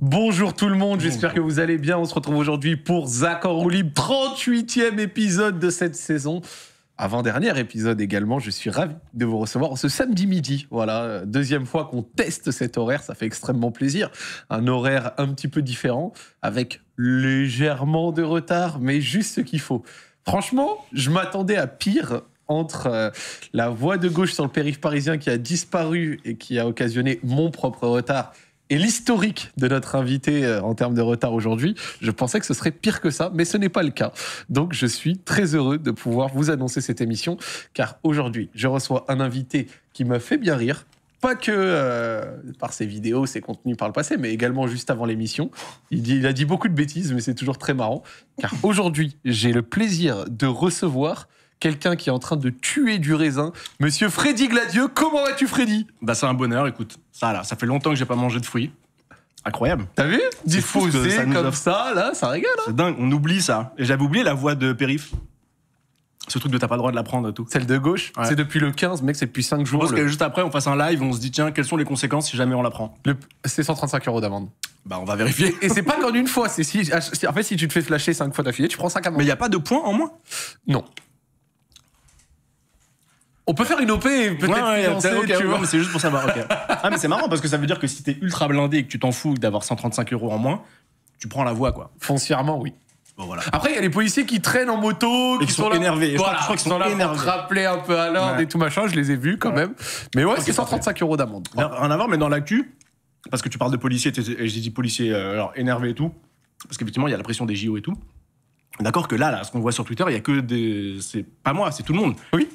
Bonjour tout le monde, j'espère que vous allez bien. On se retrouve aujourd'hui pour Zach en roue 38e épisode de cette saison. Avant-dernier épisode également, je suis ravi de vous recevoir ce samedi midi. Voilà, deuxième fois qu'on teste cet horaire, ça fait extrêmement plaisir. Un horaire un petit peu différent, avec légèrement de retard, mais juste ce qu'il faut. Franchement, je m'attendais à pire entre euh, la voix de gauche sur le périph' parisien qui a disparu et qui a occasionné mon propre retard et l'historique de notre invité euh, en termes de retard aujourd'hui, je pensais que ce serait pire que ça, mais ce n'est pas le cas. Donc je suis très heureux de pouvoir vous annoncer cette émission, car aujourd'hui, je reçois un invité qui me fait bien rire, pas que euh, par ses vidéos, ses contenus par le passé, mais également juste avant l'émission. il, a dit beaucoup de bêtises, mais c'est toujours très marrant. Car aujourd'hui, j'ai le plaisir de recevoir quelqu'un qui est en train de tuer du raisin. Monsieur Freddy Gladieux, comment vas-tu, Freddy Bah, c'est un bonheur, écoute. Ça, là, ça fait longtemps que j'ai pas mangé de fruits. Incroyable. T'as vu Diffusé ça comme ça, là, ça régale. Hein. C'est dingue, on oublie ça. Et j'avais oublié la voix de Périph. Ce truc de t'as pas le droit de la prendre et tout. Celle de gauche C'est depuis le 15, mec, c'est depuis 5 jours. que juste après, on fasse un live, on se dit, tiens, quelles sont les conséquences si jamais on la prend le... C'est 135 euros d'amende. Bah, on va vérifier. Et c'est pas qu'en une fois, c'est si. Ah, en fait, si tu te fais flasher 5 fois d'affilée, tu prends 5 amendes. Mais il y a pas de points en moins Non on peut faire une OP peut-être financer, c'est juste pour savoir. ah, mais c'est marrant parce que ça veut dire que si t'es ultra blindé et que tu t'en fous d'avoir 135 euros en moins, tu prends la voie, quoi. Foncièrement, oui. Bon, voilà. Après, il y a les policiers qui traînent en moto, qui, sont, là, énervés. je crois, qu'ils sont, là pour rappeler un peu à l'ordre et tout machin. Je les ai vus quand même. Mais ouais, c'est 135 euros d'amende. Rien à voir, mais dans l'actu, parce que tu parles de policiers, et j'ai dit policiers euh, alors, énervés et tout, parce qu'effectivement, il y a la pression des JO et tout. D'accord que là, là, ce qu'on voit sur Twitter, il y a que des. C'est pas moi, c'est tout le monde. Oui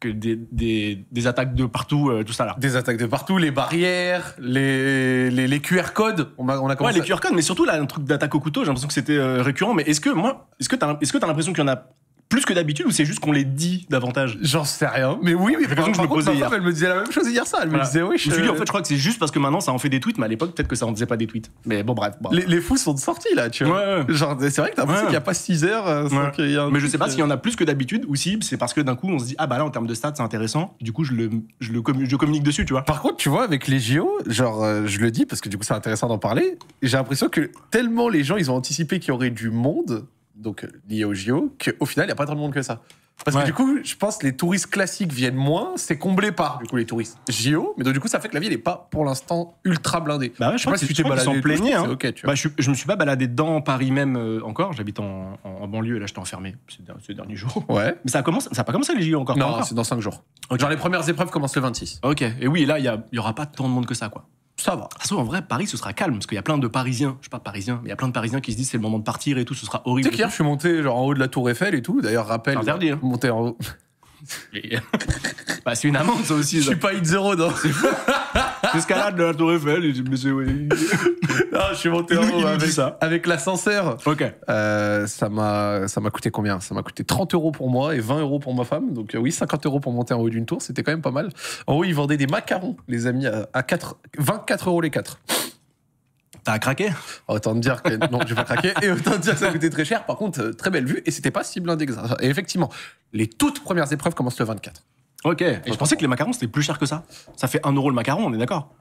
que des, des, des, attaques de partout, euh, tout ça là. Des attaques de partout, les barrières, les, les, les QR codes. On a, on a commencé ouais, les QR codes, mais surtout là, un truc d'attaque au couteau, j'ai l'impression que c'était euh, récurrent. Mais est-ce que moi, est-ce que t'as, est-ce que t'as l'impression qu'il y en a plus que d'habitude ou c'est juste qu'on les dit davantage J'en sais rien. Mais oui, mais par, que je me posais elle me disait la même chose hier ça. Elle me disait oui. Je, suis en fait, je crois que c'est juste parce que maintenant ça en fait des tweets, mais à l'époque peut-être que ça en faisait pas des tweets. Mais bon, bref. Les, fous sont sortis là, tu vois. Genre, c'est vrai que t'as qu'il n'y a pas 6 heures. Euh, mais je sais pas s'il y en a euh. plus que d'habitude ou si c'est parce que d'un coup on se dit ah bah là en termes de stats c'est intéressant, du coup je le, je le communique, je communique dessus, tu vois. Par contre, tu vois, avec les JO, genre euh, je le dis parce que du coup c'est intéressant d'en parler, j'ai l'impression que tellement les gens ils ont anticipé qu'il y aurait du monde donc euh, lié au JO, qu'au final, il n'y a pas tant de monde que ça. Parce que du coup, je pense que les touristes classiques viennent moins, c'est comblé par du coup les touristes JO, mais donc du coup ça fait que la ville n'est pas pour l'instant ultra blindée. Bah ouais, je, je sais pas si tu t'es baladé. en plein hein. Bah, je, me suis pas baladé dans Paris même euh, encore. J'habite en, banlieue et là j'étais enfermé ces, derniers jours. Ouais. Mais ça a ça pas commencé les JO encore. Non, c'est dans 5 jours. Genre les premières épreuves commencent le 26. Ok. Et oui, là il y, y, aura pas tant de monde que ça quoi. Ça va. De ah, en vrai, Paris, ce sera calme, parce qu'il y a plein de Parisiens, je sais pas Parisiens, mais il y a plein de Parisiens qui se disent c'est le moment de partir et tout, ce sera horrible. Tu sais qu'hier, je suis monté genre en haut de la Tour Eiffel et tout. D'ailleurs, rappel, interdit, hein. monter en haut. bah, c'est une amende, ça aussi. Je suis pas zéro, non. Escalade de la Tour Eiffel. je suis monté en haut avec, ça. avec l'ascenseur. Euh, ça m'a coûté combien Ça m'a coûté 30 euros pour moi et 20 euros pour ma femme. Donc, euh, oui, 50 euros pour monter en haut d'une tour. C'était quand même pas mal. En haut, ils vendaient des macarons, les amis, à 4, 24 euros les 4. T'as craqué Autant dire que non, j'ai pas craqué. Et autant dire que ça coûtait très cher. Par contre, euh, très belle vue. Et c'était pas si blindé que ça. Et effectivement, les toutes premières épreuves commencent le 24. Ok. Et je pensais que les macarons, c'était plus cher que ça. Ça fait 1 euro le macaron, on est d'accord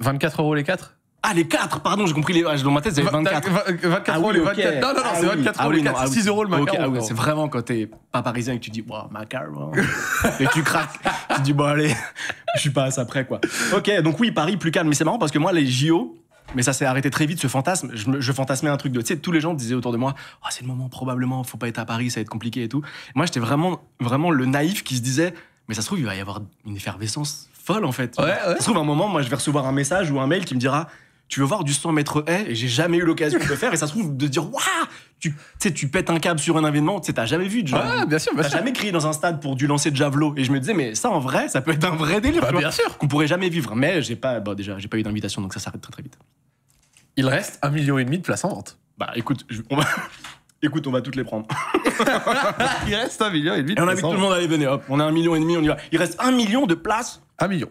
24 euros les 4 ah, les 4, pardon, j'ai compris. Les... Ah, Dans ma tête, c'est 24. 24 les 24. Ah non, non, non, ah c'est 24 euros, ah les 4. Non, 6 le macaron. c'est vraiment quand t'es pas parisien et que tu dis, waouh, macaron. et tu craques. tu dis, bon, allez, je suis pas à ça près, quoi. Ok, donc oui, Paris plus calme. Mais c'est marrant parce que moi, les JO, mais ça s'est arrêté très vite, ce fantasme. Je, fantasmais un truc de. Tu sais, tous les gens disaient autour de moi ah, c'est le moment, probablement, faut pas être à Paris, ça va être compliqué et tout. moi, j'étais vraiment, vraiment le naïf qui se disait mais ça se trouve, il va y avoir une effervescence folle, en fait. Ouais, Ça se trouve, un moment, moi, je vais recevoir un message ou un mail qui me dira tu veux voir du 100 mètres haies et j'ai jamais eu l'occasion de le faire et ça se trouve de dire waouh tu sais, tu pètes un câble sur un événement, tu sais, t'as jamais vu de Ah, bien sûr, t'as jamais crié dans un stade pour du lancer de javelot. Et je me disais, mais ça, en vrai, ça peut être un vrai délire. Bah, bien sûr. Qu'on pourrait jamais vivre. Mais j'ai pas, déjà, j'ai pas eu d'invitation, donc ça s'arrête très très vite. Il reste un million et demi de places en vente. Bah, écoute, on va. Écoute, on va toutes les prendre. Il reste un million et demi. de Et on invite tout le monde aller venir. Hop, on a un million et demi, on y va. Il reste un million de places. Un million.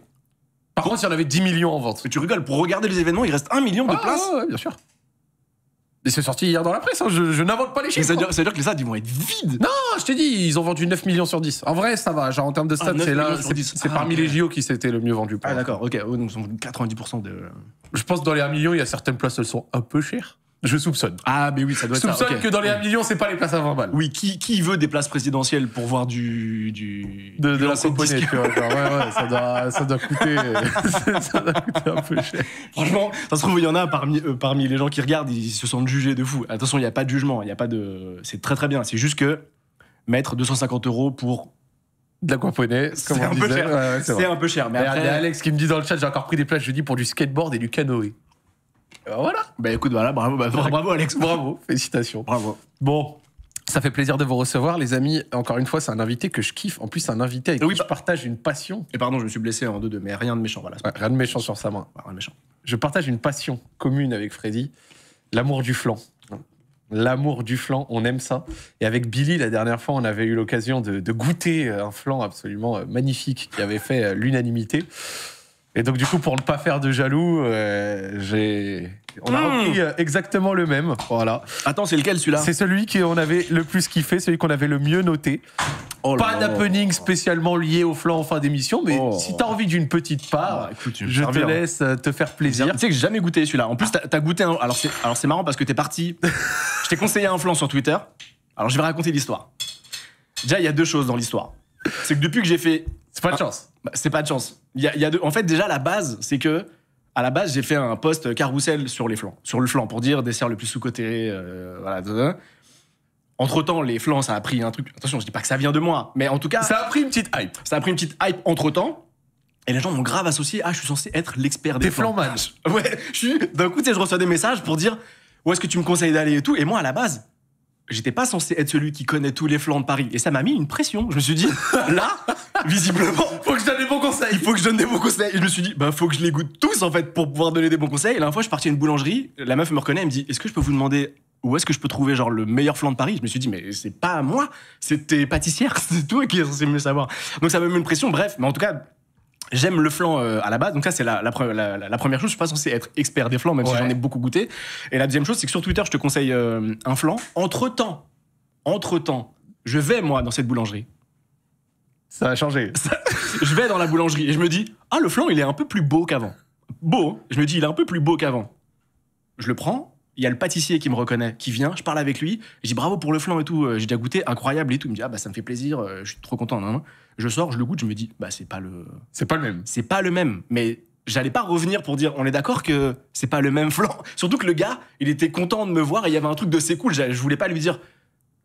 Par contre, si on avait 10 millions en vente. Mais tu rigoles, pour regarder les événements, il reste un million de ah, places. Ah ouais, bien sûr c'est sorti hier dans la presse, hein. je, n'invente pas les chiffres. C'est-à-dire que les stades, vont être vides. Non, je t'ai dit, ils ont vendu 9 millions sur 10. En vrai, ça va. Genre, en termes de ah, stades, c'est là, c'est ah, parmi les JO qui c'était le mieux vendu. ah, d'accord, ok. Oh, donc, ils ont 90% de. Je pense que dans les 1 million, il y a certaines places, elles sont un peu chères. Je soupçonne. Ah, mais oui, ça doit être soupçonne que dans les 1 million, c'est pas les places à 20 balles. Oui, qui, qui veut des places présidentielles pour voir du. du de, la scène ouais, ouais, ça doit, ça doit coûter. ça doit un peu cher. Franchement, ça se trouve, il y en a parmi, euh, parmi les gens qui regardent, ils se sentent jugés de fou. Attention, il n'y a pas de jugement, a pas de. C'est très très bien. C'est juste que mettre 250 euros pour de la comme c'est un, C'est un, peu cher. Mais après... Il y a Alex qui me dit dans le chat, j'ai encore pris des places jeudi pour du skateboard et du canoë. Ben voilà. Ben écoute, voilà, bravo, bah, bravo Alex, bravo, félicitations. Bravo. Bon, ça fait plaisir de vous recevoir, les amis. Encore une fois, c'est un invité que je kiffe. En plus, c'est un invité avec qui je bah- partage une passion. Et pardon, je me suis blessé en deux deux, mais rien de méchant. Voilà. rien de méchant sur sa main. rien de méchant. Je partage une passion commune avec Freddy, l'amour du flan. L'amour du flan, on aime ça. Et avec Billy, la dernière fois, on avait eu l'occasion de, de, goûter un flan absolument euh, magnifique qui avait fait euh, l'unanimité. Et donc, du coup, pour ne pas faire de jaloux, euh, j'ai. On a hmm. repris euh, exactement le même. Voilà. Attends, c'est lequel celui-là C'est celui qu'on avait le plus kiffé, celui qu'on avait le mieux noté. Oh pas d'happening spécialement lié au flanc en fin d'émission, mais oh. si t'as envie d'une petite part, ah, je, te laisse euh, te faire plaisir. Tu sais que j'ai jamais goûté celui-là. En plus, t'as as goûté un. Alors, c'est marrant parce que t'es parti. je t'ai conseillé un flanc sur Twitter. Alors, je vais raconter l'histoire. Déjà, il y a deux choses dans l'histoire. C'est que depuis que j'ai fait. C'est pas de chance. Bah, c'est pas de chance. Y a, y a En fait, déjà, la base, c'est que à la base, j'ai fait un post carrousel sur les flancs, sur le flanc pour dire dessert le plus sous-côté. Euh, voilà. Entre temps, les flancs, ça a pris un truc. Attention, je dis pas que ça vient de moi, mais en tout cas. Ça a pris une petite hype. Ça a pris une petite hype entre temps. Et les gens m'ont grave associé. Ah, je suis censé être l'expert des, flancs. ouais, je D'un coup, tu sais, je reçois des messages pour dire où est-ce que tu me conseilles d'aller et tout. Et moi, à la base, j'étais pas censé être celui qui connaît tous les flancs de Paris. Et ça m'a mis une pression. Je me suis dit, là, visiblement. Faut que je donne des bons conseils. Il faut que je donne des bons conseils. Et je me suis dit, bah, faut que je les goûte tous, en fait, pour pouvoir donner des bons conseils. Et la fois, je suis parti à une boulangerie. La meuf me reconnaît, elle me dit, est-ce que je peux vous demander où est-ce que je peux trouver genre le meilleur flanc de Paris Je me suis dit mais c'est pas à moi, c'était pâtissière, c'est toi qui es censé me savoir. Donc ça m'a mis une pression. Bref, mais en tout cas, J'aime le flan euh, à la base, donc ça c'est la, la, première chose. Je suis pas censé être expert des flans, même si j'en ai beaucoup goûté. Et la deuxième chose, c'est que sur Twitter, je te conseille euh, un flan. Entre temps, entre temps, je vais moi dans cette boulangerie. Ça a changé. je vais dans la boulangerie et je me dis ah le flan il est un peu plus beau qu'avant. Beau, je me dis il est un peu plus beau qu'avant. Je le prends, il y a le pâtissier qui me reconnaît, qui vient, je parle avec lui, je dis bravo pour le flan et tout, euh, j'ai déjà goûté, incroyable et tout. Il me dit ah bah ça me fait plaisir, euh, je suis trop content. Je sors, je le goûte, je me dis bah c'est pas le. C'est pas le même. C'est pas le même, mais j'allais pas revenir pour dire on est d'accord que c'est pas le même flan. Surtout que le gars, il était content de me voir et il y avait un truc de c'est cool, je voulais pas lui dire.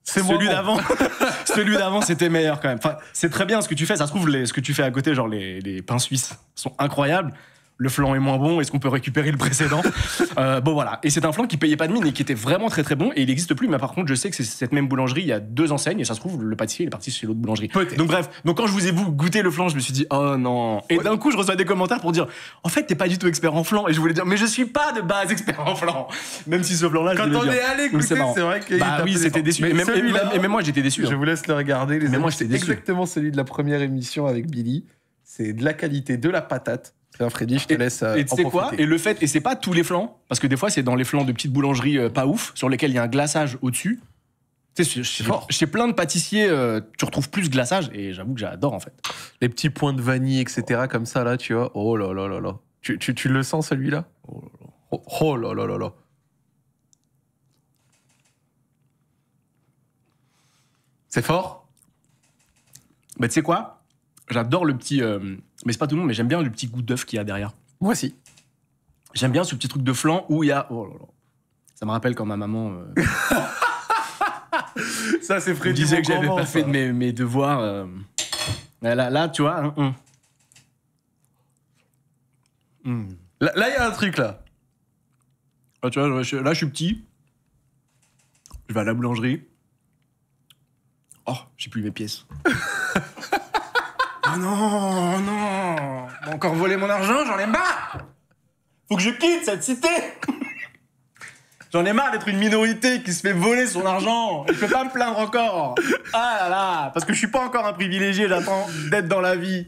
C'est celui d'avant. celui d'avant, c'était meilleur quand même. Enfin, c'est très bien ce que tu fais. Ça se trouve, les, ce que tu fais à côté, genre les, les pains suisses sont incroyables le flanc est moins bon, est-ce qu'on peut récupérer le précédent euh, Bon voilà, et c'est un flanc qui payait pas de mine et qui était vraiment très très bon et il n'existe plus. Mais par contre, je sais que c'est cette même boulangerie, il y a deux enseignes et ça se trouve le pâtissier est parti chez l'autre boulangerie. Donc bref, donc quand je vous ai goûté le flan, je me suis dit oh non. Et d'un coup, je reçois des commentaires pour dire en fait t'es pas du tout expert en flan et je voulais dire mais je suis pas de base expert en flan, même si ce flan-là. Quand on est allé goûter, c'est vrai que bah oui, c'était déçu. Mais et, même, moi j'étais déçu. Hein. Je vous laisse le regarder. mais moi j'étais Exactement celui de la première émission avec Billy. C'est de la qualité, de la patate alors hein, Freddy, je te laisse. Euh, et tu sais quoi Et le fait, et c'est pas tous les flancs, parce que des fois, c'est dans les flancs de petites boulangeries euh, pas ouf, sur lesquels il y a un glaçage au-dessus. Tu sais, chez, plein de pâtissiers, euh, tu retrouves plus glaçage, et j'avoue que j'adore en fait. Les petits points de vanille, etc., comme ça, là, tu vois. Oh là là là là. Tu, tu, tu le sens celui-là oh, oh, oh là là. là là C'est fort Mais tu sais quoi J'adore le petit. Mais c'est pas tout le monde, mais j'aime bien le petit goût d'œuf qu'il y a derrière. Moi aussi. J'aime bien ce petit truc de flan où il y a. Oh ça me rappelle quand ma maman. Euh, ça, c'est vrai Je disais que j'avais pas fait de mes, devoirs. Euh. Là, là, tu vois. Hein, hein. Hmm. Là, il y a un truc, là. Là, ah, là, je suis petit. Je vais à la boulangerie. Oh, j'ai plus mes pièces. Ah non, non encore volé mon argent, j'en ai marre Faut que je quitte cette cité J'en ai marre d'être une minorité qui se fait voler son argent. Je peux pas me plaindre encore. Ah là là, parce que je suis pas encore un privilégié. J'attends d'être dans la vie,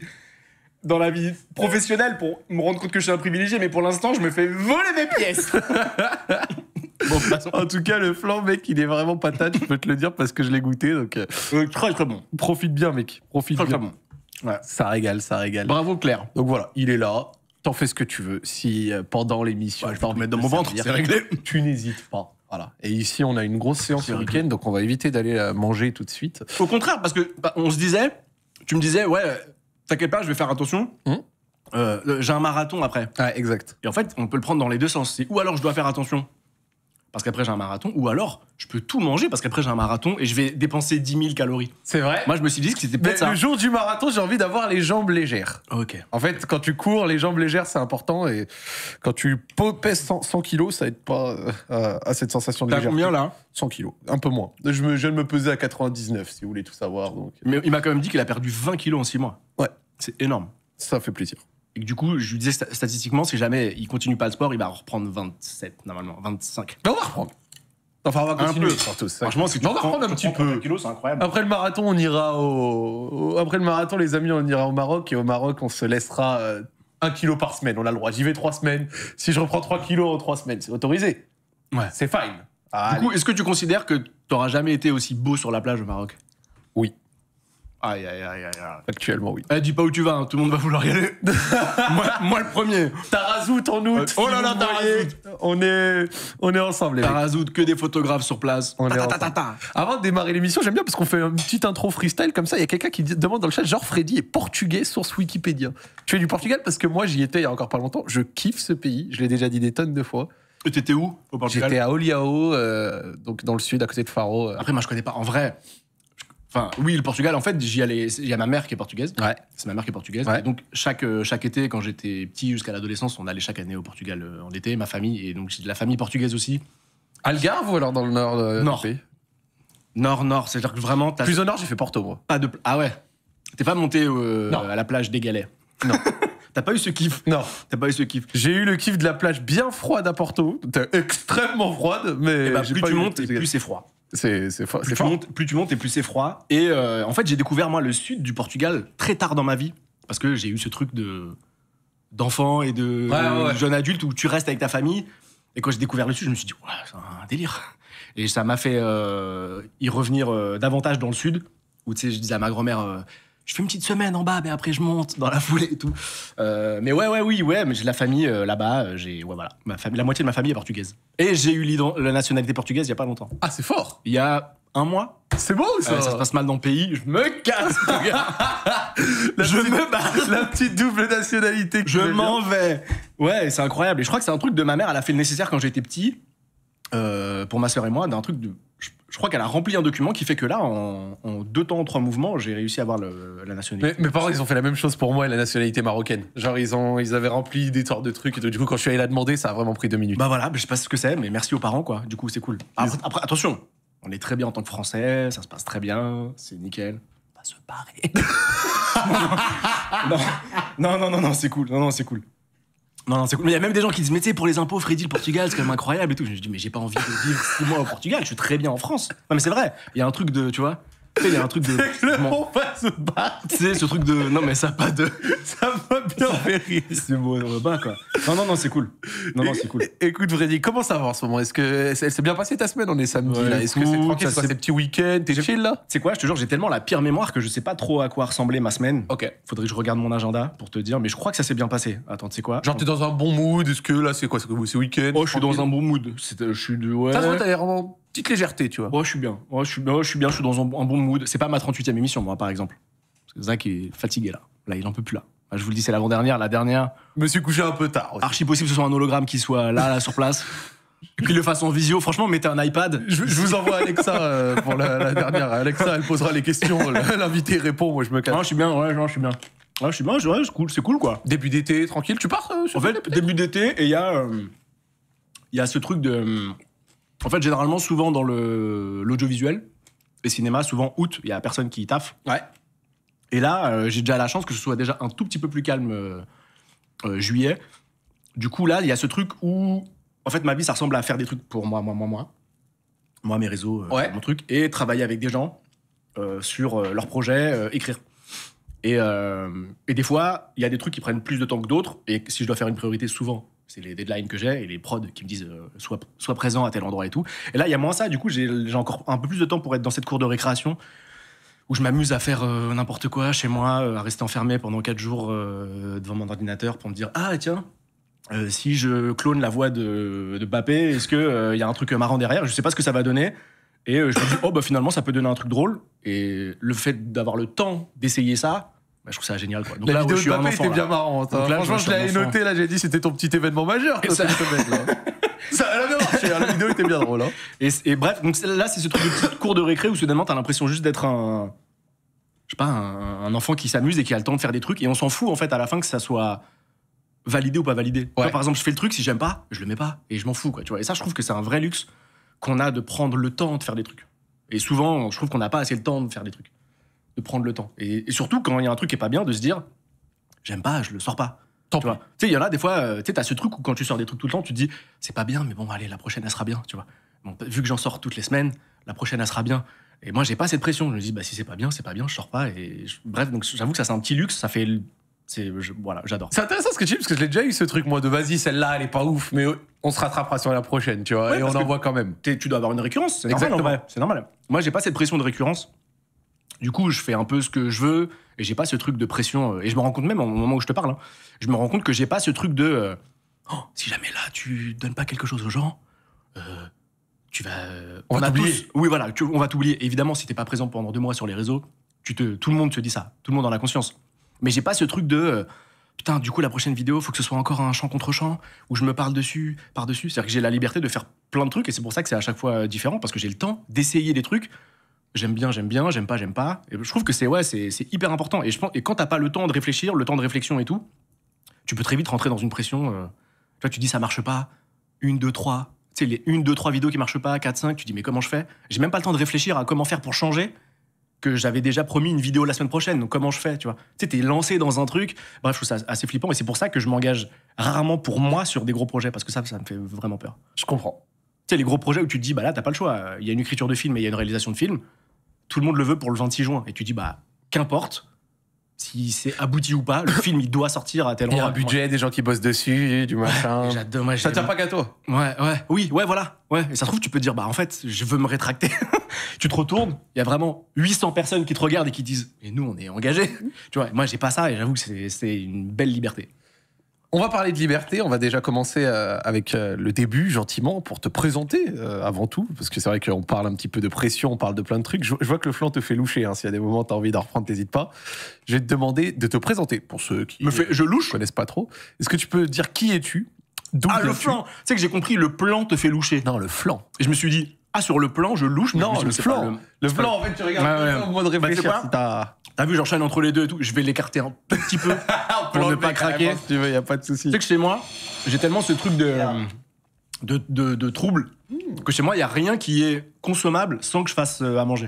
dans la vie professionnelle pour me rendre compte que je suis un privilégié. Mais pour l'instant, je me fais voler mes pièces. bon, en tout cas, le flan, mec, il est vraiment patate. Je peux te le dire parce que je l'ai goûté. Donc, euh, euh, très très bon. Profite bien, mec. Profite bien. Ça régale, ça régale. Bravo Claire. Donc voilà, il est là. T'en fais ce que tu veux. Si euh, pendant l'émission, je vais te dans mon ventre, c'est réglé. Tu n'hésites pas. Voilà. Et ici, on a une grosse séance le week-end, donc on va éviter d'aller manger tout de suite. Au contraire, parce que bah, on se disait, tu me disais, ouais, t'inquiète pas, je vais faire attention. Hmm. Euh, j'ai un marathon après. Ah, exact. Et en fait, on peut le prendre dans les deux sens. Ou alors je dois faire attention parce qu'après j'ai un marathon, ou alors je peux tout manger parce qu'après j'ai un marathon et je vais dépenser 10 000 calories. C'est vrai. Moi je me suis dit que c'était pas ça. Le jour du marathon, j'ai envie d'avoir les jambes légères. Ok. En fait, quand tu cours, les jambes légères c'est important et quand tu pèses 100, kilos, ça aide pas euh, à cette sensation de légèreté. T'as combien là 100 kilos, un peu moins. Je, me, je me peser à 99 si vous voulez tout savoir. Euh. Mais il m'a quand même dit qu'il a perdu 20 kilos en 6 mois. Ouais. C'est énorme. Ça fait plaisir. Et du coup, je lui disais statistiquement, si jamais il continue pas le sport, il va reprendre 27, normalement, 25. Mais on va reprendre. Enfin, on va continuer. Franchement, si tu on va reprendre un petit peu. c'est incroyable. Après le marathon, on ira au... Après le marathon, les amis, on ira au Maroc. Et au Maroc, on se laissera euh, un kilo par semaine. On a le droit. J'y vais trois semaines. Si je reprends 3 kilos en trois semaines, c'est autorisé. Ouais. C'est fine. du coup, est-ce que tu considères que tu n'auras jamais été aussi beau sur la plage au Maroc Oui. Aïe, aïe, aïe, aïe. Actuellement, oui. Eh, dis pas où tu vas, hein, tout le monde va vouloir y aller. moi, le premier. Tarazout en août. oh là là, On est, on est ensemble. les Tarazout, que des photographes sur place. Avant de démarrer l'émission, j'aime bien parce qu'on fait une petite intro freestyle comme ça. Il y a quelqu'un qui demande dans le chat, genre Freddy est portugais, source Wikipédia. Tu es du Portugal parce que moi j'y étais il y a encore pas longtemps. Je kiffe ce pays. Je l'ai déjà dit des tonnes de fois. Et T'étais où au Portugal J'étais à Oliao, euh, donc dans le sud, à côté de Faro. Euh. Après, moi, je connais pas. En vrai, Enfin, oui, le Portugal, en fait, j'y allais. Il y a ma mère qui est portugaise. C'est ma mère qui est portugaise. donc, chaque, euh, chaque été, quand j'étais petit jusqu'à l'adolescence, on allait chaque année au Portugal euh, en été, ma famille. Et donc, j'ai de la famille portugaise aussi. Algarve ou alors dans le nord euh, Nord. Nord, nord. C'est-à-dire que vraiment. As... Plus au nord, j'ai fait Porto, moi. Pas de. Ah ouais. T'es pas monté à la plage des Galets. Non. T'as pas eu ce kiff Non. T'as pas eu ce kiff J'ai eu le kiff de la plage bien froide à Porto. extrêmement froide, mais. Eh ben, plus tu montes, et plus c'est froid. C'est fort. Plus, tu montes, plus et plus c'est froid. Et euh, en fait, j'ai découvert, moi, le sud du Portugal très tard dans ma vie. Parce que j'ai eu ce truc de d'enfant et de, jeune adulte où tu restes avec ta famille. Et quand j'ai découvert le sud, je me suis dit, c'est un délire. Et ça m'a fait euh, y revenir euh, davantage dans le sud, où tu sais, je disais à ma grand-mère, je fais une petite semaine en bas, mais après je monte dans la foulée et tout. Euh, mais ouais, ouais, oui, ouais, mais j'ai la famille euh, là-bas. Euh, j'ai, ouais, voilà, ma famille, la moitié de ma famille est portugaise. Et j'ai eu la nationalité portugaise il y a pas longtemps. Ah, c'est fort. Il y a un mois. C'est bon ça. ça se passe mal dans le pays. Je me casse. je me barre. La petite double nationalité. Je m'en vais. Ouais, c'est incroyable. Et je crois que c'est un truc de ma mère. Elle a fait le nécessaire quand j'étais petit. pour ma soeur et moi d'un truc de je crois qu'elle a rempli un document qui fait que là, en, deux temps, trois mouvements, j'ai réussi à avoir la nationalité. mes parents, ils ont fait la même chose pour moi et la nationalité marocaine. Genre, ils, ont, ils avaient rempli des sortes de trucs. Et du coup, quand je suis allé la demander, ça a vraiment pris deux minutes. Bah voilà, je sais pas ce que c'est, mais merci aux parents, quoi. Du coup, c'est cool. Après, attention, on est très bien en tant que Français, ça se passe très bien, c'est nickel. On va se barrer. non, non, non, non, non c'est cool. Non, non, c'est cool. Non, non, c'est cool. il y a même des gens qui se mais pour les impôts, Freddy, le Portugal, c'est quand même incroyable et tout. Je me dis, mais j'ai pas envie de vivre six mois au Portugal, je suis très bien en France. Non, mais c'est vrai. Il y a un truc de, tu vois. Tu sais, il y a un truc de. on va se battre. Tu sais, ce truc de. Non, mais ça pas de. Ça va bien fait rire. C'est bon, on va quoi. Non, non, non, c'est cool. Non, non, c'est cool. Écoute, Freddy, comment ça va en ce moment Est-ce que. Elle s'est bien passée ta semaine On est samedi, là. Est-ce que c'est tranquille ça, des petits week-ends T'es chill, là C'est quoi Je te jure, j'ai tellement la pire mémoire que je sais pas trop à quoi ressemblait ma semaine. Ok. Faudrait que je regarde mon agenda pour te dire, mais je crois que ça s'est bien passé. Attends, tu sais quoi Genre, t'es dans un bon mood Est-ce que là, c'est quoi C'est week-end Oh, je suis dans un bon mood. Euh, je suis de. Ouais petite légèreté, tu vois. moi je suis bien. moi je, suis, je suis bien, je suis dans un, bon mood. C'est pas ma 38e émission, moi, par exemple. Parce que qui est fatigué, là. Là, il en peut plus, là. je vous le dis, c'est l'avant-dernière. La dernière. Je me suis couché un peu tard. Archi possible que ce soit un hologramme qui soit là, là, sur place. Puis le façon en visio. Franchement, mettez un iPad. Je, vous envoie Alexa euh, pour la, dernière. Alexa, elle posera les questions. L'invité répond. Moi, je me calme. Non, je suis bien, ouais, je suis bien. Ouais, je suis bien, ouais, c'est cool, c'est cool, quoi. Début d'été, tranquille. Tu pars euh, En fait, début d'été, et il y a. Euh, il y a ce truc de. En fait, généralement, souvent dans l'audiovisuel, et cinéma, souvent août, il y a personne qui taffe. Ouais. Et là, euh, j'ai déjà la chance que ce soit déjà un tout petit peu plus calme euh, euh, juillet. Du coup, là, il y a ce truc où, en fait, ma vie, ça ressemble à faire des trucs pour moi, moi, moi, moi. Moi, mes réseaux, mon truc. Et travailler avec des gens sur leurs projets, écrire. et, des fois, il y a des trucs qui prennent plus de temps que d'autres. Et si je dois faire une priorité, souvent, c'est les deadlines que j'ai et les prods qui me disent euh, soit sois, présent à tel endroit et tout. Et là, il y a moins ça. Du coup, j'ai encore un peu plus de temps pour être dans cette cour de récréation où je m'amuse à faire euh, n'importe quoi chez moi, euh, à rester enfermé pendant quatre jours devant mon ordinateur pour me dire Ah, tiens, si je clone la voix de, de Bappé, est-ce qu'il y a un truc marrant derrière Je sais pas ce que ça va donner. Et je me dis Oh, bah finalement, ça peut donner un truc drôle. Et le fait d'avoir le temps d'essayer ça, bah, je trouve ça génial. la vidéo de était bien marrante. Hein. Franchement, je, l'ai l'avais noté, là, j'ai dit c'était ton petit événement majeur. ça... Semaine, ça, bien marché, la vidéo était bien drôle. Hein. Et, bref, donc là, c'est ce truc de petite cours de récré où soudainement, t'as l'impression juste d'être un. Je sais pas, un, enfant qui s'amuse et qui a le temps de faire des trucs. Et on s'en fout, en fait, à la fin, que ça soit validé ou pas validé. par exemple, je fais le truc, si j'aime pas, je le mets pas. Et je m'en fous, quoi. Tu vois. Et ça, je trouve que c'est un vrai luxe qu'on a de prendre le temps de faire des trucs. Et souvent, je trouve qu'on n'a pas assez le temps de faire des trucs de prendre le temps. Et, surtout, quand il y a un truc qui est pas bien, de se dire j'aime pas, je le sors pas. Tant tu vois. Tu sais, il y en a des fois, euh, tu sais, t'as ce truc où quand tu sors des trucs tout le temps, tu te dis c'est pas bien, mais bon, allez, la prochaine, elle sera bien, tu vois. vu que j'en sors toutes les semaines, la prochaine, elle sera bien. Et moi, j'ai pas cette pression. Je me dis, bah, si c'est pas bien, c'est pas bien, je sors pas. Et bref, donc j'avoue que ça, c'est un petit luxe. Ça fait. C'est, voilà, j'adore. C'est intéressant ce que tu dis, parce que je l'ai déjà eu ce truc, moi, de vas-y, celle-là, elle est pas ouf, mais on se rattrapera sur la prochaine, tu vois, et on en voit quand même. Tu dois avoir une récurrence, c'est normal. C'est normal. Moi, j'ai pas cette pression de récurrence. Du coup, je fais un peu ce que je veux et j'ai pas ce truc de pression. Euh, et je me rends compte même au moment où je te parle, hein, je me rends compte que j'ai pas ce truc de euh, oh, si jamais là tu donnes pas quelque chose aux gens, euh, tu vas. on, a Oui, voilà, on va t'oublier. Évidemment, si t'es pas présent pendant deux mois sur les réseaux, tout le monde se dit ça, tout le monde en a conscience. Mais j'ai pas ce truc de putain. Du coup, la prochaine vidéo, faut que ce soit encore un champ contre champ où je me parle dessus, par dessus. C'est-à-dire que j'ai la liberté de faire plein de trucs et c'est pour ça que c'est à chaque fois différent parce que j'ai le temps d'essayer des trucs j'aime bien, j'aime bien, j'aime pas, j'aime pas. Et je trouve que c'est ouais, c'est hyper important. Et je pense et quand t'as pas le temps de réfléchir, le temps de réflexion et tout, tu peux très vite rentrer dans une pression. Euh, tu vois, tu dis ça marche pas, une, deux, trois. Tu sais, les une, deux, trois vidéos qui marchent pas, quatre, cinq. Tu dis mais comment je fais J'ai même pas le temps de réfléchir à comment faire pour changer que j'avais déjà promis une vidéo la semaine prochaine. Donc comment je fais, tu vois Tu sais, t'es lancé dans un truc. Bref, je trouve ça assez flippant et c'est pour ça que je m'engage rarement pour moi sur des gros projets parce que ça, ça me fait vraiment peur. Je comprends. Tu sais, les gros projets où tu te dis bah là, t'as pas le choix. Il y a une écriture de film et il y a une réalisation de film tout le monde le veut pour le 26 juin. Et tu dis, bah, qu'importe si c'est abouti ou pas, le film il doit sortir à tel endroit. Il un budget, des gens qui bossent dessus, du machin. J'adore. ça tient pas gâteau Ouais, ouais, oui, ouais, voilà. Ouais. Et ça se trouve, tu peux dire, bah en fait, je veux me rétracter. tu te retournes, il y a vraiment 800 personnes qui te regardent et qui disent, mais nous on est engagés. Mm. tu vois, moi j'ai pas ça et j'avoue que c'est une belle liberté. On va parler de liberté. On va déjà commencer euh, avec euh, le début, gentiment, pour te présenter euh, avant tout. Parce que c'est vrai qu'on parle un petit peu de pression, on parle de plein de trucs. Je vois que le flanc te fait loucher. Hein. S'il y a des moments t'as tu as envie d'en reprendre, n'hésite pas. Je vais te demander de te présenter pour ceux qui ne connaissent pas trop. Est-ce que tu peux dire qui es-tu Ah, le flanc Tu sais que j'ai compris, le plan te fait loucher. Non, le flanc. Et je me suis dit, ah, sur le plan, je louche. Mais non, le, plan. le, le plan. en fait, tu regardes ouais, ouais. en mode bah, réfléchir. Bah, T'as vu, j'enchaîne entre les deux et tout. Je vais l'écarter hein. un petit peu pour ne pas craquer. Si tu veux, y a pas de souci. Tu sais que chez moi, j'ai tellement ce truc de, de, de, de trouble que chez moi, il y a rien qui est consommable sans que je fasse euh, à manger.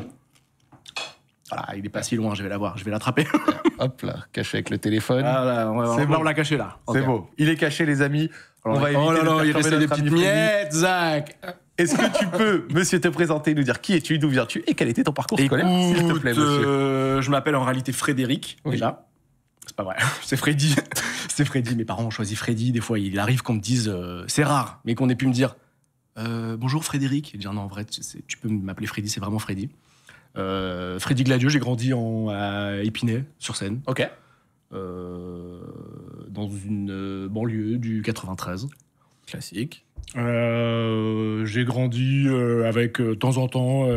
Voilà, il est pas si loin, je vais l'avoir, je vais l'attraper. Hop là, caché avec le téléphone. Ah bon, on, va, on l'a caché là. C'est beau. Il est caché, les amis. on va oh là là, il reste des petites miettes, Zach. Est-ce que tu peux, monsieur, te présenter, nous dire qui es-tu, d'où viens-tu et quel était ton parcours scolaire, s'il te plaît, monsieur euh, Je m'appelle en réalité Frédéric, déjà. C'est pas vrai, c'est Freddy. c'est Freddy, mes parents ont choisi Freddy. Des fois, il arrive qu'on me dise, euh, c'est rare, mais qu'on ait pu me dire euh, Bonjour Frédéric. Et dire Non, en vrai, tu peux m'appeler Freddy, c'est vraiment Freddy. Freddy Gladieux, j'ai grandi à Épinay, sur Seine. Ok. dans une banlieue du 93. Classique. Euh, j'ai grandi euh, avec euh, de temps en temps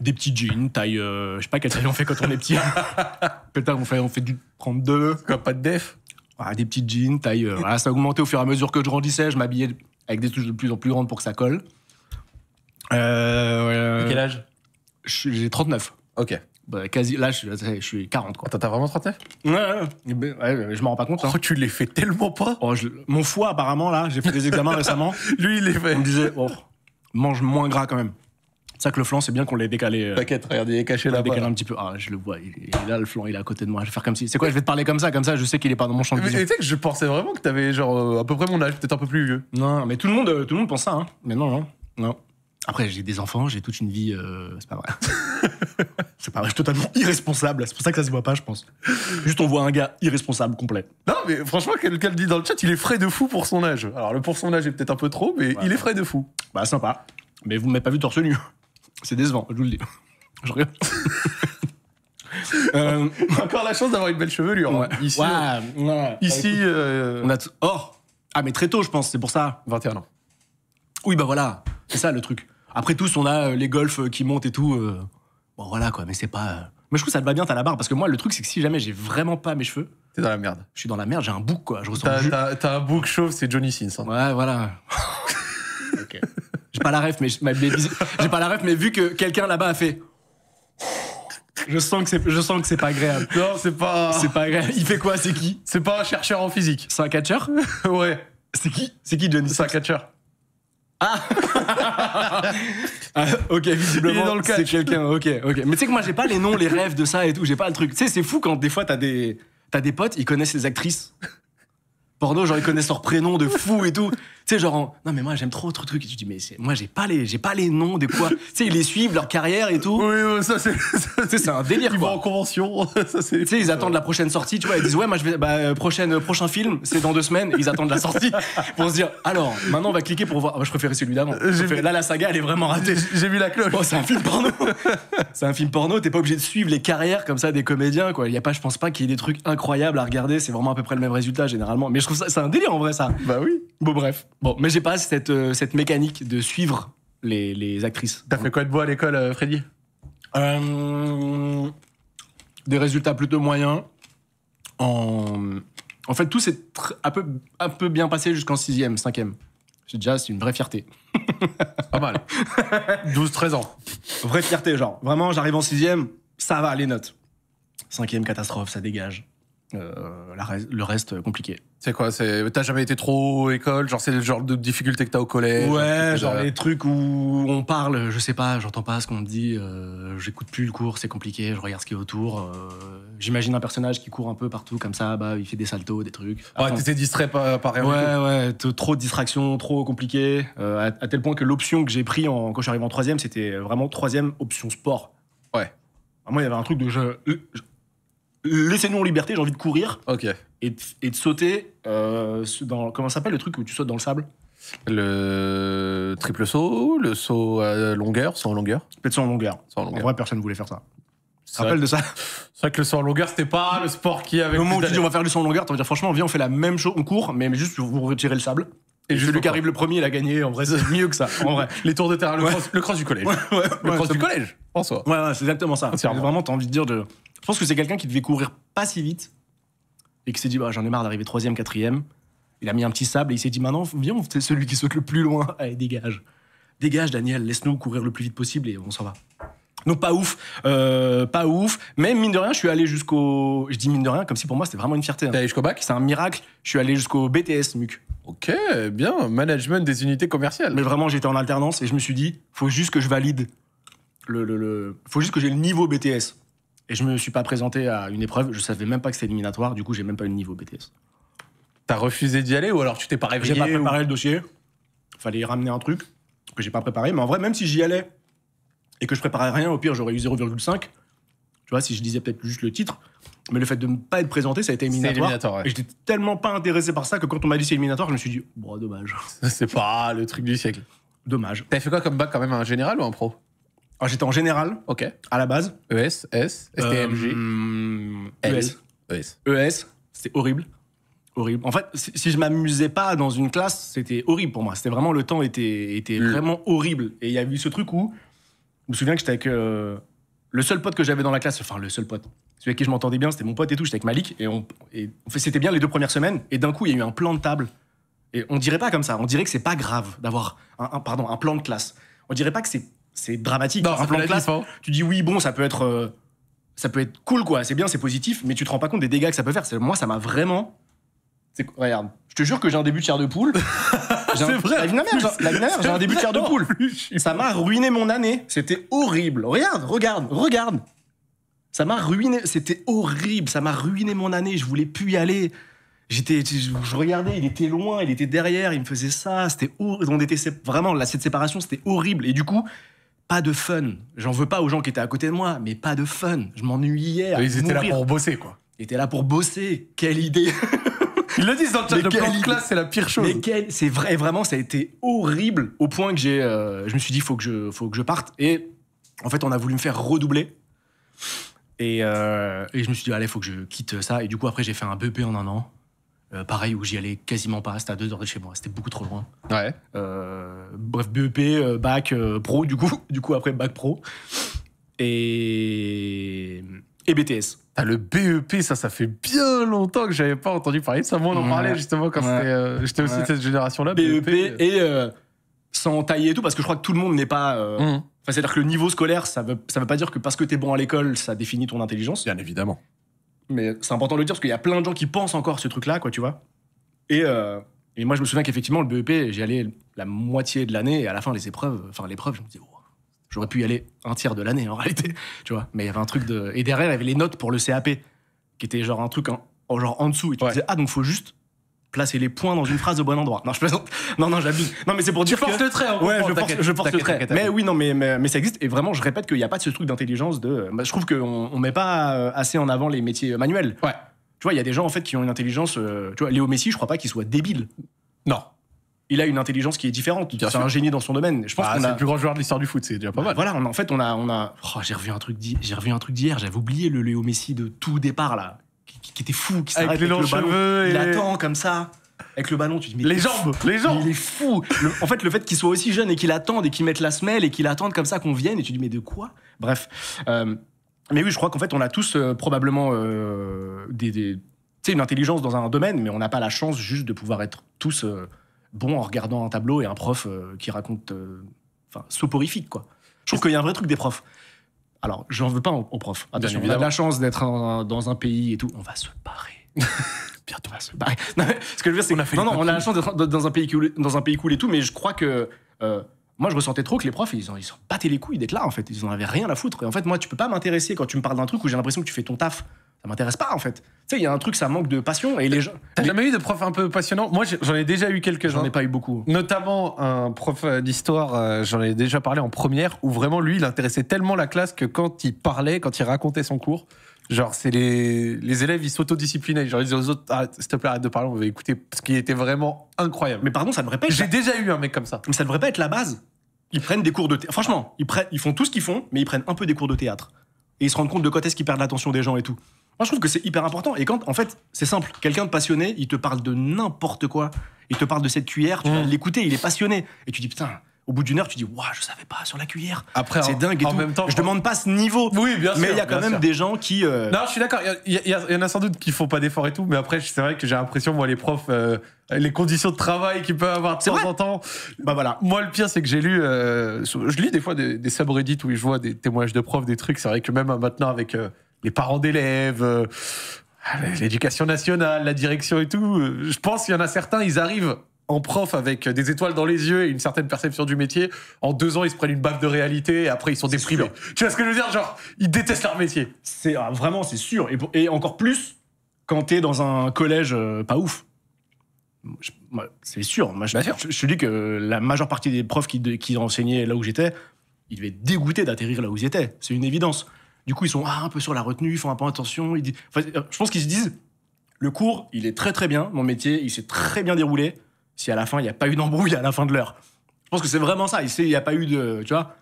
des petits jeans, taille, je sais pas quelle taille on fait quand on est petit. Peut-être on fait, on fait du 32. Quoi, pas de def ah, Des petits jeans, taille. Ça ça augmenté au fur et à mesure que je grandissais. Je m'habillais avec des touches de plus en plus grandes pour que ça colle. quel âge J'ai 39. Ok. Bah, quasi, là, je, je suis 40, quoi. Attends, t'as vraiment 39 Ouais, ouais, ouais, ouais, je m'en rends pas compte. Hein. Oh, tu les fais tellement pas oh, mon foie, apparemment, là, j'ai fait des examens récemment. Lui, il les fait. On me disait, oh, mange moins gras quand même. C'est ça que le flanc c'est bien qu'on l'ait décalé. Euh, T'inquiète, regarde, il est caché là l'a décalé un petit peu. Ah, je le vois, il est là, le flanc il est à côté de moi. Je vais faire comme si. C'est quoi, je vais te parler comme ça, comme ça, je sais qu'il est pas dans mon champ de Mais tu sais que je pensais vraiment que t'avais genre euh, à peu près mon âge, peut-être un peu plus vieux. Non, mais tout le monde, euh, tout le monde pense ça, hein. Mais non, non. Non. Après, j'ai des enfants, j'ai toute une vie. Euh, c'est pas vrai. c'est pas vrai, je suis totalement irresponsable. C'est pour ça que ça se voit pas, je pense. Juste, on voit un gars irresponsable complet. Non, mais franchement, quelqu'un le dit dans le chat, il est frais de fou pour son âge. Alors, le pour son âge est peut-être un peu trop, mais il est frais de fou. Bah, sympa. Mais vous m'avez pas vu torse nu. C'est décevant, je vous le dis. Je regarde. Euh, Encore la chance d'avoir une belle chevelure. Hein. Ici, euh, ici bah, on a. T... Oh ah, mais très tôt, je pense, c'est pour ça. 21 ans. Oui, bah voilà. C'est ça le truc. Après tous, on a euh, les golfs euh, qui montent et tout. Euh, bon, voilà, quoi, mais c'est pas. Mais je trouve que ça te va bien, t'as la barre. Parce que moi, le truc, c'est que si jamais j'ai vraiment pas mes cheveux. T'es dans la merde. Je suis dans la merde, j'ai un bouc, quoi. Je ressens. T'as un bouc chauve, c'est Johnny Sins. Hein. Ouais, voilà. ok. J'ai pas la ref, mais, j'ai pas la ref, mais vu que quelqu'un là-bas a fait. Je sens que c'est, je sens que c'est pas agréable. Non, c'est pas. C'est pas agréable. Il fait quoi C'est qui C'est pas un chercheur en physique. C'est un catcheur. ouais. C'est qui C'est qui Johnny C'est un catcheur. Ah. ah ok, visiblement, c'est quelqu'un. Ok, ok. Mais tu sais que moi, j'ai pas les noms, les rêves de ça et tout. J'ai pas le truc. Tu sais, c'est fou quand des fois, t'as des, des potes, ils connaissent les actrices porno, genre ils connaissent leur prénom de fou et tout tu sais, genre, non, mais moi, j'aime trop autre truc. Et tu dis, mais moi, j'ai pas les, j'ai pas les noms des quoi. tu sais, ils les suivent, leur carrière et tout. Oui, ça, c'est, c'est un délire, ils quoi. Vont en convention. ça, c'est. Tu sais, ils attendent la prochaine sortie, tu vois. Ils disent, ouais, moi, je vais, bah, euh, prochaine, euh, prochain film, c'est dans deux semaines. Ils attendent la sortie pour se dire, alors, maintenant, on va cliquer pour voir. moi je préférais celui d'avant. Là, la saga, elle est vraiment ratée. J'ai vu la cloche. Oh, c'est un film porno. c'est un film porno. T'es pas obligé de suivre les carrières comme ça des comédiens, quoi. Il y a pas, je pense pas qu'il y ait des trucs incroyables à regarder. C'est vraiment à peu près le même résultat, généralement. Mais je trouve ça, c'est un délire, en vrai, ça. Bah oui. Bon, bref. Bon, mais j'ai pas cette, euh, cette mécanique de suivre les, les actrices. T'as fait quoi de beau à l'école, euh, Freddy euh, Des résultats plutôt moyens. En, en fait, tout s'est un peu, un peu bien passé jusqu'en 6 e 5 C'est déjà, c'est une vraie fierté. Pas mal. 12-13 ans. Vraie fierté, genre. Vraiment, j'arrive en 6 ça va, les notes. 5 catastrophe, ça dégage. Euh, le reste compliqué. C'est quoi T'as jamais été trop école Genre, c'est le genre de difficulté que t'as au collège Ouais, genre les trucs où on parle, je sais pas, j'entends pas ce qu'on me dit, euh, j'écoute plus le cours, c'est compliqué, je regarde ce qui est autour. Euh, j'imagine un personnage qui court un peu partout comme ça, bah, il fait des saltos, des trucs. ouais, t'étais distrait par, rien. Ouais, ouais, trop de distractions, trop compliqué. À, tel point que l'option que j'ai pris en, quand je suis arrivé en troisième, c'était vraiment troisième option sport. Ouais. moi, il y avait un truc de jeu je laissez-nous en liberté, j'ai envie de courir Ok. et de, sauter euh, dans. Comment s'appelle le truc où tu sautes dans le sable Le triple saut, le saut à longueur, en longueur. Peut-être en longueur. En vrai, personne voulait faire ça. Ça rappelle de ça C'est vrai que le saut en longueur, c'était pas le sport qui avait. Le moment où tu dis on va faire le saut en longueur, tu vas dire franchement, viens, on fait la même chose, on court, mais juste vous retirez le sable. Et, juste celui qui arrive le premier, il a gagné. En vrai, c'est mieux que ça. les tours de terrain, le, cross, du collège. le cross du collège Ouais, c'est exactement ça. vraiment, t'as envie de dire de. Je pense que c'est quelqu'un qui devait courir pas si vite et qui s'est dit, bah, j'en ai marre d'arriver troisième, quatrième. Il a mis un petit sable et il s'est dit, maintenant, viens, c'est celui qui saute le plus loin. Allez, dégage. Dégage, Daniel, laisse-nous courir le plus vite possible et on s'en va. Donc pas ouf, euh, pas ouf. Mais mine de rien, je suis allé jusqu'au. Je dis mine de rien, comme si pour moi c'était vraiment une fierté. Hein. jusqu'au bac C'est un miracle. Je suis allé jusqu'au BTS MUC. Ok, bien, management des unités commerciales. Mais vraiment, j'étais en alternance et je me suis dit, faut juste que je valide le, faut juste que j'ai le niveau BTS. Et je me suis pas présenté à une épreuve, je savais même pas que c'était éliminatoire, du coup j'ai même pas eu le niveau BTS. T'as refusé d'y aller ou alors tu t'es pas réveillé J'ai pas préparé le dossier. Fallait y ramener un truc que j'ai pas préparé, mais en vrai même si j'y allais et que je préparais rien, au pire j'aurais eu 0,5. Tu vois, si je disais peut-être juste le titre, mais le fait de ne pas être présenté, ça a été éliminatoire. éliminatoire Et j'étais tellement pas intéressé par ça que quand on m'a dit c'est éliminatoire, je me suis dit bon oh, dommage. c'est pas le truc du siècle. Dommage. T'as fait quoi comme bac quand même, un général ou un pro ah, j'étais en général. Ok. À la base. ES, S, STMG. ES. Euh, e ES. E c'était horrible. Horrible. En fait, si, je m'amusais pas dans une classe, c'était horrible pour moi. C'était vraiment, le temps était, était mm. vraiment horrible. Et il y a eu ce truc où, je me souviens que j'étais avec euh, le seul pote que j'avais dans la classe, enfin, le seul pote. Celui avec qui je m'entendais bien, c'était mon pote et tout. J'étais avec Malik. Et, on, c'était bien les deux premières semaines. Et d'un coup, il y a eu un plan de table. Et on dirait pas comme ça. On dirait que c'est pas grave d'avoir un, un, pardon, un plan de classe. On dirait pas que c'est c'est dramatique. Hein. Tu dis oui, bon, ça peut être, euh, ça peut être cool, quoi. C'est bien, c'est positif, mais tu te rends pas compte des dégâts que ça peut faire. Moi, ça m'a vraiment. Regarde, je te jure que j'ai un début de chair de poule. c'est vrai. La vie j'ai un début de chair de poule. Ça m'a ruiné mon année. C'était horrible. Regarde, regarde, regarde. Ça m'a ruiné. C'était horrible. Ça m'a ruiné mon année. Je voulais plus y aller. J'étais, je regardais, il était loin, il était derrière, il me faisait ça, c'était horrible. On était vraiment, cette séparation, c'était horrible. Et du coup, pas de fun. J'en veux pas aux gens qui étaient à côté de moi, mais pas de fun. Je m'ennuyais. Ils étaient là pour bosser, quoi. Ils étaient là pour bosser. Quelle idée Ils le disent dans le chat, classe, c'est la pire chose. Mais c'est vrai, vraiment, ça a été horrible au point que j'ai, euh, je me suis dit, faut que je, faut que je parte. Et en fait, on a voulu me faire redoubler. Et, euh, je me suis dit, allez, faut que je quitte ça. Et du coup, après, j'ai fait un BP en un an. Euh, pareil, où j'y allais quasiment pas, c'était à deux heures de chez moi, c'était beaucoup trop loin. Ouais. Euh, bref, BEP, euh, bac pro, du coup, du coup après bac pro. Et, et BTS. le BEP, ça, ça fait bien longtemps que j'avais pas entendu parler de ça. Moi, on en parlait justement quand j'étais aussi de cette génération-là. BEP, e et sans tailler et tout, parce que je crois que tout le monde n'est pas. Mhm. c'est-à-dire que le niveau scolaire, ça veut, ça veut pas dire que parce que t'es bon à l'école, ça définit ton intelligence. Bien évidemment mais c'est important de le dire parce qu'il y a plein de gens qui pensent encore ce truc-là, quoi, tu vois. Euh, et, moi, je me souviens qu'effectivement, le BEP, j'y allé la moitié de l'année et à la fin, les épreuves, enfin, l'épreuve, je me disais, oh, j'aurais pu y aller un tiers de l'année en réalité, tu vois. Mais il y avait un truc de. Et derrière, il y avait les notes pour le CAP, qui était genre un truc en, genre en dessous. Et tu disais, ah, donc faut juste placer les points dans une phrase au bon endroit. Non, je plaisante. Non, non, j'abuse. Non, mais c'est pour dire que. le trait, Ouais, je force, le trait. Mais oui, non, mais, mais, ça existe. Et vraiment, je répète qu'il n'y a pas de ce truc d'intelligence de. Bah, je trouve qu'on on met pas euh, assez en avant les métiers euh, manuels. Ouais. Tu vois, il y a des gens, en fait, qui ont une intelligence. Euh, tu vois, Léo Messi, je crois pas qu'il soit débile. Non il a une intelligence qui est différente. C'est un génie dans son domaine. Je pense bah, qu'on c'est le plus grand joueur de l'histoire du foot, c'est déjà pas bah, mal. Voilà, en fait, on a, on a... Oh, j'ai revu un truc, j'ai revu un truc d'hier. J'avais oublié le Léo Messi de tout départ là qui, était fou, qui s'arrête avec, les le ballon. Il attend comme ça. Avec le ballon, tu te dis, mais les jambes, les Il est fou. en fait, le fait qu'il soit aussi jeune et qu'il attende et qu'il mette la semelle et qu'il attende comme ça qu'on vienne, et tu te dis mais de quoi Bref. Euh, mais oui, je crois qu'en fait, on a tous euh, probablement euh, une intelligence dans un domaine, mais on n'a pas la chance juste de pouvoir être tous bons en regardant un tableau et un prof qui raconte, enfin, soporifique quoi. Je trouve qu'il y a un vrai truc des profs. Alors, j'en veux pas aux, profs. on a la chance d'être dans un pays et tout. On va se barrer. Bientôt, on va se bah, barrer. ce que je veux c'est Non, non, on a la chance d'être dans, un pays cool, dans un pays cool et tout, mais je crois que. Euh, moi, je ressentais trop que les profs, ils ont ils s'en battaient les couilles d'être là, en fait. Ils en avaient rien à foutre. Et en fait, moi, tu peux pas m'intéresser quand tu me parles d'un truc où j'ai l'impression que tu fais ton taf ça m'intéresse pas en fait. Tu sais, il y a un truc, ça manque de passion et les gens. T'as jamais eu de prof un peu passionnant Moi, j'en ai déjà eu quelques-uns. J'en ai pas eu beaucoup. Notamment un prof euh, d'histoire, euh, j'en ai déjà parlé en première, où vraiment lui, il intéressait tellement la classe que quand il parlait, quand il racontait son cours, genre c'est les... les, élèves, ils s'autodisciplinaient. Genre ils disaient aux autres, ah, s'il te plaît, arrête de parler, on va écouter, parce qu'il était vraiment incroyable. Mais pardon, ça ne devrait pas. Être... J'ai déjà eu un mec comme ça. Mais ça devrait pas être la base. Ils prennent des cours de théâtre. Franchement, ils, prennent... ils font tout ce qu'ils font, mais ils prennent un peu des cours de théâtre. Et ils se rendent compte de quand est-ce qu'ils perdent l'attention des gens et tout. Moi, je trouve que c'est hyper important. Et quand, en fait, c'est simple. Quelqu'un de passionné, il te parle de n'importe quoi. Il te parle de cette cuillère, tu vas mmh. l'écouter, il est passionné. Et tu dis, putain, au bout d'une heure, tu dis, waouh, je savais pas sur la cuillère. Après, c'est dingue. Et en tout. même temps, je demande pas ce niveau. Oui, bien sûr. Mais il y a quand même des gens qui. Euh, non, je suis d'accord. Il y, y, en a sans doute qui font pas d'efforts et tout, mais après, c'est vrai que j'ai l'impression, moi, les profs, euh, les conditions de travail qu'ils peuvent avoir de temps en temps. Bah voilà. Moi, le pire, c'est que j'ai lu, euh, je lis des fois des, des subreddits où je vois des témoignages de profs, des trucs. C'est vrai que même maintenant, avec les parents d'élèves, euh, ah, l'éducation nationale, la direction et tout. Je pense qu'il y en a certains, ils arrivent en prof avec des étoiles dans les yeux et une certaine perception du métier, en deux ans, ils se prennent une baffe de réalité et après, ils sont déprimés. Tu vois ce que je veux dire Genre, ils détestent leur métier. C'est ah, Vraiment, c'est sûr. Et, encore plus quand t'es dans un collège euh, pas ouf. C'est sûr. Moi, je, sûr. Je, dis que la majeure partie des profs qui, qui enseignaient là où j'étais, ils devaient dégoûter d'atterrir là où ils étaient. C'est une évidence. Du coup, ils sont ah, un peu sur la retenue, ils font un peu attention. Euh, je pense qu'ils se disent le cours, il est très très bien, mon métier, il s'est très bien déroulé. Si à la fin, il n'y a pas eu d'embrouille à la fin de l'heure. Je pense que c'est vraiment ça. Il n'y a pas eu de. Tu vois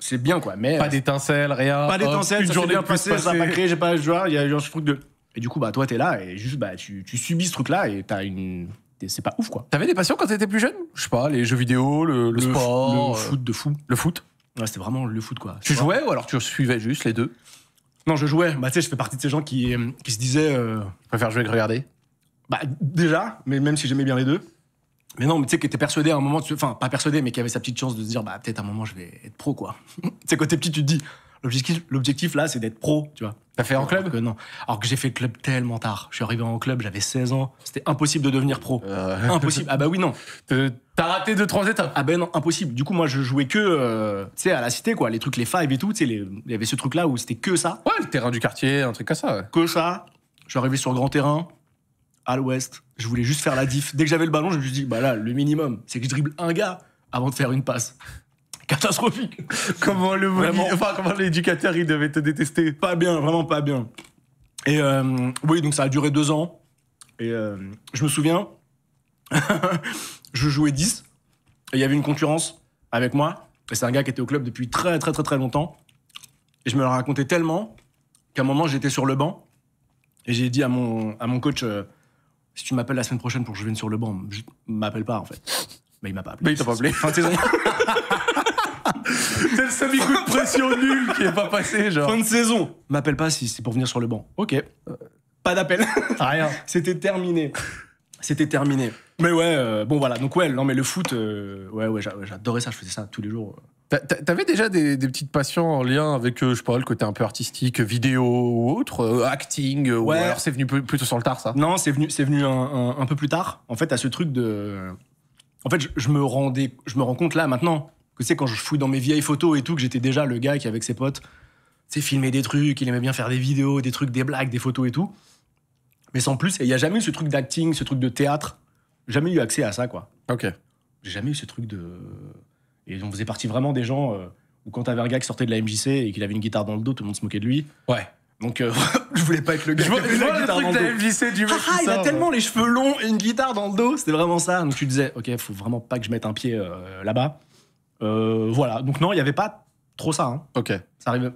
c'est bien quoi, mais. Pas d'étincelle, rien. Pas d'étincelle, ça s'est bien passé, ça n'a pas créé, j'ai pas. joueur il y a Et du coup, bah, toi, es là et juste, bah, tu, subis ce truc-là et t'as une. C'est pas ouf quoi. T'avais des passions quand t'étais plus jeune Je sais pas, les jeux vidéo, le, le sport. Le euh, foot de fou. Le foot Ouais, c'était vraiment le foot, quoi. Tu jouais ou alors tu suivais juste les deux Non, je jouais. Bah, tu sais, je fais partie de ces gens qui, euh, qui se disaient. Euh... préfère jouer que regarder Bah, déjà, mais même si j'aimais bien les deux. Mais non, mais tu sais, qui était persuadé à un moment, enfin, pas persuadé, mais qui avait sa petite chance de se dire, bah, peut-être à un moment, je vais être pro, quoi. tu sais, quand petit, tu te dis, l'objectif, là, c'est d'être pro, tu vois. T'as fait en club Non. Alors que j'ai fait club tellement tard. Je suis arrivé en club, j'avais 16 ans. C'était impossible de devenir pro. Euh, impossible. Ah bah oui, non. T'as raté deux trois étapes. Ah ben non, impossible. Du coup, moi, je jouais que, euh, tu sais, à la cité, quoi, les trucs, les five et tout. Tu sais, il y avait ce truc-là où c'était que ça. Ouais, le terrain du quartier, un truc comme ça. Que ça. Je suis arrivé sur grand terrain, à l'ouest. Je voulais juste faire la diff. Dès que j'avais le ballon, je me suis dit, bah là, le minimum, c'est que je dribble un gars avant de faire une passe. Catastrophique. comment le vraiment. Enfin, comment l'éducateur, il devait te détester. Pas bien, vraiment pas bien. Et euh, oui, donc ça a duré deux ans. Et euh, je me souviens. je jouais 10. Et il y avait une concurrence avec moi. Et c'est un gars qui était au club depuis très, très, très, très longtemps. Et je me le racontais tellement qu'à un moment, j'étais sur le banc. Et j'ai dit à mon, à mon coach euh, Si tu m'appelles la semaine prochaine pour que je vienne sur le banc, je m'appelle pas, en fait. Mais il m'a pas appelé. il t'a pas Fin de saison. c'est le coup de pression nul qui est pas passé, genre. Fin de saison. M'appelle pas si c'est pour venir sur le banc. Ok. Euh, pas d'appel. Ah, rien. C'était terminé c'était terminé. Mais ouais, euh, bon voilà, donc ouais, non mais le foot, euh, ouais, ouais, j'adorais ça, je faisais ça tous les jours. T'avais déjà des, petites passions en lien avec, euh, je sais pas, le côté un peu artistique, vidéo ou autre, acting, ouais. ou alors c'est venu plutôt sur le tard ça Non, c'est venu, c'est venu un, peu plus tard. En fait, à ce truc de. En fait, je, me, rendais, je me rends compte là maintenant que c'est quand je fouille dans mes vieilles photos et tout, que j'étais déjà le gars qui, avec ses potes, c'est filmer des trucs, il aimait bien faire des vidéos, des trucs, des blagues, des photos et tout. Mais sans plus, il n'y a jamais eu ce truc d'acting, ce truc de théâtre. Jamais eu accès à ça, quoi. Ok. J'ai jamais eu ce truc de. Et on faisait partie vraiment des gens euh, où quand t'avais un gars qui sortait de la MJC et qu'il avait une guitare dans le dos, tout le monde se moquait de lui. Ouais. Donc euh, je voulais pas être le gars. Je vois, qui le truc de la MJC du mec. Ah, il a tellement les cheveux longs et une guitare dans le dos. C'était vraiment ça. Donc tu disais, ok, faut vraiment pas que je mette un pied euh, là-bas. voilà. Donc non, il y avait pas trop ça. Hein. Ok. Ça arrive.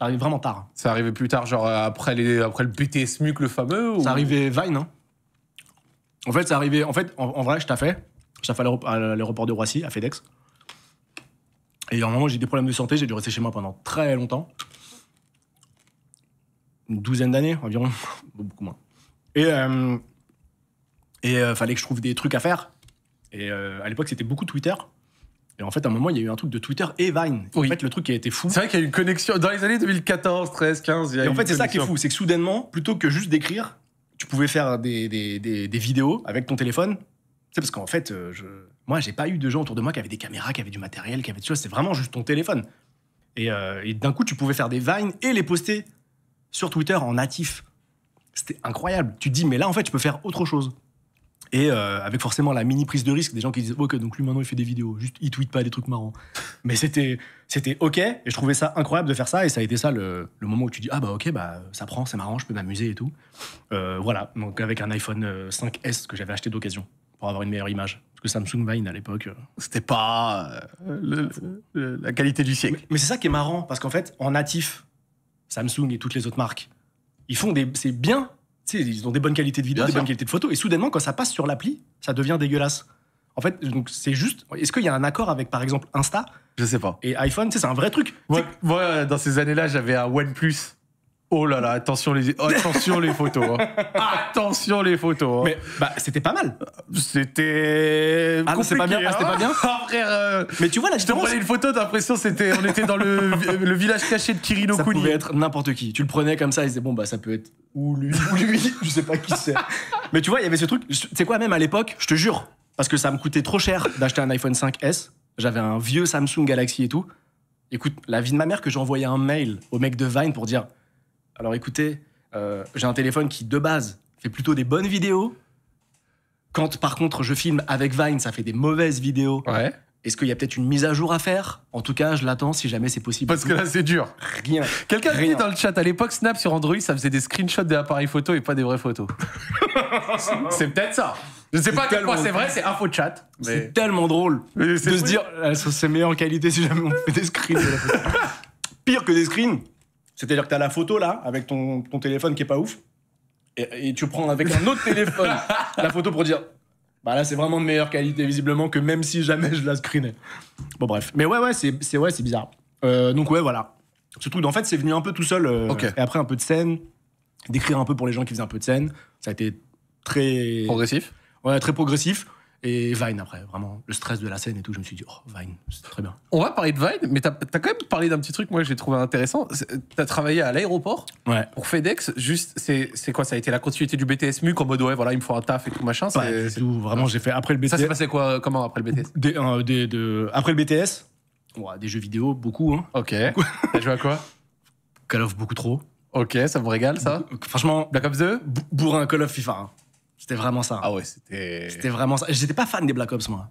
Ça arrivait vraiment tard. Hein. Ça arrivait plus tard, genre euh, après, après le BTS MUC, le fameux ou... Ça arrivait Vine, hein. En fait, ça arrivait. En fait, en, vrai, je t'ai fait. Je t'ai fait à l'aéroport de Roissy, à FedEx. Et à un moment, j'ai des problèmes de santé, j'ai dû rester chez moi pendant très longtemps. Une douzaine d'années environ, beaucoup moins. Et il euh, et euh, fallait que je trouve des trucs à faire. Et à l'époque, c'était beaucoup Twitter. Et en fait, à un moment, il y a eu un truc de Twitter et Vine. En fait, le truc qui a été fou. C'est vrai qu'il y a eu une connexion. Dans les années 2014, 13, 15, il y a Et en fait, c'est ça qui est fou. C'est que soudainement, plutôt que juste d'écrire, tu pouvais faire des, vidéos avec ton téléphone. C'est parce qu'en fait, euh, je... moi, j'ai pas eu de gens autour de moi qui avaient des caméras, qui avaient du matériel, qui avaient. des choses. c'est vraiment juste ton téléphone. Euh, et, d'un coup, tu pouvais faire des vines et les poster sur Twitter en natif. C'était incroyable. Tu te dis, mais là, en fait, je peux faire autre chose. Et euh, avec forcément la mini prise de risque des gens qui disent Ok, donc lui maintenant il fait des vidéos, juste il tweet pas des trucs marrants. Mais c'était c'était ok et je trouvais ça incroyable de faire ça et ça a été ça le, moment où tu dis Ah bah ok, bah ça prend, c'est marrant, je peux m'amuser et tout. Euh, voilà, donc avec un iPhone 5S euh, que j'avais acheté d'occasion pour avoir une meilleure image. Parce que Samsung Vine à l'époque. C'était pas la qualité du siècle. Mais, mais c'est ça qui est marrant parce qu'en fait, en natif, Samsung et toutes les autres marques, ils font des. C'est bien ils ont des bonnes qualités de vidéo, des bonnes qualités de photos. et soudainement, quand ça passe sur l'appli, ça devient dégueulasse. En fait, donc c'est juste. Est-ce qu'il y a un accord avec, par exemple, Insta Je sais pas. et iPhone C'est un vrai truc. moi, dans ces années-là, j'avais un OnePlus. Oh là là, attention les, attention les photos. Hein. Attention les photos. Hein. Mais bah, c'était pas mal. C'était. Ah, c'est pas bien. Ah, c'était pas bien. Hein. Euh, mais tu vois la Je te une photo, t'as l'impression c'était, on était dans le, euh, village caché de Kirino Ça pouvait être n'importe qui. Tu le prenais comme ça, il disait bon bah ça peut être ou lui ou lui, je sais pas qui c'est. Mais tu vois, il y avait ce truc. C'est quoi même à l'époque, je te jure, parce que ça me coûtait trop cher d'acheter un iPhone 5S. J'avais un vieux Samsung Galaxy et tout. Écoute, la vie de ma mère que j'envoyais un mail au mec de Vine pour dire alors écoutez, euh, j'ai un téléphone qui, de base, fait plutôt des bonnes vidéos. Quand, par contre, je filme avec Vine, ça fait des mauvaises vidéos. Ouais. Est-ce qu'il y a peut-être une mise à jour à faire En tout cas, je l'attends si jamais c'est possible. Parce que là, c'est dur. Rien. Quelqu'un dit dans le chat, à l'époque, Snap sur Android, ça faisait des screenshots des appareils photo et pas des vraies photos. c'est peut-être ça. Je ne sais pas à quel point c'est vrai, c'est info chat. C'est tellement drôle de se dire, euh, c'est sont qualité si jamais on fait des screens. Pire que des screens, c'est-à-dire que tu as la photo là, avec ton, téléphone qui est pas ouf, et, tu prends avec un autre téléphone la photo pour dire bah là, c'est vraiment de meilleure qualité, visiblement, que même si jamais je la screenais. Bon, bref. Mais ouais, ouais, c'est bizarre. Euh, donc, ouais, voilà. Ce truc, en fait, c'est venu un peu tout seul. Euh, et après, un peu de scène, d'écrire un peu pour les gens qui faisaient un peu de scène. Ça a été très. Progressif Ouais, très progressif. Et Vine après, vraiment, le stress de la scène et tout, je me suis dit, oh, Vine, c'est très bien. On va parler de Vine, mais t'as as quand même parlé d'un petit truc, moi, j'ai trouvé intéressant. T'as travaillé à l'aéroport ouais. pour FedEx, juste, c'est quoi Ça a été la continuité du BTS mu en mode, ouais, voilà, il me faut un taf et tout machin c'est... vraiment, j'ai fait après le BTS. Ça s'est passé quoi euh, Comment après le BTS euh, de... Après le BTS ouais, Des jeux vidéo, beaucoup. Hein. Ok. T'as joué à quoi Call of beaucoup trop. Ok, ça vous régale ça Franchement. Black Ops 2 Bourrin Call of FIFA. Hein. C'était vraiment ça. Ah ouais, c'était. C'était vraiment ça. J'étais pas fan des Black Ops, moi.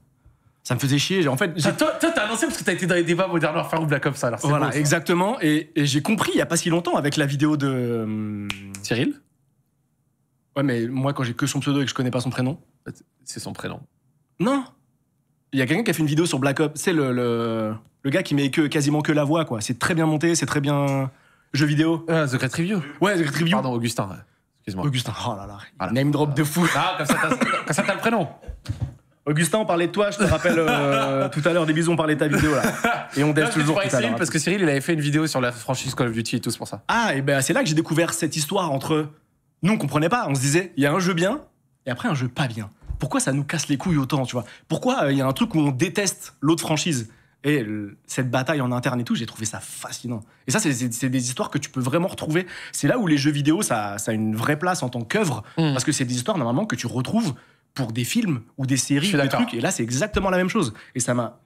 Ça me faisait chier. En fait, toi, toi, t'as annoncé parce que t'as été dans les débats modernes faire ou Black Ops, alors. Voilà, exactement. Et, j'ai compris il y a pas si longtemps avec la vidéo de hum, Cyril. Ouais, mais moi, quand j'ai que son pseudo et que je connais pas son prénom. C'est son prénom. Non. Il y a quelqu'un qui a fait une vidéo sur Black Ops. C'est le, le, gars qui met que, quasiment que la voix, quoi. C'est très bien monté, c'est très bien. Jeu vidéo. Ah, The Great Review. Ouais, The Great Review. Pardon, Augustin. Augustin, oh là là, name drop de fou. Ah, comme ça, t'as- le prénom. Augustin, on parlait de toi, je te rappelle euh, tout à l'heure des bisous, on parlait de ta vidéo là. Et on toujours tout à parce que hein. Cyril, il avait fait une vidéo sur la franchise Call of Duty et tout, c'est pour ça. Ah, et ben c'est là que j'ai découvert cette histoire entre. Nous, on comprenait pas. On se disait, il y a un jeu bien et après un jeu pas bien. Pourquoi ça nous casse les couilles autant, tu vois Pourquoi euh, il y a un truc où on déteste l'autre franchise et cette bataille en interne et tout, j'ai trouvé ça fascinant. Et ça, c'est des histoires que tu peux vraiment retrouver. C'est là où les jeux vidéo, ça, a une vraie place en tant qu'œuvre, mm. parce que c'est des histoires normalement que tu retrouves pour des films ou des séries, des trucs. Et là, c'est exactement la même chose. Et ça m'a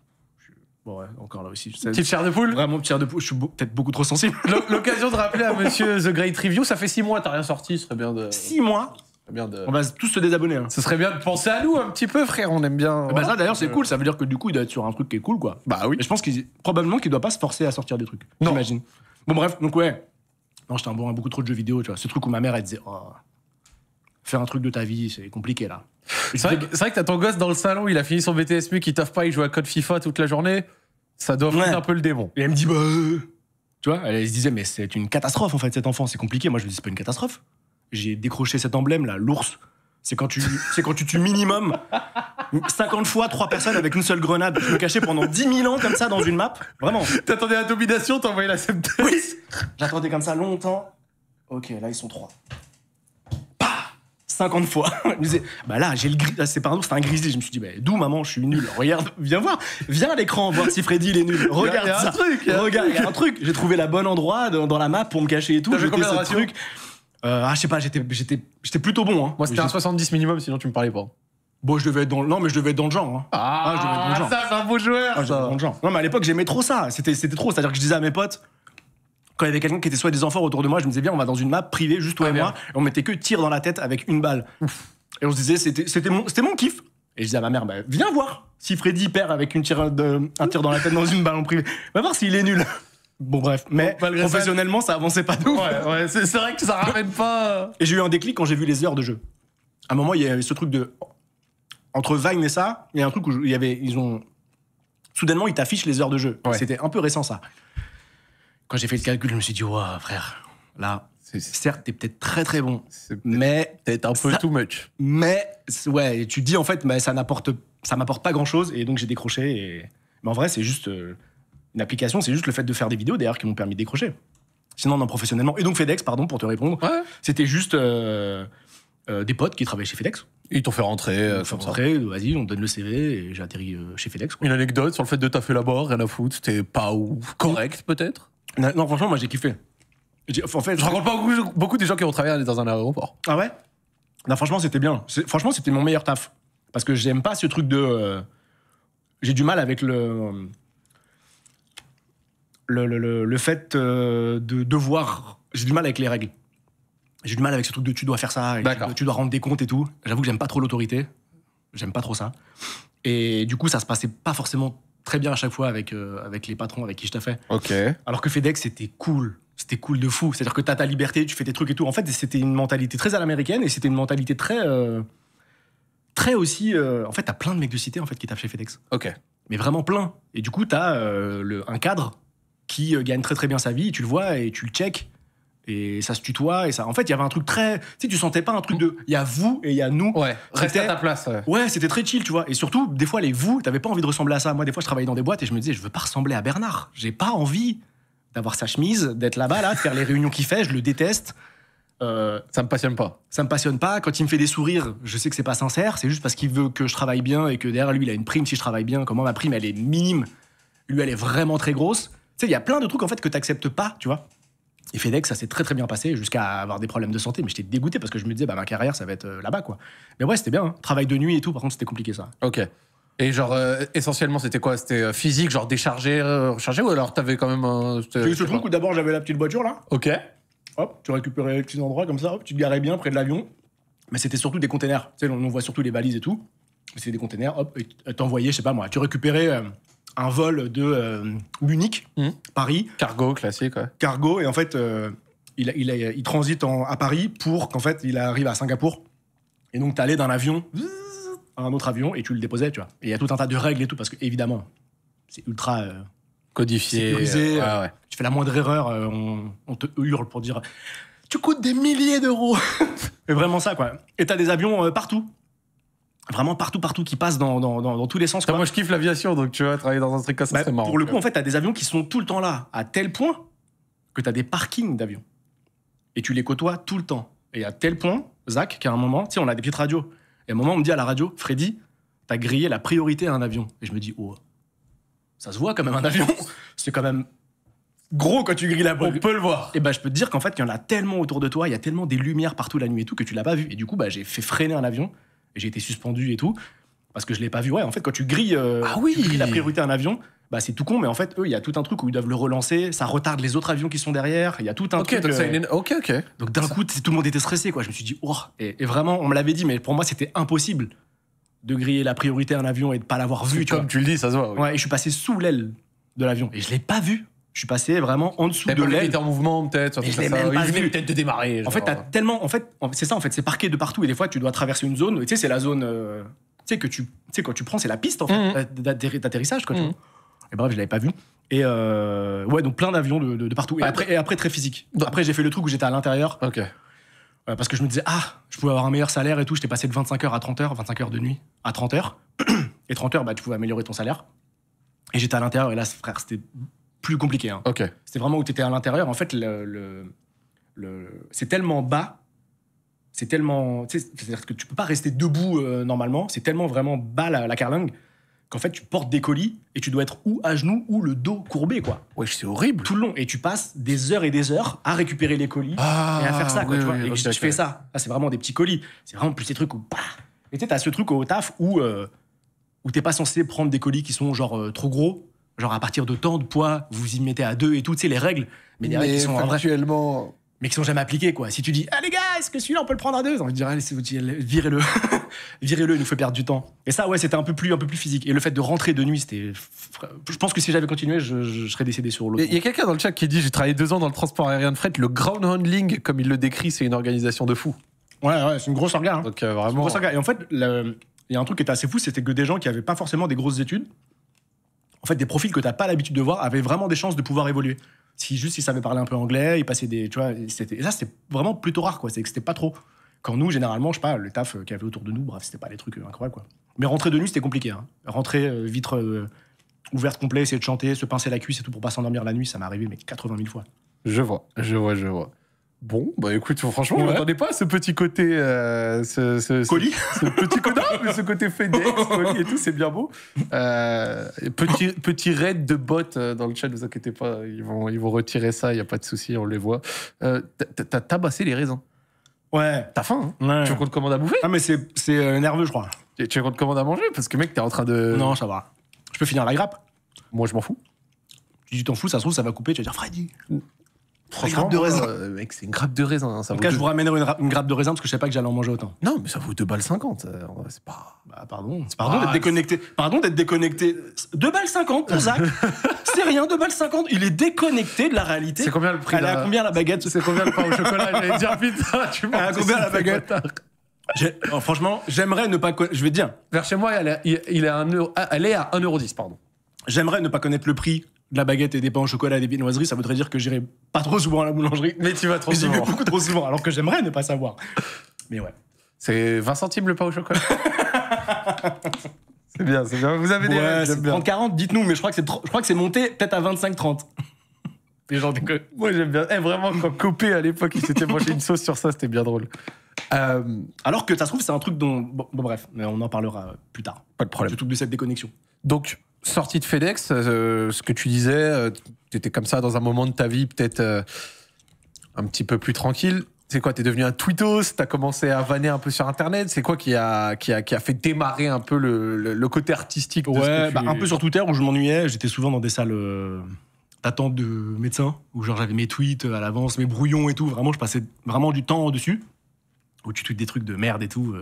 Bon, encore là aussi. Petite chair de poule Vraiment, chair de poule. Je suis peut-être beaucoup trop sensible. L'occasion de rappeler à monsieur The Great Review, ça fait six mois, t'as rien sorti, ce serait bien de. Six mois on va tous se désabonner. Hein. Ce serait bien de penser à nous un petit peu, frère. On aime bien. Bah ça, d'ailleurs, c'est cool. Ça veut dire que du coup, il doit être sur un truc qui est cool, quoi. Bah oui. je pense qu'il probablement qu'il doit pas se forcer à sortir des trucs. J'imagine. Bon, bref, donc ouais. Non, j'étais un bon, beaucoup trop de jeux vidéo, tu vois. Ce truc où ma mère, elle disait, oh, faire un truc de ta vie, c'est compliqué là. C'est vrai, que t'as ton gosse dans le salon, il a fini son BTSMU, qui taffe pas, il joue à Code FIFA toute la journée. Ça doit être un peu le démon. Et elle me dit, bah. Euh. Tu vois, elle, elle se disait, mais c'est une catastrophe en fait, cet enfant, c'est compliqué. Moi, je me dis, c'est pas une catastrophe j'ai décroché cet emblème là, l'ours. C'est quand tu, c'est quand tu tues minimum 50 fois 3 personnes avec une seule grenade. Je me cachais pendant 10 000 ans comme ça dans une map. Vraiment. T'attendais la domination, t'envoyais la septeuse. Oui. J'attendais comme ça longtemps. Ok, là ils sont 3. Pas. 50 fois. bah là, j'ai le gris, c'est pas un ours, c'est un grizzly. Je me suis dit, bah, d'où maman, je suis nul. Regarde, viens voir, viens à l'écran voir si Freddy il est nul. Regarde y a Un truc, regarde, il y a un truc. J'ai trouvé la bonne endroit dans, la map pour me cacher et tout. J'ai ce truc. Euh, ah, je sais pas, j'étais, j'étais, j'étais plutôt bon. Hein. Moi, c'était un 70 minimum, sinon tu me parlais pas. Bon, je devais être dans le... Non, mais je devais être dans le genre. Hein. Ah, ah, je devais dans ça, c'est un beau joueur. Ah, dans Non, mais à l'époque, j'aimais trop ça. C'était, c'était trop. C'est-à-dire que je disais à mes potes, quand il y avait quelqu'un qui était soit des enfants autour de moi, je me disais, bien, on va dans une map privée, juste toi ah, et moi, et on mettait que tir dans la tête avec une balle. Et on se disait, c'était, c'était, mon, c'était mon kiff. Et je disais à ma mère, bah, viens voir si Freddy perd avec une tire de, un tir dans la tête dans une balle en privé. Va voir s'il est nul. Bon bref, mais professionnellement ça avançait pas tout Ouais, c'est vrai que ça ramène pas. Et j'ai eu un déclic quand j'ai vu les heures de jeu. À un moment il y avait ce truc de entre Vine et ça, il y a un truc où il y avait ils ont soudainement ils t'affichent les heures de jeu. C'était un peu récent ça. Quand j'ai fait le calcul, je me suis dit waouh frère, là certes t'es peut-être très très bon, mais T'es un peu too much. Mais ouais, tu dis en fait mais ça n'apporte ça m'apporte pas grand chose et donc j'ai décroché. Et... Mais en vrai c'est juste euh, une application, c'est juste le fait de faire des vidéos derrière qui m'ont permis de décrocher. Sinon, non, professionnellement. Et donc, FedEx, pardon, pour te répondre, c'était juste euh, euh, des potes qui travaillaient chez FedEx. Ils t'ont fait rentrer. Euh, Ils t'ont fait rentrer, vas-y, on te donne le CV et j'ai atterri chez FedEx. Une anecdote sur le fait de taffer là-bas, rien à foutre, c'était pas Correct, mm. peut-être non, franchement, moi, j'ai kiffé. En fait, je rencontre pas beaucoup, beaucoup, des gens qui ont travaillé dans un aéroport. Ah ouais Non, franchement, c'était bien. Franchement, c'était mon meilleur taf. Parce que j'aime pas ce truc de. j'ai du mal avec le le, le, le fait euh, de devoir. J'ai du mal avec les règles. J'ai du mal avec ce truc de tu dois faire ça, tu, dois rendre des comptes et tout. J'avoue que j'aime pas trop l'autorité. J'aime pas trop ça. Et du coup, ça se passait pas forcément très bien à chaque fois avec, euh, avec les patrons avec qui je t'ai fait. Ok. Alors que FedEx, c'était cool. C'était cool de fou. C'est-à-dire que t'as ta liberté, tu fais tes trucs et tout. En fait, c'était une mentalité très à l'américaine et c'était une mentalité très. Euh, très aussi. en fait, t'as plein de mecs de cité en fait, qui tapent fait FedEx. Ok. Mais vraiment plein. Et du coup, t'as le, un cadre qui euh, gagne très très bien sa vie, tu le vois et tu le check. Et ça se tutoie et ça. En fait, il y avait un truc très. Tu sais, tu sentais pas un truc de. Il y a vous et il y a nous. Ouais. Reste à ta place. Ouais, c'était très chill, tu vois. Et surtout, des fois, les vous, t'avais pas envie de ressembler à ça. Moi, des fois, je travaillais dans des boîtes et je me disais, je veux pas ressembler à Bernard. J'ai pas envie d'avoir sa chemise, d'être là-bas, là, de faire les réunions qu'il fait. Je le déteste. Euh, ça me passionne pas. Ça me passionne pas. Quand il me fait des sourires, je sais que c'est pas sincère. C'est juste parce qu'il veut que je travaille bien et que derrière lui, il a une prime si je travaille bien. Comment ma prime, elle est minime. Lui, elle est vraiment très grosse sais, il y a plein de trucs en fait que t'acceptes pas, tu vois. Et FedEx, ça s'est très très bien passé jusqu'à avoir des problèmes de santé. Mais j'étais dégoûté parce que je me disais, bah, ma carrière, ça va être euh, là-bas, quoi. Mais ouais, c'était bien. Hein. Travail de nuit et tout, par contre, c'était compliqué ça. Ok. Et genre, euh, essentiellement, c'était quoi C'était euh, physique, genre déchargé, ou alors t'avais quand même un. c'était- ce truc où d'abord j'avais la petite voiture là, Ok. hop, tu récupérais les petits endroits, comme ça, tu te garais bien près de l'avion. Mais c'était surtout des conteneurs. Tu on, voit surtout les balises et tout. C'était des conteneurs. hop, t'envoyais, je sais pas moi, tu récupérais un vol de euh, Munich, mmh. Paris. Cargo classique, Cargo, et en fait, euh, il, il, transite à Paris pour qu'en fait, il arrive à Singapour. Et donc, tu t'allais d'un avion à un autre avion et tu le déposais, tu vois. Et il y a tout un tas de règles et tout, parce que, évidemment, c'est ultra. Euh, Codifié. Sécurisé. Tu fais la moindre erreur, on, on, te hurle pour dire Tu coûtes des milliers d'euros C'est vraiment ça, quoi. Et t'as des avions partout vraiment partout partout qui passe dans, dans, dans, tous les sens moi je kiffe l'aviation donc tu vois travailler dans un truc comme ça bah, c'est marrant pour le coup en fait t'as des avions qui sont tout le temps là à tel point que t'as des parkings d'avions et tu les côtoies tout le temps et à tel point Zach qu'à un moment tu sais on a des petites radios et à un moment on me dit à la radio Freddy t'as grillé la priorité à un avion et je me dis oh ça se voit quand même un avion c'est quand même gros quand tu grilles la boule. On peut le voir. Et ben je peux te dire qu'en fait, il y en a tellement autour de toi, il y a tellement des lumières partout la nuit et tout que tu l'as pas vu. Et du coup, bah, j'ai fait freiner un avion j'ai été suspendu et tout, parce que je l'ai pas vu. Ouais, en fait, quand tu grilles, euh, ah la priorité à un avion, bah, c'est tout con, mais en fait, eux, il y a tout un truc où ils doivent le relancer, ça retarde les autres avions qui sont derrière, il y a tout un truc. Euh, ok, ok. Donc d'un coup, tout le monde était stressé, quoi. Je me suis dit, oh, et, vraiment, on me l'avait dit, mais pour moi, c'était impossible de griller la priorité à un avion et de pas l'avoir vu. comme tu le dis, ça se voit. Ouais, et je suis passé sous l'aile de l'avion et je l'ai pas vu je suis passé vraiment en dessous de l'aile. en mouvement peut-être. Je l'ai peut-être de démarrer. En fait, t'as tellement, en fait, c'est ça en fait, c'est parqué de partout et des fois tu dois traverser une zone. Tu sais, c'est la zone, euh, tu sais que tu, tu sais quand tu prends, c'est la piste en fait mm-hmm. euh, d'atterrissage quoi. Mm-hmm. Et bref, je l'avais pas vu. Et euh, ouais, donc plein d'avions de, de, partout. Et après, et après très physique. Bah. Après, j'ai fait le truc où j'étais à l'intérieur. Ok. Euh, parce que je me disais, ah, je pouvais avoir un meilleur salaire et tout. J'étais passé de 25 heures à 30 heures, 25 heures de nuit à 30 heures. Et 30 heures, bah, tu pouvais améliorer ton salaire. Et j'étais à l'intérieur, et là, frère, c'était plus compliqué. Hein. Ok. C'était vraiment où tu étais à l'intérieur. En fait, le, le, c'est tellement bas, c'est tellement. cest à que tu peux pas rester debout euh, normalement, c'est tellement vraiment bas la, la carlingue qu'en fait tu portes des colis et tu dois être ou à genoux ou le dos courbé quoi. Ouais, c'est horrible. Tout le long et tu passes des heures et des heures à récupérer les colis ah, et à faire ça quoi, fais ça. c'est vraiment des petits colis. C'est vraiment plus ces trucs où bah Et tu sais, ce truc au taf où euh, où t'es pas censé prendre des colis qui sont genre euh, trop gros Genre à partir de temps, de poids, vous y mettez à deux et tout, tu les règles. Mais des règles qui sont actuellement. Mais qui sont jamais appliquées, quoi. Si tu dis, ah les gars, est-ce que celui-là on peut le prendre à deux On dirait, allez, virez-le. virez-le, il nous fait perdre du temps. Et ça, ouais, c'était un peu plus, un peu plus physique. Et le fait de rentrer de nuit, c'était. Je pense que si j'avais continué, je, serais décédé sur l'eau Il y a quelqu'un dans le chat qui dit J'ai travaillé deux ans dans le transport aérien de fret. Le ground handling, comme il le décrit, c'est une organisation de fou. Ouais, ouais, c'est une grosse orga. Hein. Euh, et en fait, il y a un truc qui était assez fou, c'était que des gens qui avaient pas forcément des grosses études, en fait, des profils que tu n'as pas l'habitude de voir avaient vraiment des chances de pouvoir évoluer. Si juste ça savaient parler un peu anglais, ils passaient des. Tu vois, et ça, c'était vraiment plutôt rare, quoi. C'est que c'était pas trop. Quand nous, généralement, je sais pas, le taf euh, qu'il y avait autour de nous, bref, c'était pas des trucs euh, incroyables, quoi. Mais rentrer de nuit, c'était compliqué. Hein. Rentrer euh, vitre ouverte complète, essayer de chanter, se pincer la cuisse et tout pour pas s'endormir la nuit, ça m'est arrivé, mais 80 000 fois. Je vois, je vois, je vois. Bon, bah écoute, franchement, vous on pas ce petit côté. Euh, ce, ce, colis ce, petit côté. mais ce côté FedEx, colis et tout, c'est bien beau. Euh, petit, petit raid de bots euh, dans le chat, ne vous inquiétez pas, ils vont, ils vont retirer ça, il n'y a pas de souci, on les voit. T'as tabassé les raisins. Ouais. T'as faim, hein Tu comptes commande à bouffer Ah, mais c'est nerveux, je crois. Et tu comptes commande à manger Parce que mec, t'es en train de. Non, ça va. Je peux finir la grappe Moi, je m'en fous. Tu t'en fous, ça se trouve, ça va couper, tu vas dire Freddy. Euh, mec, c'est une grappe de raisin. Hein, ça en tout cas, je vous ramènerai une, grappe de raisin parce que je savais pas que j'allais en manger autant. Non, mais ça vaut 2 balles 50. Euh, c'est pas. Bah, pardon. Ah, pardon d'être déconnecté. Pardon d'être déconnecté. 2 balles 50 pour Zach. c'est rien, 2 balles 50. Il est déconnecté de la réalité. C'est combien le prix Elle est à combien la baguette C'est combien le pain au chocolat dire putain, tu est À combien la baguette oh, Franchement, j'aimerais ne pas. Je vais te dire. Vers chez moi, elle est à 1,10€. Pardon. J'aimerais ne pas connaître le prix de la baguette et des pains au chocolat et des viennoiseries, ça voudrait dire que j'irai pas trop souvent à la boulangerie. Mais tu vas trop souvent. J'y beaucoup trop souvent, alors que j'aimerais ne pas savoir. Mais ouais. C'est 20 centimes le pain au chocolat. c'est bien, c'est bien. Vous avez des ouais, 30-40, dites-nous, mais je crois que c'est, monté peut-être à 25-30. Les gens déconnent. Moi j'aime bien. Eh, vraiment, quand Copé à l'époque, il s'était mangé une sauce sur ça, c'était bien drôle. Euh, alors que ça se trouve, c'est un truc dont. Bon, bref, mais on en parlera euh, plus tard. Pas de problème. Du tout de cette déconnexion. Donc, sortie de FedEx, euh, ce que tu disais, euh, tu étais comme ça dans un moment de ta vie peut-être euh, un petit peu plus tranquille. C'est quoi, tu es devenu un tu as commencé à vanner un peu sur Internet. C'est quoi qui a, qui a, qui a fait démarrer un peu le, côté artistique Ouais, bah, un peu sur Twitter où je m'ennuyais. J'étais souvent dans des salles d'attente de médecins où genre j'avais mes tweets à l'avance, mes brouillons et tout. Vraiment, je passais vraiment du temps dessus où tu tweets des trucs de merde et tout.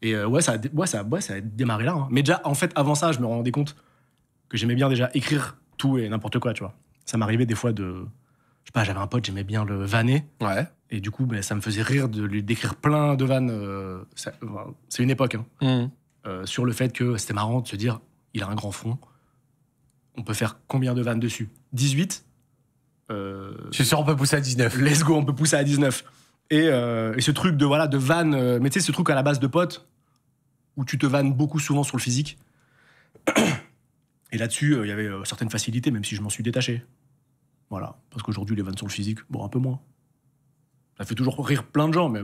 Et ouais, ça, a, ça, ouais, ça a démarré là. Hein. Mais déjà, en fait, avant ça, je me rendais compte que j'aimais bien déjà écrire tout et n'importe quoi, tu vois. Ça m'arrivait des fois de. Je sais pas, j'avais un pote, j'aimais bien le vanner. Ouais. Et du coup, ben, ça me faisait rire de lui d'écrire plein de vannes. Euh, c'est une époque, hein, mmh. euh, sur le fait que c'était marrant de se dire il a un grand front, on peut faire combien de vannes dessus 18 Euh, Je sûr, on peut pousser à 19. Let's go, on peut pousser à 19. Et, euh, et ce truc de voilà de vanne, mais tu sais, ce truc à la base de pote, où tu te vannes beaucoup souvent sur le physique, et là-dessus, euh, il y avait euh, certaines facilités, même si je m'en suis détaché. Voilà. Parce qu'aujourd'hui, les vannes sur le physique, bon, un peu moins. Ça fait toujours rire plein de gens, mais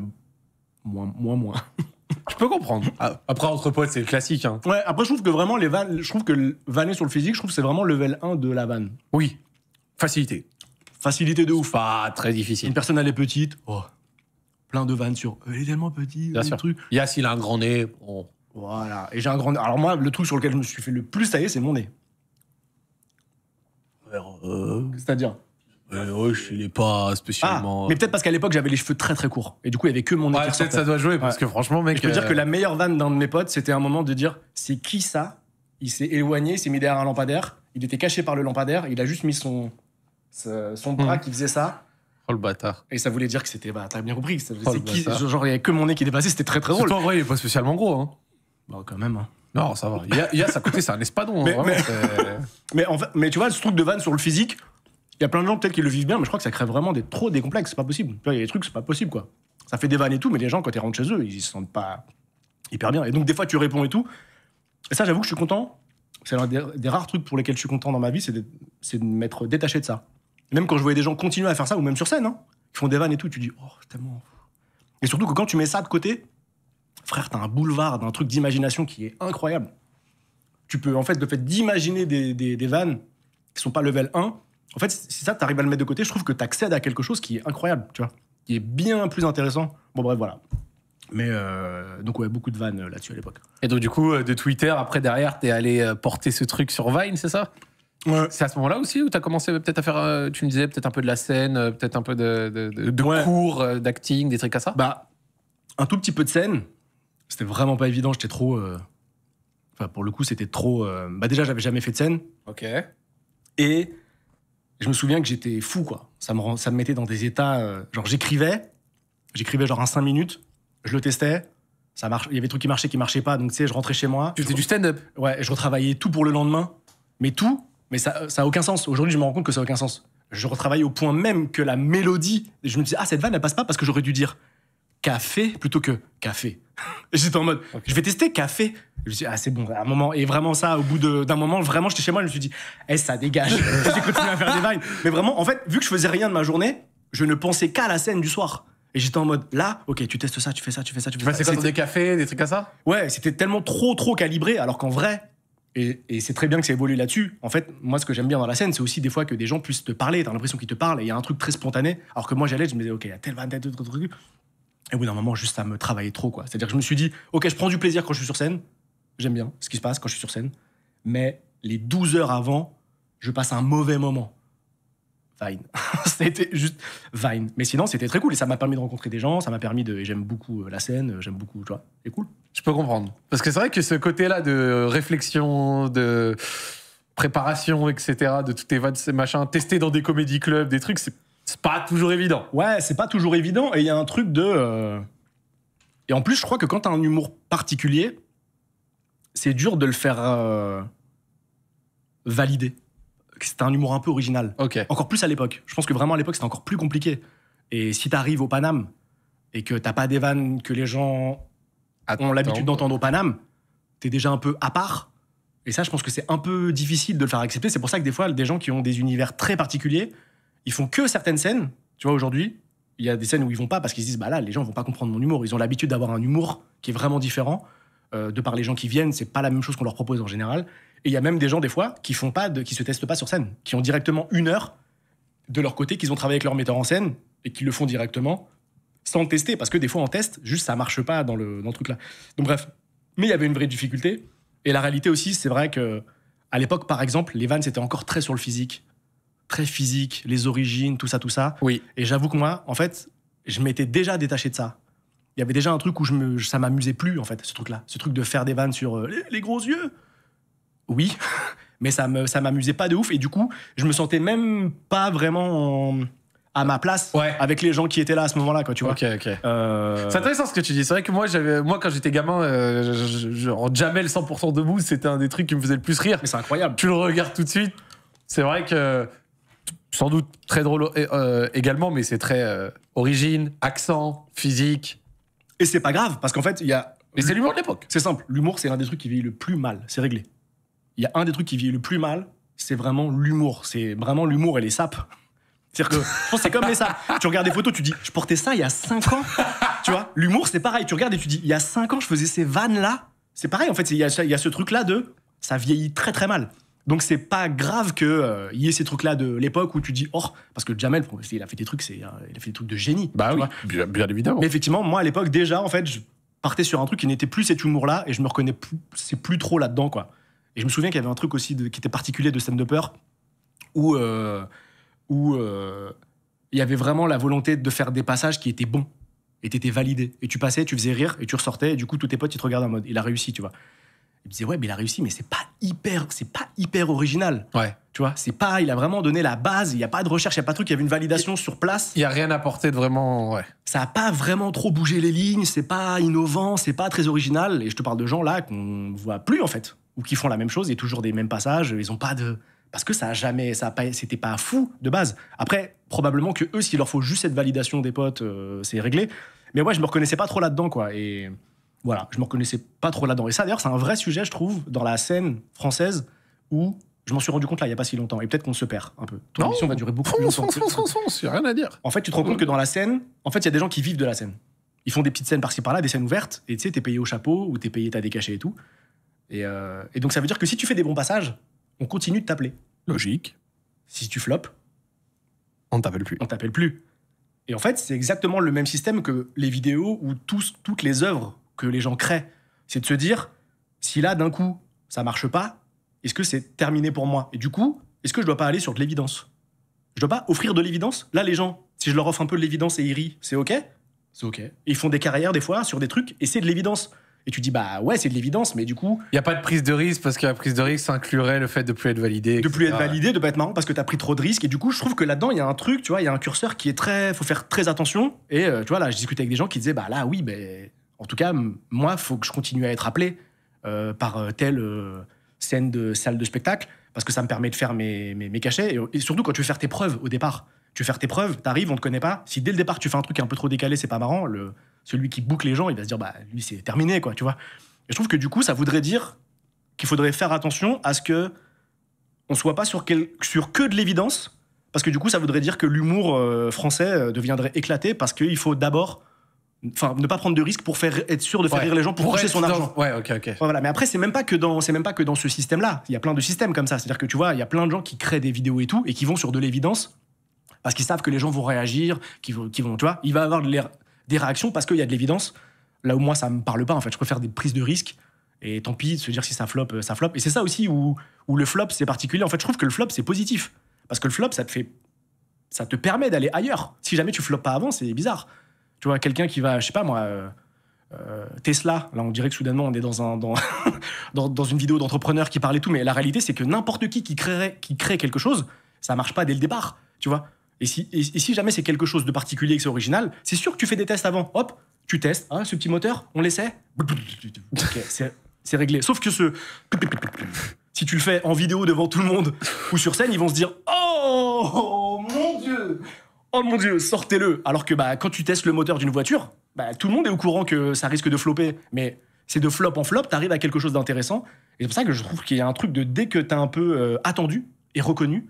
moins, moins, moins. je peux comprendre. Ah. Après, entre potes, c'est classique. Hein. Ouais, après, je trouve que vraiment, les vannes, je trouve que vanner sur le physique, je trouve que c'est vraiment level 1 de la vanne. Oui. Facilité. Facilité de ouf. Ah, très difficile. Une personne, elle est petite. Oh. Plein de vannes sur. Elle est tellement petite. Bien sûr. Yass, il a un grand nez. Voilà. Et j'ai un grand. Alors, moi, le truc sur lequel je me suis fait le plus tailler, c'est mon nez. Euh, C'est-à-dire euh, Ouais, il est pas spécialement. Ah, euh, mais peut-être parce qu'à l'époque, j'avais les cheveux très très courts. Et du coup, il y avait que mon nez. ça doit jouer, parce que franchement, mec. je peux dire que la meilleure vanne d'un de mes potes, c'était un moment de dire c'est qui ça Il s'est éloigné, s'est mis derrière un lampadaire, il était caché par le lampadaire, il a juste mis son, son bras hmm. qui faisait ça. Oh le bâtard. Et ça voulait dire que c'était. Bah, t'as bien compris. Oh, c'est qui- genre, il y avait que mon nez qui dépassait, c'était très très drôle. C'est toi, il est pas spécialement gros. Hein. Bah, quand même. hein. Non, ça va. y ça à côté, c'est un espadon. Mais, hein, mais... en mais tu vois, ce truc de vanne sur le physique, il y a plein de gens peut-être qui le vivent bien, mais je crois que ça crée vraiment des, trop des complexes. C'est pas possible. Il y a des trucs, c'est pas possible, quoi. Ça fait des vannes et tout, mais les gens, quand ils rentrent chez eux, ils se sentent pas hyper bien. Et donc, des fois, tu réponds et tout. Et ça, j'avoue que je suis content. C'est l'un des, rares trucs pour lesquels je suis content dans ma vie, c'est de, m'être détaché de ça. même quand je voyais des gens continuer à faire ça, ou même sur scène, qui hein, font des vannes et tout, tu dis, oh, tellement. Et surtout que quand tu mets ça de côté, frère, t'as un boulevard d'un truc d'imagination qui est incroyable. Tu peux, en fait, le fait d'imaginer des, vannes qui sont pas level 1, en fait, si ça, t'arrives à le mettre de côté, je trouve que t'accèdes à quelque chose qui est incroyable, tu vois, qui est bien plus intéressant. Bon, bref, voilà. Mais euh, donc, ouais, beaucoup de vannes euh, là-dessus à l'époque. Et donc, du coup, euh, de Twitter, après, derrière, t'es allé euh, porter ce truc sur Vine, c'est ça Ouais. C'est à ce moment-là aussi où tu as commencé peut-être à faire, tu me disais, peut-être un peu de la scène, peut-être un peu de, cours, d'acting, des trucs à ça Bah, un tout petit peu de scène, c'était vraiment pas évident, j'étais trop. Euh, enfin, pour le coup, c'était trop. Euh, bah, déjà, j'avais jamais fait de scène. Ok. Et je me souviens que j'étais fou, quoi. Ça me, ça me mettait dans des états. Euh, genre, j'écrivais, j'écrivais genre en 5 minutes, je le testais, ça marche. Il y avait des trucs qui marchaient, qui marchaient pas, donc tu sais, je rentrais chez moi. Tu faisais du stand-up Ouais, je retravaillais tout pour le lendemain, mais tout, mais ça, ça a aucun sens. Aujourd'hui, je me rends compte que ça a aucun sens. Je retravaille au point même que la mélodie, je me disais, ah, cette vanne, elle passe pas parce que j'aurais dû dire café plutôt que café. J'étais en mode, je vais tester café. Je me suis dit, ah, c'est bon, à un moment. Et vraiment, ça, au bout d'un moment, vraiment, j'étais chez moi, je me suis dit, eh, ça dégage. j'ai continué à faire des vines. Mais vraiment, en fait, vu que je faisais rien de ma journée, je ne pensais qu'à la scène du soir. Et j'étais en mode, là, ok, tu testes ça, tu fais ça, tu fais ça, tu fais ça. des cafés, des trucs à ça Ouais, c'était tellement trop, trop calibré, alors qu'en vrai, et, c'est très bien que ça évolue là-dessus. En fait, moi, ce que j'aime bien dans la scène, c'est aussi des fois que des gens puissent te parler, t'as l'impression qu'ils te parlent, et il y a un truc très spontané. Alors que moi, j'allais, je me disais, ok, il y a tellement et au bout d'un moment, juste ça me travaillait trop, quoi. C'est-à-dire que je me suis dit, ok, je prends du plaisir quand je suis sur scène, j'aime bien ce qui se passe quand je suis sur scène, mais les 12 heures avant, je passe un mauvais moment. Vine. c'était juste Vine. Mais sinon, c'était très cool et ça m'a permis de rencontrer des gens, ça m'a permis de. J'aime beaucoup euh, la scène, euh, j'aime beaucoup, tu vois, c'est cool. Je peux comprendre. Parce que c'est vrai que ce côté-là de réflexion, de préparation, etc., de toutes tes ces machins, tester dans des comédies clubs, des trucs, c'est c'est pas toujours évident. Ouais, c'est pas toujours évident. Et il y a un truc de. Euh, et en plus, je crois que quand t'as un humour particulier, c'est dur de le faire euh, valider. C'est un humour un peu original. Encore plus à l'époque. Je pense que vraiment à l'époque, c'était encore plus compliqué. Et si t'arrives au Paname et que t'as pas des vannes que les gens ont l'habitude d'entendre au Paname, t'es déjà un peu à part. Et ça, je pense que c'est un peu difficile de le faire accepter. C'est pour ça que des fois, des gens qui ont des univers très particuliers, ils font que certaines scènes. Tu vois, aujourd'hui, il y a des scènes où ils vont pas parce qu'ils se disent, bah là, les gens vont pas comprendre mon humour. Ils ont l'habitude d'avoir un humour qui est vraiment différent. Euh, de par les gens qui viennent, c'est pas la même chose qu'on leur propose en général. Et il y a même des gens, des fois, qui font pas, de, qui se testent pas sur scène, qui ont directement une heure de leur côté, qu'ils ont travaillé avec leur metteur en scène et qui le font directement sans tester. Parce que des fois, en test, juste ça marche pas dans le, dans le truc là. Donc, bref. Mais il y avait une vraie difficulté. Et la réalité aussi, c'est vrai que à l'époque, par exemple, les vannes, c'était encore très sur le physique très physique, les origines, tout ça, tout ça. Oui. Et j'avoue que moi, en fait, je m'étais déjà détaché de ça. Il y avait déjà un truc où je me, ça m'amusait plus, en fait, ce truc-là. Ce truc de faire des vannes sur euh, les, gros yeux. Oui, mais ça me, ça m'amusait pas de ouf. Et du coup, je me sentais même pas vraiment à ma place avec les gens qui étaient là à ce moment-là, quoi, tu vois. Ok, euh, C'est intéressant ce que tu dis. C'est vrai que moi, moi quand j'étais gamin, euh, en jamais le 100% debout, c'était un des trucs qui me faisait le plus rire. Mais c'est incroyable. Tu le regardes tout de suite. C'est vrai que sans doute très drôle euh, euh, également, mais c'est très euh, origine, accent, physique. Et c'est pas grave, parce qu'en fait, il y a. Mais c'est l'humour de l'époque. C'est simple. L'humour, c'est un des trucs qui vieillit le plus mal. C'est réglé. Il y a un des trucs qui vieillit le plus mal, c'est vraiment l'humour. C'est vraiment l'humour et les sapes. cest que je pense c'est comme les sapes. tu regardes des photos, tu dis, je portais ça il y a 5 ans. tu vois, l'humour, c'est pareil. Tu regardes et tu dis, il y a 5 ans, je faisais ces vannes-là. C'est pareil, en fait. Il y, a, il y a ce truc-là de. Ça vieillit très très mal. Donc c'est pas grave que euh, y ait ces trucs-là de l'époque où tu dis oh parce que Jamel il a fait des trucs c'est euh, il a fait des trucs de génie. Bah oui, bien, évidemment. Mais effectivement moi à l'époque déjà en fait je partais sur un truc qui n'était plus cet humour-là et je me reconnais plus c'est plus trop là-dedans quoi. Et je me souviens qu'il y avait un truc aussi qui était particulier de de peur où euh, où il y avait vraiment la volonté de faire des passages qui étaient bons et étaient validés. et tu passais tu faisais rire et tu ressortais et du coup tous tes potes ils te regardaient en mode il a réussi tu vois il me disait, ouais, mais il a réussi, mais c'est pas hyper, c'est pas hyper original. Ouais. Tu vois, c'est pas, il a vraiment donné la base, il n'y a pas de recherche, il n'y a pas de truc, il y avait une validation sur place. Il n'y a rien apporté de vraiment, ouais. Ça n'a pas vraiment trop bougé les lignes, c'est pas innovant, c'est pas très original. Et je te parle de gens là qu'on voit plus, en fait, ou qui font la même chose, et toujours des mêmes passages, ils ont pas de. Parce que ça a jamais, ça a pas, c'était pas fou de base. Après, probablement que eux, s'il leur faut juste cette validation des potes, euh, c'est réglé. Mais ouais, je me reconnaissais pas trop là-dedans, quoi. Et voilà, je me reconnaissais pas trop là-dedans. Et ça, d'ailleurs, c'est un vrai sujet, je trouve, dans la scène française où je m'en suis rendu compte là, il n'y a pas si longtemps. Et peut-être qu'on se perd un peu. non, va durer beaucoup plus longtemps. Fonce, rien à dire. En fait, tu te rends compte que dans la scène, en fait, il y a des gens qui vivent de la scène. Ils font des petites scènes par-ci par-là, des scènes ouvertes, et tu sais, t'es payé au chapeau, ou t'es payé, t'as des cachets et tout. Et, euh, et, donc, ça veut dire que si tu fais des bons passages, on continue de t'appeler. Logique. Si tu flops, on t'appelle plus. On t'appelle plus. Et en fait, c'est exactement le même système que les vidéos ou tous, toutes les œuvres que les gens créent. C'est de se dire, si là, d'un coup, ça marche pas, est-ce que c'est terminé pour moi Et du coup, est-ce que je dois pas aller sur de l'évidence Je dois pas offrir de l'évidence Là, les gens, si je leur offre un peu de l'évidence et ils rient, c'est OK C'est OK. ils font des carrières, des fois, sur des trucs, et c'est de l'évidence. Et tu dis, bah ouais, c'est de l'évidence, mais du coup. Il n'y a pas de prise de risque parce que la prise de risque, ça inclurait le fait de plus être validé. De plus être validé, de pas être marrant parce que tu as pris trop de risques. Et du coup, je trouve que là-dedans, il y a un truc, tu vois, il y a un curseur qui est très. faut faire très attention. Et euh, tu vois, là, je discutais avec des gens qui disaient, bah là, oui, mais en tout cas, moi, il faut que je continue à être appelé euh, par euh, telle euh, scène de salle de spectacle, parce que ça me permet de faire mes, cachets. Et, surtout, quand tu veux faire tes preuves au départ, tu veux faire tes preuves, t'arrives, on te connaît pas. Si dès le départ, tu fais un truc un peu trop décalé, c'est pas marrant, le, celui qui boucle les gens, il va se dire, bah, lui, c'est terminé, quoi, tu vois. Et je trouve que du coup, ça voudrait dire qu'il faudrait faire attention à ce que on soit pas sur, que de l'évidence, parce que du coup, ça voudrait dire que l'humour français deviendrait éclaté, parce qu'il faut d'abord enfin ne pas prendre de risques pour faire être sûr de faire rire les gens pour, pour son argent. Ouais, ok, ok. Voilà, mais après c'est même pas que dans c'est même pas que dans ce système-là. Il y a plein de systèmes comme ça. C'est-à-dire que tu vois, il y a plein de gens qui créent des vidéos et tout et qui vont sur de l'évidence parce qu'ils savent que les gens vont réagir, qui vont, qui vont, tu vois, il va avoir des réactions parce qu'il y a de l'évidence. Là où moi ça me parle pas en fait, je préfère des prises de risques et tant pis de se dire si ça flop, euh, ça flop. Et c'est ça aussi où, où le flop c'est particulier. En fait, je trouve que le flop c'est positif parce que le flop ça te fait ça te permet d'aller ailleurs. Si jamais tu flops pas avant, c'est bizarre. Tu vois, quelqu'un qui va, je sais pas moi, euh, euh, Tesla, là on dirait que soudainement on est dans, un, dans, dans, une vidéo d'entrepreneur qui parlait tout, mais la réalité c'est que n'importe qui qui, créerait, qui crée quelque chose, ça marche pas dès le départ, tu vois. Et si, si jamais c'est quelque chose de particulier que c'est original, c'est sûr que tu fais des tests avant. Hop, tu testes, hein, ce petit moteur, on l'essaie. OK, c'est réglé. Sauf que ce. Si tu le fais en vidéo devant tout le monde ou sur scène, ils vont se dire Oh mon Dieu oh mon dieu, sortez-le. Alors que bah, quand tu testes le moteur d'une voiture, bah, tout le monde est au courant que ça risque de flopper. Mais c'est de flop en flop, t'arrives à quelque chose d'intéressant. Et c'est pour ça que je trouve qu'il y a un truc de dès que t'as un peu euh, attendu et reconnu,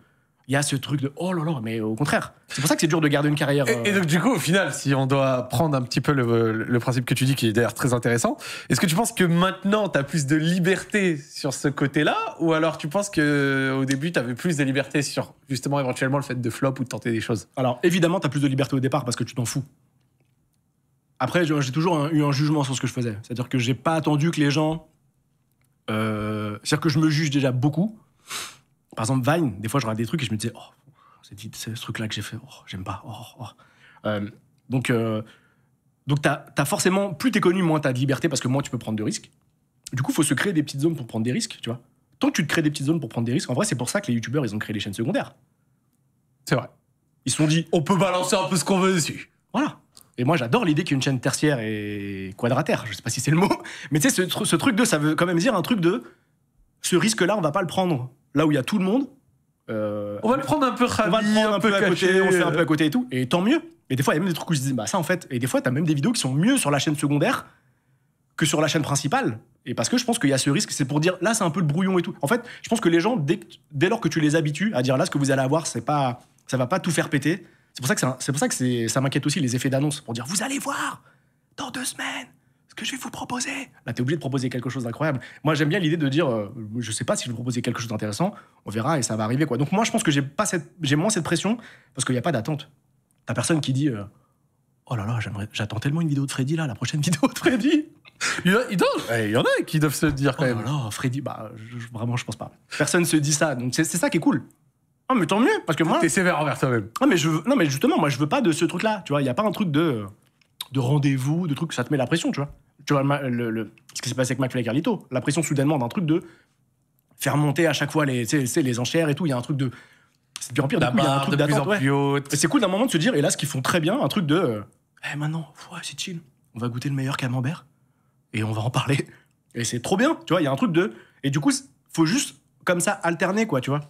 il y a ce truc de oh là là, mais au contraire. C'est pour ça que c'est dur de garder une carrière. Et, donc, euh. du coup, au final, si on doit prendre un petit peu le, principe que tu dis, qui est d'ailleurs très intéressant, est-ce que tu penses que maintenant, tu as plus de liberté sur ce côté-là Ou alors tu penses qu'au début, tu avais plus de liberté sur justement éventuellement le fait de flop ou de tenter des choses Alors, évidemment, tu as plus de liberté au départ parce que tu t'en fous. Après, j'ai toujours eu un jugement sur ce que je faisais. C'est-à-dire que j'ai pas attendu que les gens. Euh, c'est-à-dire que je me juge déjà beaucoup. Par exemple, Vine, des fois, je regarde des trucs et je me disais, oh, c'est ce truc-là que j'ai fait, oh, j'aime pas, oh, oh, euh, donc, euh, donc t'as as forcément, plus t'es connu, moins t'as de liberté parce que moins tu peux prendre de risques. Du coup, faut se créer des petites zones pour prendre des risques, tu vois. Tant que tu te crées des petites zones pour prendre des risques, en vrai, c'est pour ça que les youtubeurs, ils ont créé les chaînes secondaires. C'est vrai. Ils se sont dit, on peut balancer un peu ce qu'on veut dessus. Voilà. Et moi, j'adore l'idée qu'une chaîne tertiaire et quadrataire. Je sais pas si c'est le mot, mais tu sais, ce, truc de, ça veut quand même dire un truc de, ce risque-là, on va pas le prendre là où il y a tout le monde. Euh, on va le prendre un peu ravi, un, peu, à côté, on fait un peu euh. à côté et tout. Et tant mieux. Et des fois, il y a même des trucs où je dis, bah ça en fait. Et des fois, tu as même des vidéos qui sont mieux sur la chaîne secondaire que sur la chaîne principale. Et parce que je pense qu'il y a ce risque, c'est pour dire là, c'est un peu le brouillon et tout. En fait, je pense que les gens, dès, lors que tu les habitues à dire là, ce que vous allez avoir, c'est pas, ça va pas tout faire péter. C'est pour ça que, c'est pour ça, que ça m'inquiète aussi les effets d'annonce pour dire vous allez voir dans deux semaines, que je vais vous proposer. Là, t'es obligé de proposer quelque chose d'incroyable. Moi, j'aime bien l'idée de dire, euh, je sais pas si je vais proposer quelque chose d'intéressant, on verra et ça va arriver, quoi. Donc, moi, je pense que j'ai pas cette, j'ai moins cette pression parce qu'il n'y a pas d'attente. T'as personne qui dit, euh, oh là là, j'aimerais, j'attends tellement une vidéo de Freddy là, la prochaine vidéo de Freddy. Il y, en a, qui doivent se dire quand oh là Freddy, bah, vraiment, je pense pas. Personne se dit ça, donc c'est ça qui est cool. Ah, mais tant mieux, parce que moi. T'es sévère envers toi-même. Ah, mais je, non, mais justement, moi, je veux pas de ce truc-là, tu vois. Il y a pas un truc de, de rendez-vous, de truc que ça te met la pression, tu vois. Tu vois, ce qui s'est passé avec McFly et Carlito, la pression soudainement d'un truc de faire monter à chaque fois les, les enchères et tout. Il y a un truc de. C'est de pire en pire. y a un truc de plus en plus C'est cool d'un moment de se dire, et là, ce qu'ils font très bien, un truc de. Euh, eh, maintenant, c'est chill. On va goûter le meilleur camembert et on va en parler. Et c'est trop bien, tu vois. Il y a un truc de. Et du coup, faut juste, comme ça, alterner, quoi, tu vois.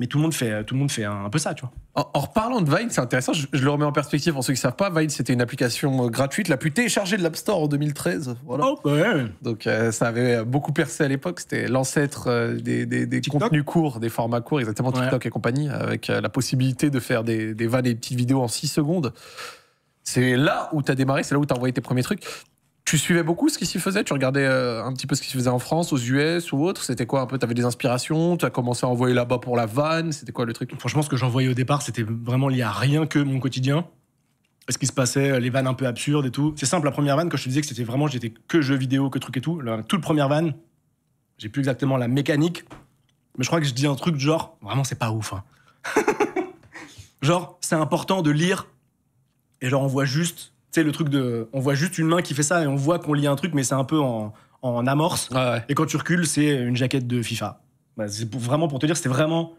Mais tout le monde fait, tout le monde fait un, peu ça, tu vois. En, reparlant de Vine, c'est intéressant, je, le remets en perspective pour ceux qui ne savent pas. Vine, c'était une application euh, gratuite, la plus téléchargée de l'App Store en 2013. Voilà. Oh, bah Donc euh, ça avait euh, beaucoup percé à l'époque. C'était l'ancêtre des, des, contenus courts, des formats courts, exactement TikTok et compagnie, avec la possibilité de faire des, des vannes et des petites vidéos en 6 secondes. C'est là où tu as démarré, c'est là où tu as envoyé tes premiers trucs. Tu suivais beaucoup ce qui s'y faisait Tu regardais euh, un petit peu ce qui se faisait en France, aux US ou autre C'était quoi un peu T'avais des inspirations Tu as commencé à envoyer là-bas pour la vanne C'était quoi le truc Franchement, ce que j'envoyais au départ, c'était vraiment lié à rien que mon quotidien. Ce qui se passait, euh, les vannes un peu absurdes et tout. C'est simple, la première vanne, quand je te disais que c'était vraiment, j'étais que jeu vidéo, que truc et tout. La toute première vanne, j'ai plus exactement la mécanique, mais je crois que je dis un truc genre, vraiment, c'est pas ouf. Hein. genre, c'est important de lire, et genre, on voit juste tu sais, le truc de. On voit juste une main qui fait ça et on voit qu'on lit un truc, mais c'est un peu en, en amorce. Et quand tu recules, c'est une jaquette de FIFA. Bah, c'est vraiment pour te dire, c'était vraiment.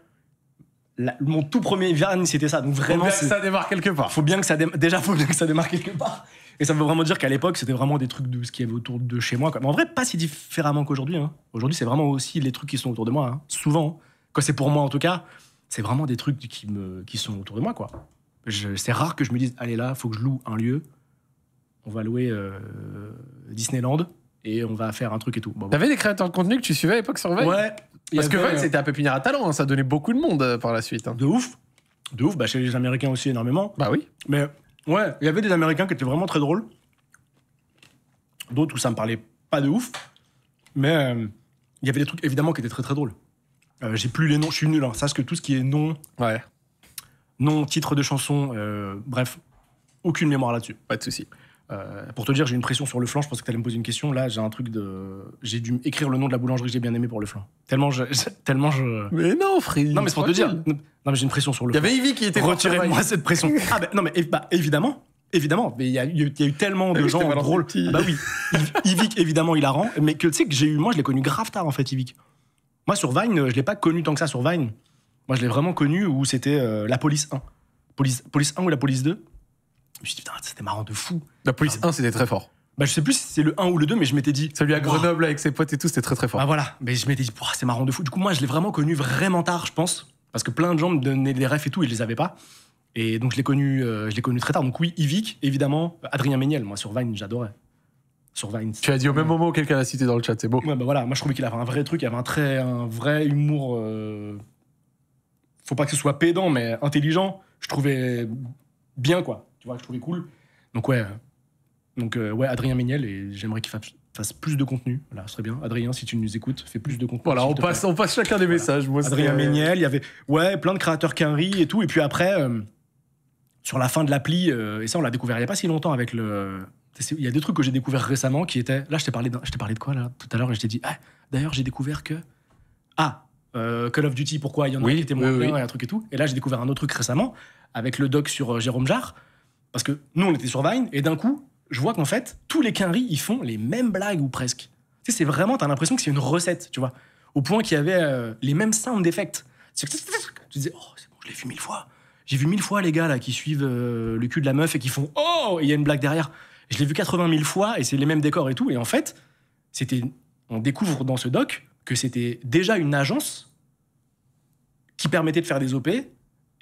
mon tout premier Vian, c'était ça. Donc vraiment. Faut bien que ça démarre quelque part. Faut bien que ça Déjà, faut bien que ça démarre quelque part. Et ça veut vraiment dire qu'à l'époque, c'était vraiment des trucs de ce qu'il y avait autour de chez moi. Mais en vrai, pas si différemment qu'aujourd'hui. Hein. Aujourd'hui, c'est vraiment aussi les trucs qui sont autour de moi. Hein. Souvent, quand c'est pour moi en tout cas, c'est vraiment des trucs qui, me, qui sont autour de moi. quoi. C'est rare que je me dise, allez là, faut que je loue un lieu on va louer euh, Disneyland et on va faire un truc et tout. T'avais des créateurs de contenu que tu suivais à l'époque sur Vine Ouais. Parce que Vine, euh, c'était un pépinière à talent, hein. ça donnait beaucoup de monde euh, par la suite. Hein. De ouf. De ouf, bah, chez les Américains aussi énormément. Bah oui. Mais ouais, il y avait des Américains qui étaient vraiment très drôles. D'autres où ça me parlait pas de ouf. Mais il y avait des trucs évidemment qui étaient très très drôles. J'ai plus les noms, je suis nul. Hein. Ça Ça, que tout ce qui est nom, ouais. nom, titre de chanson, bref, aucune mémoire là-dessus. Pas de souci. Euh, pour te dire, j'ai une pression sur le flanc. Je pense que tu allais me poser une question. Là, j'ai un truc de. J'ai dû écrire le nom de la boulangerie que j'ai bien aimé pour le flanc. Tellement je. Tellement je... Mais non, Frédéric. Non, mais c'est pour te dire. Non, mais j'ai une pression sur le flanc. Il y avait Ivy qui était. Retirez-moi cette pression. ah, ben bah, non, mais bah, évidemment. Évidemment, mais il y, a eu tellement de ah gens drôles. Ah bah oui, Yvick évidemment il rend, mais que tu sais que j'ai eu, moi je l'ai connu grave tard en fait Yvick. Moi sur Vine, je l'ai pas connu tant que ça sur Vine. Moi je l'ai vraiment connu où c'était euh, la police 1. Police, police 1 ou la police 2 je me suis dit, putain, c'était marrant de fou. La police 1, c'était très fort. Bah, je sais plus si c'est le 1 ou le 2, mais je m'étais dit. Celui à Grenoble avec ses potes et tout, c'était très très fort. Bah voilà, mais je m'étais dit, c'est marrant de fou. Du coup, moi, je l'ai vraiment connu vraiment tard, je pense. Parce que plein de gens me donnaient des refs et tout, et je les avais pas. Et donc, je l'ai connu, euh, je l'ai connu très tard. Donc, oui, Yvick, évidemment. Adrien Méniel, moi, sur Vine, j'adorais. Sur Vine. Tu as dit au même moment quelqu'un l'a cité dans le chat, c'est beau. Ouais, bah voilà, moi, je trouvais qu'il avait un vrai truc, il avait un, très, un vrai humour. Euh, faut pas que ce soit pédant, mais intelligent. Je trouvais bien, quoi tu vois, que je trouvais cool. Donc ouais, euh, donc euh, ouais, Adrien Méniel et j'aimerais qu'il fasse plus de contenu. Voilà, ce serait bien. Adrien, si tu nous écoutes, fais plus de contenu. Voilà, on passe, on passe chacun des messages. Moi, Adrien euh, Méniel, il y avait ouais, plein de créateurs Quinry et tout. Et puis après, sur la fin de l'appli, et ça, on l'a découvert il n'y a pas si longtemps avec le. Il y a des trucs que j'ai découvert récemment qui étaient. Là, je t'ai parlé, de... parlé de quoi là tout à l'heure et je t'ai dit. Ah, d'ailleurs, j'ai découvert que. Ah, Call of Duty, pourquoi il y en a qui étaient moins et un truc et tout. Et là, j'ai découvert un autre truc récemment avec le doc sur Jérôme Jarre parce que nous, on était sur Vine, et d'un coup, je vois qu'en fait, tous les quinries, ils font les mêmes blagues ou presque. Tu sais, c'est vraiment, t'as l'impression que c'est une recette, tu vois. Au point qu'il y avait euh, les mêmes sound effects. Tu disais, oh, c'est bon, je l'ai vu mille fois. J'ai vu mille fois les gars là qui suivent euh, le cul de la meuf et qui font oh, il y a une blague derrière. Je l'ai vu 80 000 fois et c'est les mêmes décors et tout. Et en fait, c'était, on découvre dans ce doc que c'était déjà une agence qui permettait de faire des OP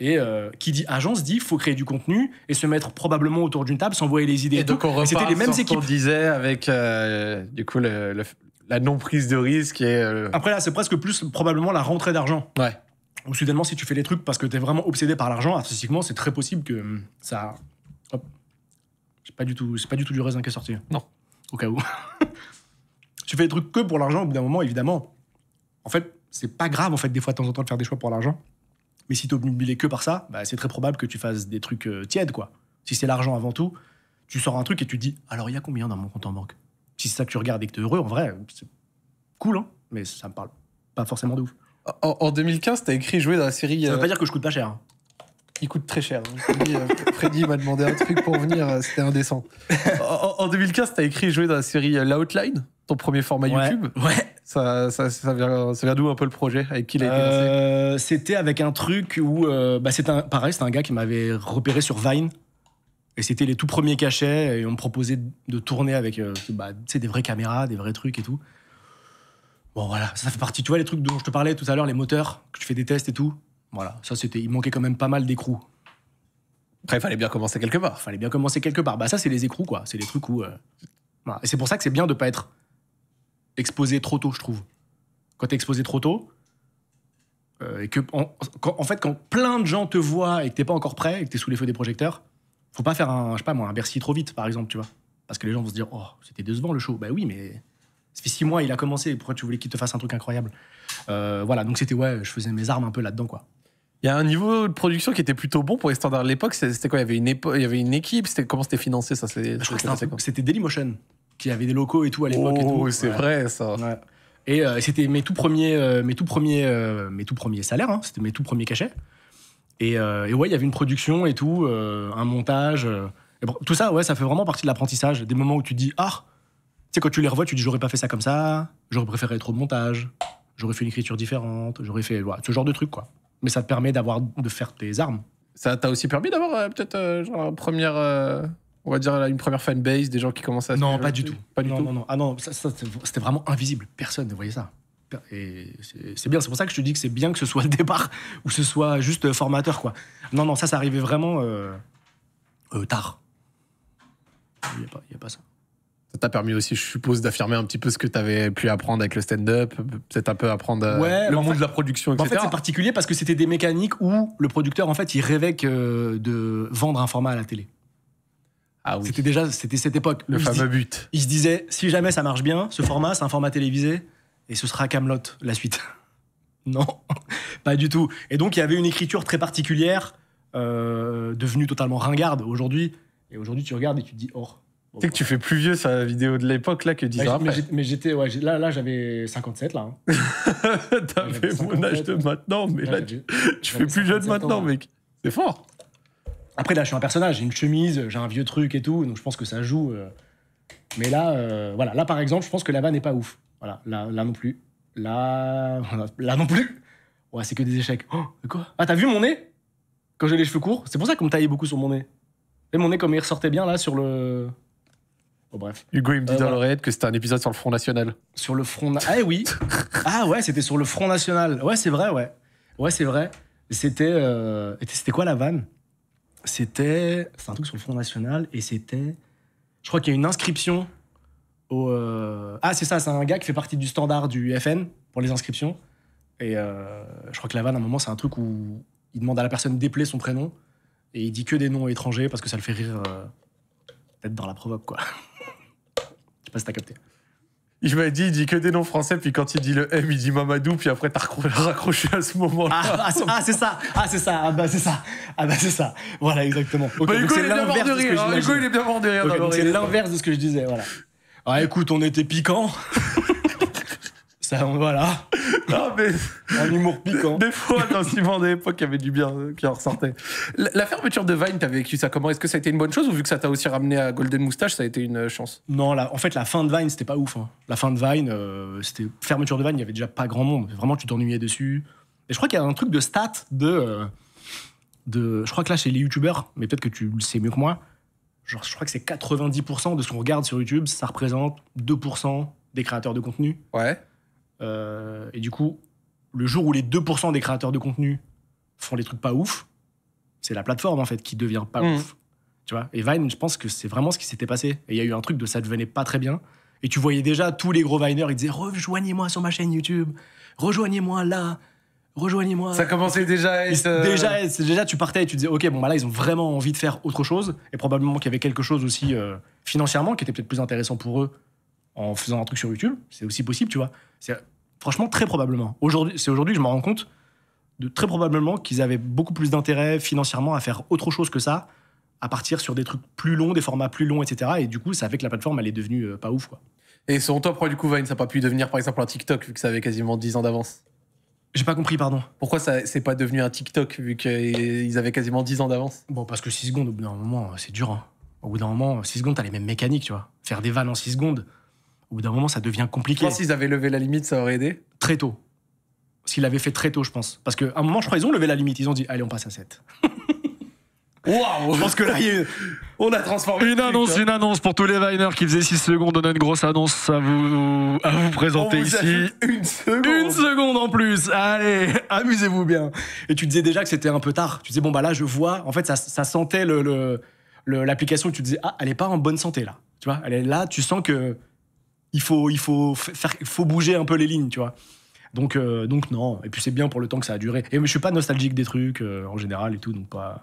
et euh, qui dit agence dit faut créer du contenu et se mettre probablement autour d'une table, s'envoyer les idées. Et, donc on C'était les mêmes équipes. On disait avec euh, du coup la non prise de risque et. Euh, Après là, c'est presque plus probablement la rentrée d'argent. Ouais. Ou soudainement, si tu fais les trucs parce que tu es vraiment obsédé par l'argent, artistiquement, c'est très possible que hum, ça. Hop. C'est pas du tout, c'est pas du tout du raisin qui est sorti. Non. Au cas où. tu fais des trucs que pour l'argent. Au bout d'un moment, évidemment, en fait, c'est pas grave en fait des fois de temps en temps de faire des choix pour l'argent. Mais si t'es obnubilé que par ça, bah, c'est très probable que tu fasses des trucs euh, tièdes, quoi. Si c'est l'argent avant tout, tu sors un truc et tu te dis, alors il y a combien dans mon compte en banque Si c'est ça que tu regardes et que t'es heureux, en vrai, c'est cool, hein, mais ça me parle pas forcément de ouf. En, 2015, t'as écrit jouer dans la série. Ça veut euh, pas dire que je coûte pas cher. Hein. Il coûte très cher. Hein. Euh, Freddy, m'a demandé un truc pour venir, c'était indécent. En, en 2015, t'as écrit jouer dans la série L'Outline ton premier format YouTube Ouais. Ça, ça, ça vient, d'où un peu le projet Avec qui il a été euh, C'était avec un truc où. Euh, bah c'est un, pareil, c'était un gars qui m'avait repéré sur Vine. Et c'était les tout premiers cachets. Et on me proposait de tourner avec euh, bah, des vraies caméras, des vrais trucs et tout. Bon, voilà, ça fait partie. Tu vois, les trucs dont je te parlais tout à l'heure, les moteurs, que tu fais des tests et tout. Voilà, ça, c'était. Il manquait quand même pas mal d'écrous. Après, il fallait bien commencer quelque part. Fallait bien commencer quelque part. Bah, ça, c'est les écrous, quoi. C'est les trucs où. Et c'est pour ça que c'est bien de pas être exposé trop tôt, je trouve. Quand t'es exposé trop tôt, euh, et que, en, fait, quand plein de gens te voient et que t'es pas encore prêt et que t'es sous les feux des projecteurs, faut pas faire un, je sais pas moi, un Bercy trop vite, par exemple, tu vois. Parce que les gens vont se dire, oh, c'était décevant le show. Bah oui, mais ça fait six mois, il a commencé. Pourquoi tu voulais qu'il te fasse un truc incroyable euh, Voilà, donc c'était, ouais, je faisais mes armes un peu là-dedans, quoi. Il y a un niveau de production qui était plutôt bon pour les standards de l'époque. C'était quoi il y, avait une il y avait une équipe. C'était comment c'était financé ça C'était Dailymotion qui avait des locaux et tout à l'époque. Oh, c'est vrai ça. Et euh, c'était mes tout premiers, euh, mes tout premiers, euh, mes tout premiers salaires. Hein. c'était mes tout premiers cachets. Et, ouais, il y avait une production et tout, un montage. tout ça, ouais, ça fait vraiment partie de l'apprentissage. Des moments où tu dis, ah, tu sais, quand tu les revois, tu dis, j'aurais pas fait ça comme ça. J'aurais préféré être au montage. J'aurais fait une écriture différente. J'aurais fait, ce genre de truc, quoi. Mais ça te permet d'avoir, de faire tes armes. Ça t'a aussi permis d'avoir peut-être genre première on va dire, une première fanbase, des gens qui commencent à. non, pas du tout. Pas du tout. Ah non, ça, c'était vraiment invisible. Personne ne voyait ça. Et c'est, bien, c'est pour ça que je te dis que c'est bien que ce soit le départ ou que ce soit juste euh, formateur, quoi. Non, non, ça, ça arrivait vraiment euh, euh, tard. Il n'y a, pas ça. Ça t'a permis aussi, je suppose, d'affirmer un petit peu ce que tu avais pu apprendre avec le stand-up, peut-être un peu apprendre le bah, monde de la production, etc. Bah, en fait, c'est particulier parce que c'était des mécaniques où le producteur, en fait, il rêvait que de vendre un format à la télé. Ah c'était déjà c'était cette époque. Le fameux but. Il se disait si jamais ça marche bien, ce format, c'est un format télévisé et ce sera Camelot la suite. non, pas du tout. Et donc il y avait une écriture très particulière euh, devenue totalement ringarde aujourd'hui. Et aujourd'hui tu regardes et tu te dis oh. tu sais que tu fais plus vieux sa vidéo de l'époque là que 10 ans Mais j'étais là là j'avais 57 là. Hein. T'avais mon âge de maintenant mais là, tu, fais plus jeune maintenant hein. mec. C'est fort. Après, là, je suis un personnage, j'ai une chemise, j'ai un vieux truc et tout, donc je pense que ça joue. Euh. Mais là, euh, voilà, là par exemple, je pense que la vanne n'est pas ouf. Voilà, là, non plus. Là, non plus. Ouais, c'est que des échecs. Oh, quoi Ah, t'as vu mon nez Quand j'ai les cheveux courts, c'est pour ça qu'on me taillait beaucoup sur mon nez. Et mon nez, comme il ressortait bien là sur le. Oh, bref. Hugo, il me dit euh, dans que c'était un épisode sur le Front National. Sur le Front Ah oui Ah ouais, c'était sur le Front National. Ouais, c'est vrai, ouais. Ouais, c'est vrai. C'était. C'était c'était quoi la vanne c'était un truc sur le Front National et c'était. Je crois qu'il y a une inscription au. Euh, ah, c'est ça, c'est un gars qui fait partie du standard du FN pour les inscriptions. Et euh, je crois que la vanne, à un moment, c'est un truc où il demande à la personne d'épeler son prénom et il dit que des noms étrangers parce que ça le fait rire. Peut-être dans la provoque, quoi. je sais pas si t'as capté. Il m'a dit, il dit que des noms français, puis quand il dit le M, il dit Mamadou, puis après t'as raccroché à ce moment-là. Ah, ah, c'est ça, ah c'est ça, ah bah c'est ça, ah bah c'est ça. Voilà, exactement. Okay, Hugo, il est bien mort de rire, il est bien mort c'est l'inverse de ce que je disais, voilà. Ah écoute, on était piquants... voilà. non, mais un humour piquant. Des, fois, dans Simon des époques, il y avait du bien qui en ressortait. La, fermeture de Vine, t'avais vécu ça comment Est-ce que ça a été une bonne chose ou vu que ça t'a aussi ramené à Golden Moustache, ça a été une chance Non, en fait, la fin de Vine, c'était pas ouf. Hein. La fin de Vine, euh, c'était fermeture de Vine, il y avait déjà pas grand monde. Vraiment, tu t'ennuyais dessus. Et je crois qu'il y a un truc de stat de. Euh, de je crois que là, chez les youtubeurs, mais peut-être que tu le sais mieux que moi, genre, je crois que c'est 90% de ce qu'on regarde sur YouTube, ça représente 2% des créateurs de contenu. Ouais. Euh, et du coup, le jour où les 2% des créateurs de contenu font des trucs pas ouf, c'est la plateforme en fait qui devient pas mm. ouf. Tu vois Et Vine, je pense que c'est vraiment ce qui s'était passé. Et il y a eu un truc de ça devenait pas très bien. Et tu voyais déjà tous les gros Vineurs, ils disaient rejoignez-moi sur ma chaîne YouTube, rejoignez-moi là, rejoignez-moi. Ça commençait déjà à être. Euh, déjà, déjà, tu partais et tu disais ok, bon, bah là, ils ont vraiment envie de faire autre chose. Et probablement qu'il y avait quelque chose aussi euh, financièrement qui était peut-être plus intéressant pour eux en faisant un truc sur YouTube. C'est aussi possible, tu vois. Franchement, très probablement. Aujourd'hui, c'est aujourd'hui que je me rends compte de très probablement qu'ils avaient beaucoup plus d'intérêt financièrement à faire autre chose que ça, à partir sur des trucs plus longs, des formats plus longs, etc. Et du coup, ça fait que la plateforme, elle est devenue euh, pas ouf, quoi. Et son top du coup, Vine, ça n'a pas pu devenir, par exemple, un TikTok, vu que ça avait quasiment 10 ans d'avance j'ai pas compris, pardon. Pourquoi ça c'est pas devenu un TikTok vu qu'ils euh, avaient quasiment 10 ans d'avance Bon, parce que 6 secondes, au bout d'un moment, euh, c'est dur. Hein. Au bout d'un moment, 6 secondes, t'as les mêmes mécaniques, tu vois. Faire des vannes en 6 secondes, au bout d'un moment, ça devient compliqué. Je pense s'ils avaient levé la limite, ça aurait aidé Très tôt. S'ils l'avaient fait très tôt, je pense. Parce qu'à un moment, je crois, ils ont levé la limite. Ils ont dit, allez, on passe à 7. Waouh Je pense que là, on a transformé. Une annonce, hein. une annonce pour tous les Viners qui faisaient 6 secondes. On a une grosse annonce à vous, vous présenter ici. Une seconde. Une seconde en plus. Allez, amusez-vous bien. Et tu disais déjà que c'était un peu tard. Tu disais, bon, bah là, je vois. En fait, ça, sentait l'application. Le, tu disais, ah, elle n'est pas en bonne santé là. Tu vois, elle est là, tu sens que il faut, il faut, faut bouger un peu les lignes, tu vois. Donc, euh, donc non. Et puis c'est bien pour le temps que ça a duré. Et je suis pas nostalgique des trucs euh, en général et tout, donc pas.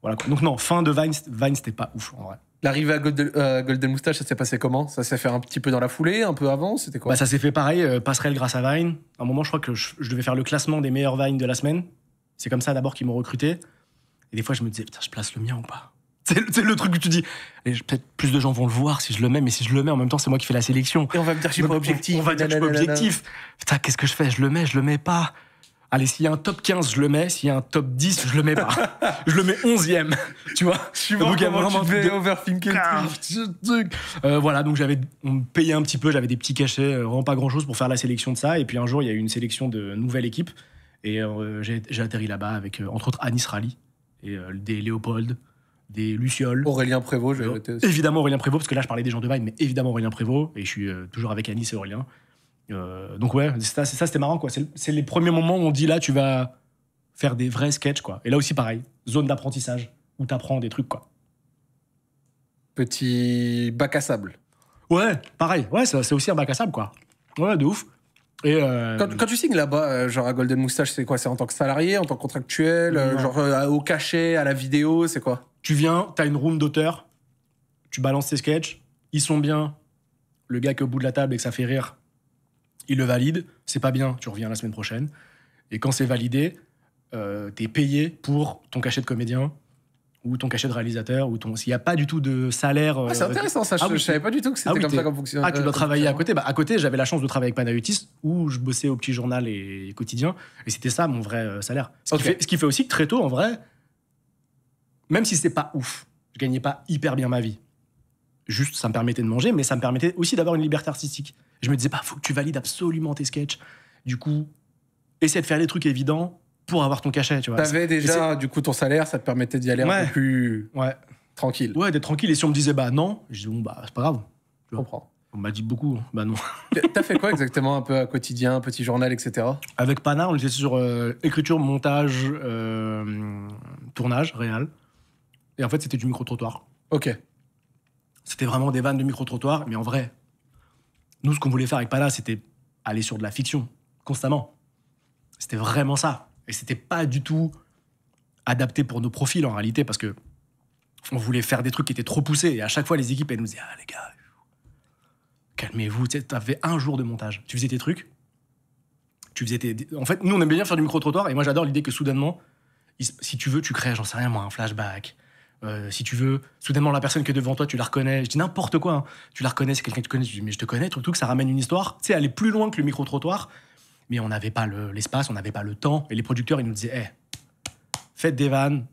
Voilà. Donc non, fin de Vine, Vine c'était pas ouf en vrai. L'arrivée à Golden, euh, Moustache, ça s'est passé comment Ça s'est fait un petit peu dans la foulée, un peu avant C'était quoi bah, Ça s'est fait pareil, passerelle grâce à Vine. un moment, je crois que je, devais faire le classement des meilleurs Vines de la semaine. C'est comme ça d'abord qu'ils m'ont recruté. Et des fois, je me disais, putain, je place le mien ou pas c'est le truc que tu dis. Peut-être plus de gens vont le voir si je le mets, mais si je le mets, en même temps, c'est moi qui fais la sélection. Et on va me dire que je suis pas objectif. On, va dire je suis pas objectif. Putain, qu'est-ce que je fais Je le mets, je le mets pas. Allez, s'il y a un top 15, je le mets. S'il y a un top 10, je le mets pas. je le mets 11ème. Tu vois Je suis vraiment tu fais truc. Euh, voilà, donc j'avais, on me payait un petit peu, j'avais des petits cachets, euh, vraiment pas grand-chose pour faire la sélection de ça. Et puis un jour, il y a eu une sélection de nouvelle équipe. Et euh, j'ai atterri là-bas avec, entre autres, Anis Rally et des Léopold des Lucioles. Aurélien Prévost, j'ai euh, Évidemment Aurélien Prévost, parce que là je parlais des gens de Vine mais évidemment Aurélien Prévost, et je suis euh, toujours avec Anis et Aurélien. Euh, donc ouais, ça, c'était marrant quoi. C'est les premiers moments où on dit là tu vas faire des vrais sketchs quoi. Et là aussi pareil, zone d'apprentissage où t'apprends des trucs quoi. Petit bac à sable. Ouais, pareil. Ouais, c'est aussi un bac à sable quoi. Ouais, de ouf. Et quand, tu signes là-bas, genre à Golden Moustache, c'est quoi C'est en tant que salarié, en tant que contractuel, genre au cachet, à la vidéo, c'est quoi tu viens, t'as une room d'auteur, tu balances tes sketchs, ils sont bien, le gars qui est au bout de la table et que ça fait rire, il le valide, c'est pas bien, tu reviens la semaine prochaine. Et quand c'est validé, euh, t'es payé pour ton cachet de comédien ou ton cachet de réalisateur ou ton s'il n'y a pas du tout de salaire ah, euh, c'est intéressant ça ah je, ne savais pas du tout que ah c'était comme ça qu'on fonctionnait ah tu dois euh, travailler à côté bah, à côté j'avais la chance de travailler avec Panayotis où je bossais au petit journal et quotidien et c'était ça mon vrai salaire ce, qui fait, ce, qui fait, aussi que très tôt en vrai même si c'était pas ouf, je gagnais pas hyper bien ma vie. Juste, ça me permettait de manger, mais ça me permettait aussi d'avoir une liberté artistique. Je me disais pas, bah, faut que tu valides absolument tes sketchs. Du coup, essaie de faire les trucs évidents pour avoir ton cachet, tu avais déjà, du coup, ton salaire, ça te permettait d'y aller un peu plus ouais. tranquille. Ouais, d'être tranquille. Et si on me disait, bah non, je dis, bon, bah, c'est pas grave. Je comprends. On m'a dit beaucoup, hein. bah non. T'as fait quoi exactement un peu à quotidien, petit journal, etc. Avec Pana, on était sur euh, écriture, montage, euh, tournage, réel. Et en fait, c'était du micro-trottoir. Ok. C'était vraiment des vannes de micro-trottoir, mais en vrai, nous, ce qu'on voulait faire avec Pala, c'était aller sur de la fiction, constamment. C'était vraiment ça. Et c'était pas du tout adapté pour nos profils, en réalité, parce que on voulait faire des trucs qui étaient trop poussés. Et à chaque fois, les équipes, elles nous disaient Ah, les gars, calmez-vous. Tu avais un jour de montage. Tu faisais tes trucs. Tu faisais tes... En fait, nous, on aimait bien faire du micro-trottoir. Et moi, j'adore l'idée que soudainement, si tu veux, tu crées, j'en sais rien, moi, un flashback, euh, si tu veux, soudainement la personne qui est devant toi, tu la reconnais. Je dis n'importe quoi. Hein. Tu la reconnais, c'est quelqu'un que tu connais. Je dis mais je te connais, tout tout que ça ramène une histoire. Tu sais, aller plus loin que le micro trottoir. Mais on n'avait pas l'espace, on n'avait pas le temps. Et les producteurs, ils nous disaient, faites des vannes.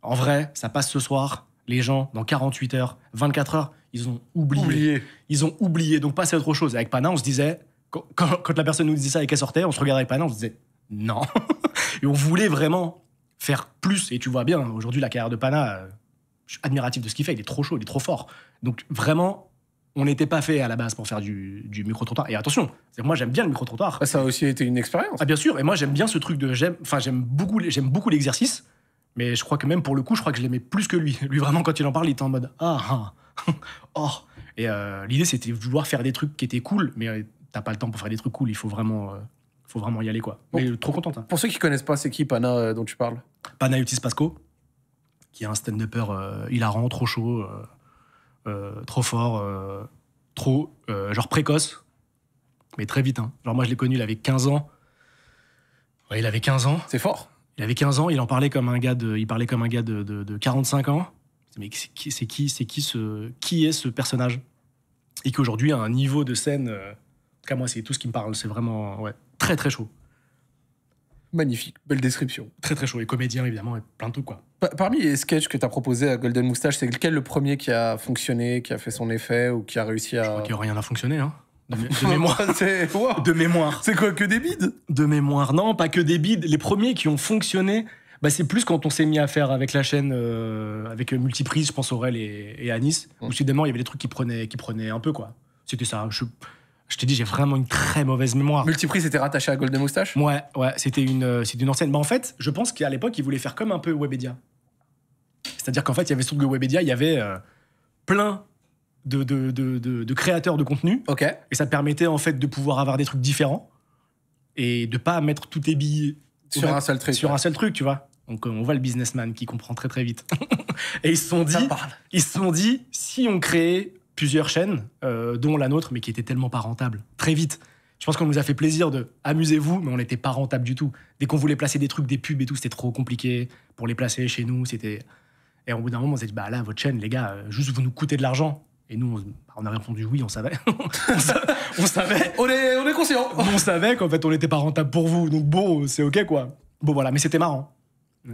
En vrai, ça passe ce soir. Les gens, dans 48 heures, 24 heures, ils ont oublié. Ils ont oublié. Donc passez à autre chose. avec Pana, on se disait, quand, quand, la personne nous disait ça et qu'elle sortait, on se regardait avec Pana, on se disait, non. et on voulait vraiment faire plus. Et tu vois bien, aujourd'hui, la carrière de Pana, euh, je suis admiratif de ce qu'il fait, il est trop chaud, il est trop fort. Donc vraiment, on n'était pas fait à la base pour faire du, micro-trottoir. Et attention, moi j'aime bien le micro-trottoir. Ah, ça a aussi été une expérience. Ah bien sûr, et moi j'aime bien ce truc de j'aime, enfin j'aime beaucoup, j'aime beaucoup l'exercice, mais je crois que même pour le coup, je crois que je l'aimais plus que lui. Lui vraiment quand il en parle, il est en mode ah, ah oh. Et euh, l'idée c'était de vouloir faire des trucs qui étaient cool, mais euh, t'as pas le temps pour faire des trucs cool. Il faut vraiment, euh, faut vraiment y aller quoi. mais trop content. Hein. Pour ceux qui connaissent pas, c'est qui Pana dont tu parles Pana Utis Pasco qui est un stand-upper euh, hilarant, trop chaud, euh, euh, trop fort, trop, genre précoce, mais très vite. Hein. Genre moi je l'ai connu, il avait 15 ans. il avait 15 ans. C'est fort. Il avait 15 ans, il en parlait comme un gars de, il parlait comme un gars de, 45 ans. Mais c'est qui, c'est qui, ce, qui est ce personnage Et qu'aujourd'hui à un niveau de scène. en tout cas moi c'est tout ce qui me parle, c'est vraiment ouais, très très chaud. Magnifique, belle description. Très très chaud, et comédien évidemment, et plein de trucs quoi. parmi les sketchs que tu as proposés à Golden Moustache, c'est lequel le premier qui a fonctionné, qui a fait son effet ou qui a réussi à. Je crois qu'il rien à fonctionner, hein. De, mémoire. De mémoire. C'est quoi, que des bides De mémoire. Non, pas que des bides. Les premiers qui ont fonctionné, bah, c'est plus quand on s'est mis à faire avec la chaîne, euh, avec Multiprise, je pense Aurel et, Anis, mmh. soudainement il y avait des trucs qui prenaient, qui prenaient un peu quoi. C'était ça. Je, je te dis, j'ai vraiment une très mauvaise mémoire. Multiprix, c'était rattaché à Golden Moustache Ouais, ouais, c'était une, euh, c'est une ancienne. Mais en fait, je pense qu'à l'époque, ils voulaient faire comme un peu Webedia. C'est-à-dire qu'en fait, il y avait de Webedia, il y avait euh, plein de, de, de, créateurs de contenu. Ok. Et ça permettait en fait de pouvoir avoir des trucs différents et de pas mettre toutes tes billes sur un seul truc. Sur un seul truc, tu vois. Donc euh, on voit le businessman qui comprend très très vite. et ils se sont dit, ils se sont dit, si on crée plusieurs chaînes, euh, dont la nôtre, mais qui était tellement pas rentable, très vite. Je pense qu'on nous a fait plaisir de amusez-vous, mais on n'était pas rentable du tout. Dès qu'on voulait placer des trucs, des pubs et tout, c'était trop compliqué pour les placer chez nous. C'était et au bout d'un moment, on s'est dit bah là, votre chaîne, les gars, euh, juste vous nous coûtez de l'argent. Et nous, bah, on, a répondu oui, on savait. on savait. on, est, on est conscient. on savait qu'en fait, on n'était pas rentable pour vous. Donc bon, c'est ok quoi. Bon voilà, mais c'était marrant.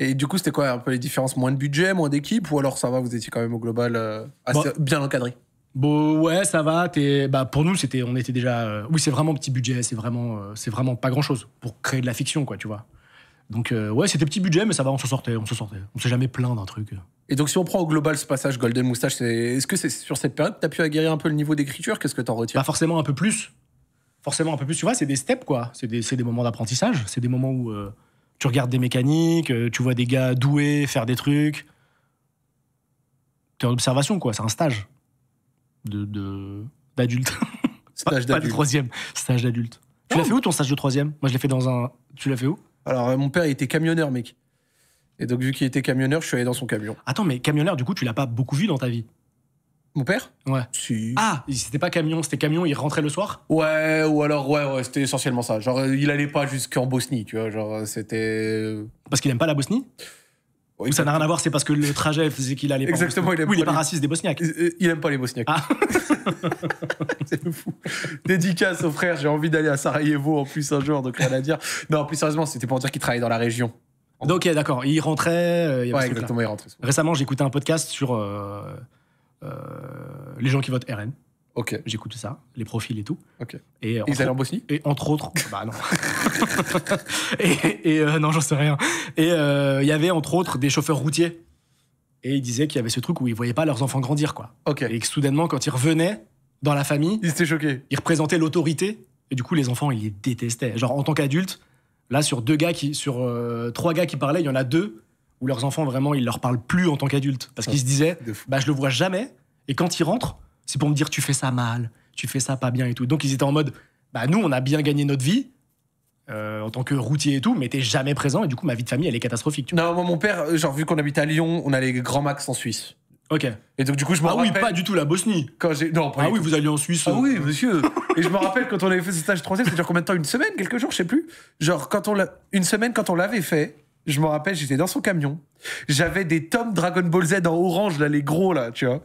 Et du coup, c'était quoi un peu les différences Moins de budget, moins d'équipe Ou alors ça va, vous étiez quand même au global euh, assez bah, bien encadré Bon, ouais, ça va. Es... Bah, pour nous, c'était, on était déjà. Euh, oui, c'est vraiment petit budget. C'est vraiment, euh, vraiment pas grand chose pour créer de la fiction, quoi, tu vois. Donc euh, ouais, c'était petit budget, mais ça va, on s'en sortait, on se sortait. On s'est jamais plein d'un truc. Et donc si on prend au global ce passage Golden Moustache, est-ce que c'est sur cette période que t'as pu aguerrir un peu le niveau d'écriture Qu'est-ce que t'en retiens Bah forcément un peu plus. Forcément un peu plus. Tu vois, c'est des steps quoi. C'est des, des, moments d'apprentissage. C'est des moments où tu regardes des mécaniques, tu vois des gars doués faire des trucs. T'es en observation quoi. C'est un stage de, d'adulte. Stage d'adulte. Pas troisième, stage d'adulte. Tu l'as fait où ton stage de troisième Moi, je l'ai fait dans un. Tu l'as fait où Alors, euh, mon père, il était camionneur, mec. Et donc, vu qu'il était camionneur, je suis allé dans son camion. Attends, mais camionneur, du coup, tu l'as pas beaucoup vu dans ta vie Mon père Ouais. Si. Ah, c'était pas camion, c'était camion, il rentrait le soir Ouais, ou alors, ouais, ouais, c'était essentiellement ça. Genre, euh, il allait pas jusqu'en Bosnie, tu vois. Genre, euh, c'était. Parce qu'il aime pas la Bosnie oui, ça n'a rien à voir, c'est parce que le trajet faisait qu'il allait. Exactement, pas il il est pas raciste des Bosniaques. Il aime pas les Bosniaques. Ah. c'est fou. Dédicace au frère, j'ai envie d'aller à Sarajevo en plus un jour, donc rien à dire. Non, plus sérieusement, c'était pour dire qu'il travaillait dans la région. ok, d'accord. Il rentrait. Euh, rentrait. Récemment, j'écoutais un podcast sur euh, euh, les gens qui votent RN. Ok. J'écoute ça, les profils et tout. Ok. Et ils allaient en Bosnie Et entre autres. bah non. et, euh, non, j'en sais rien. Et euh, il y avait entre autres des chauffeurs routiers. Et ils disaient qu'il y avait ce truc où ils voyaient pas leurs enfants grandir, quoi. Et que soudainement, quand ils revenaient dans la famille, Ils étaient choqués. ils représentaient l'autorité. Et du coup, les enfants, ils les détestaient. Genre, en tant qu'adultes, là, sur deux gars qui, sur euh, trois gars qui parlaient, il y en a deux où leurs enfants, vraiment, ils leur parlent plus en tant qu'adultes. Parce qu'ils se disaient, bah, je le vois jamais. Et quand ils rentrent, c'est pour me dire, tu fais ça mal, tu fais ça pas bien et tout. Donc, ils étaient en mode, bah, nous, on a bien gagné notre vie. Euh, en tant que routier et tout, mais t'es jamais présent et du coup ma vie de famille elle est catastrophique. non, moi mon père, euh, genre vu qu'on habite à Lyon, on allait les max en Suisse. Ok. Et donc du coup je me rappelle. Ah oui, pas du tout la Bosnie. ah oui, vous alliez en Suisse. Ah euh. oui, monsieur. et je me rappelle quand on avait fait ce stage 3 ça dire combien de temps Une semaine, quelques jours, je sais plus. Genre quand on une semaine quand on l'avait fait, je me rappelle, j'étais dans son camion, j'avais des tomes Dragon Ball Z en orange là, les gros là, tu vois,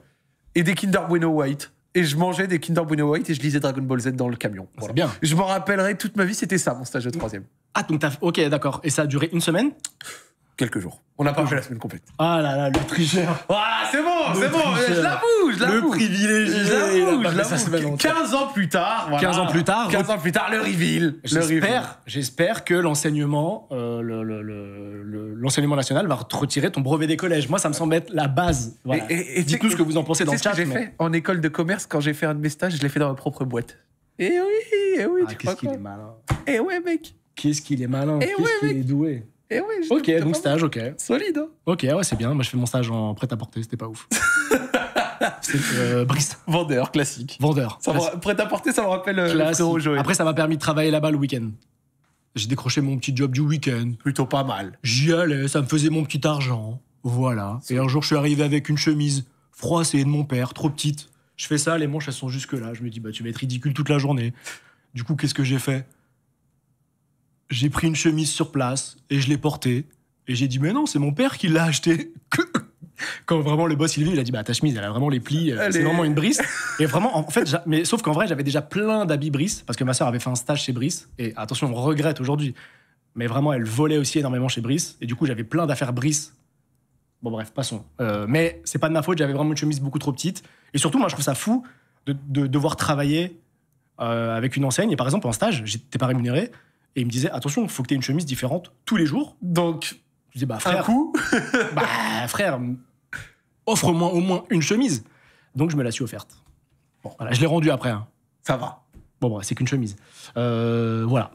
et des Kinder Bueno White et je mangeais des Kinder Bueno White et je lisais Dragon Ball Z dans le camion. voilà. bien. Je m'en rappellerai toute ma vie, c'était ça mon stage de troisième. Ah, donc t'as. Ok, d'accord. Et ça a duré une semaine quelques jours. On n'a pas ah. fait la semaine complète. Ah là là, le tricheur. Ah, c'est bon, c'est bon, je l'avoue, je l'avoue. Le privilégié. Je l'avoue, 15 ans plus tard. Voilà. 15 ans plus tard. ans plus tard, le reveal. J'espère, j'espère que l'enseignement, euh, l'enseignement national va retirer ton brevet des collèges. Moi, ça me semble être la base. Voilà. Et, Dites-nous ce que vous en pensez dans le chat. j'ai fait en école de commerce quand j'ai fait un de mes stages, je l'ai fait dans ma propre boîte. Eh oui, eh oui, ah, tu crois qu'il est malin. Eh ouais, mec. Qu'est-ce qu'il est malin. Eh qu'est-ce qu'il est doué. Et oui, ok, donc stage, ok. Solide. Hein. Ok, ouais, c'est bien. Moi, je fais mon stage en prêt-à-porter, c'était pas ouf. C'était euh, Brice. Vendeur, classique. Vendeur. Prêt-à-porter, ça me rappelle euh, le Joey. Après, ça m'a permis de travailler là-bas le week-end. J'ai décroché mon petit job du week-end. Plutôt pas mal. J'y allais, ça me faisait mon petit argent. Voilà. Et un jour, je suis arrivé avec une chemise froissée de mon père, trop petite. Je fais ça, les manches, elles sont jusque-là. Je me dis, bah, tu vas être ridicule toute la journée. Du coup, qu'est-ce que j'ai fait j'ai pris une chemise sur place et je l'ai portée. Et j'ai dit, mais non, c'est mon père qui l'a achetée. quand vraiment le boss il est il a dit bah ta chemise elle a vraiment les plis, euh, c'est vraiment une brise. Et vraiment en fait, mais sauf qu'en vrai j'avais déjà plein d'habits brises parce que ma soeur avait fait un stage chez Brice et attention on regrette aujourd'hui, mais vraiment elle volait aussi énormément chez Brice et du coup j'avais plein d'affaires brises. Bon bref passons. Euh, mais c'est pas de ma faute, j'avais vraiment une chemise beaucoup trop petite et surtout moi je trouve ça fou de, devoir travailler euh, avec une enseigne et par exemple en stage j'étais pas rémunéré et il me disait, attention, faut que tu aies une chemise différente tous les jours. Donc, je disais, bah frère. Un coup Bah frère, offre-moi au moins une chemise. Donc je me la suis offerte. Bon, voilà, je l'ai rendue après. Hein. Ça va. Bon, bah, c'est qu'une chemise. Euh, voilà.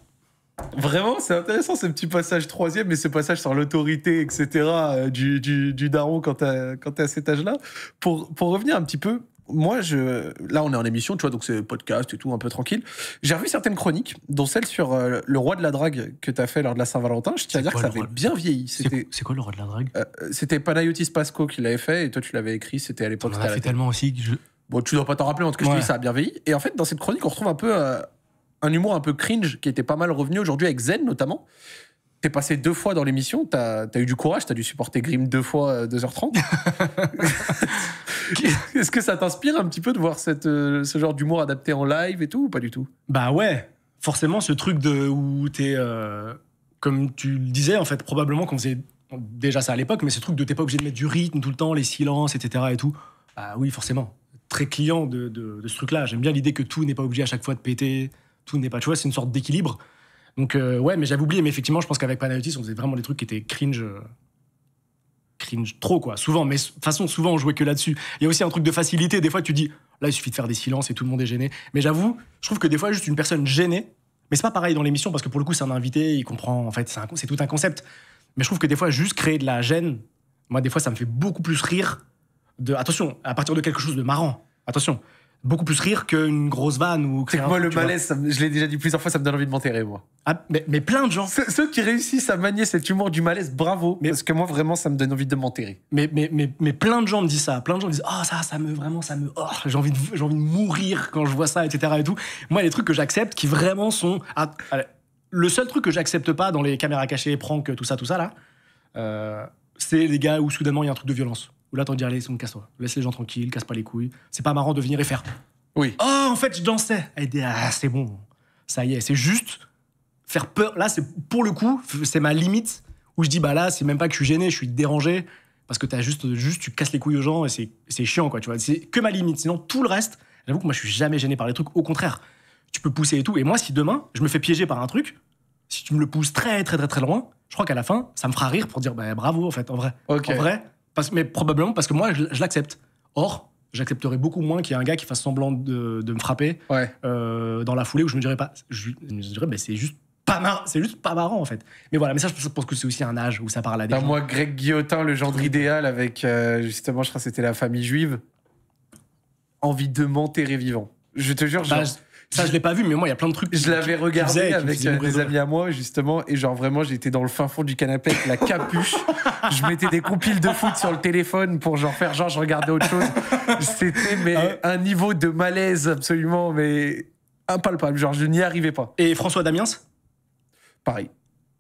Vraiment, c'est intéressant ce petit passage troisième mais ce passage sur l'autorité, etc. Euh, du, du, daron quand tu quand à cet âge-là. Pour, pour revenir un petit peu, moi, je, là, on est en émission, tu vois, donc c'est podcast et tout, un peu tranquille. J'ai revu certaines chroniques, dont celle sur euh, le roi de la drague que tu as fait lors de la Saint-Valentin. Je tiens à dire que ça avait bien vieilli. C'est quoi le roi de la drague euh, C'était Panayotis Pasco qui l'avait fait et toi, tu l'avais écrit. C'était à l'époque. Ça fait tellement aussi que je. Bon, tu dois pas t'en rappeler, en tout cas, je dis, ça a bien vieilli. Et en fait, dans cette chronique, on retrouve un peu euh, un humour un peu cringe qui était pas mal revenu aujourd'hui avec Zen notamment. T'es passé deux fois dans l'émission, t'as as eu du courage, t'as dû supporter Grimm deux fois 2h30. Euh, Est-ce que ça t'inspire un petit peu de voir cette, euh, ce genre d'humour adapté en live et tout ou pas du tout Bah ouais, forcément ce truc de où t'es, euh, comme tu le disais en fait, probablement qu'on faisait déjà ça à l'époque, mais ce truc de t'es pas obligé de mettre du rythme tout le temps, les silences, etc. et tout. Bah oui, forcément. Très client de, de, ce truc-là. J'aime bien l'idée que tout n'est pas obligé à chaque fois de péter, tout n'est pas. de choix, c'est une sorte d'équilibre. Donc, euh, ouais, mais j'avais oublié, mais effectivement, je pense qu'avec Panayotis, on faisait vraiment des trucs qui étaient cringe. Euh, cringe trop, quoi. Souvent, mais de toute façon, souvent, on jouait que là-dessus. Il y a aussi un truc de facilité. Des fois, tu dis, là, il suffit de faire des silences et tout le monde est gêné. Mais j'avoue, je trouve que des fois, juste une personne gênée, mais c'est pas pareil dans l'émission parce que pour le coup, c'est un invité, il comprend, en fait, c'est tout un concept. Mais je trouve que des fois, juste créer de la gêne, moi, des fois, ça me fait beaucoup plus rire de. Attention, à partir de quelque chose de marrant. Attention, beaucoup plus rire qu'une grosse vanne ou C'est que moi, le malaise, je l'ai déjà dit plusieurs fois, ça me donne envie de m'enterrer, moi. Ah, mais, mais plein de gens. Ceux, qui réussissent à manier cet humour du malaise, bravo. Mais- Parce que moi, vraiment, ça me donne envie de m'enterrer. Mais, mais, mais, mais plein de gens me disent ça. Plein de gens me disent Oh, ça, ça me vraiment, ça me. Oh, j'ai envie, de, envie de mourir quand je vois ça, etc. Et tout. Moi, les trucs que j'accepte qui vraiment sont. Ah, le seul truc que j'accepte pas dans les caméras cachées, pranks, tout ça, tout ça, là, euh, c'est les gars où soudainement il y a un truc de violence. Ou là, t'en dis, allez, c'est casse-toi. Laisse les gens tranquilles, casse pas les couilles. C'est pas marrant de venir et faire. Oui. Oh, en fait, je dansais. Elle dit, ah, c'est bon. Ça y est, c'est juste faire peur. Là, c'est pour le coup, c'est ma limite où je dis, bah là, c'est même pas que je suis gêné, je suis dérangé. Parce que t'as juste, juste, tu casses les couilles aux gens et c'est chiant, quoi, tu vois. C'est que ma limite. Sinon, tout le reste, j'avoue que moi, je suis jamais gêné par les trucs. Au contraire, tu peux pousser et tout. Et moi, si demain, je me fais piéger par un truc, si tu me le pousses très, très, très, très loin, je crois qu'à la fin, ça me fera rire pour dire, bah bravo, en fait, en vrai. En vrai, mais probablement parce que moi, je, l'accepte. Or, j'accepterais beaucoup moins qu'il y ait un gars qui fasse semblant de, me frapper euh, dans la foulée où je me dirais pas. Je, me dirais, mais ben, c'est juste pas marrant, c'est juste pas marrant en fait. Mais voilà, mais ça je pense que c'est aussi un âge où ça parle à des. Ben, moi, Greg Guillotin, le genre idéal avec euh, justement, je crois que c'était la famille juive. Envie de m'enterrer vivant. Je te jure, bah, ça, je l'ai pas vu, mais moi, il y a plein de trucs. Je l'avais regardé avec des amis à moi, justement, et genre vraiment, j'étais dans le fin fond du canapé avec la capuche. je mettais des compiles de foot sur le téléphone pour genre faire genre, je regardais autre chose. C'était mais ah. un niveau de malaise absolument, mais impalpable. Genre, je n'y arrivais pas. Et François Damiens Pareil.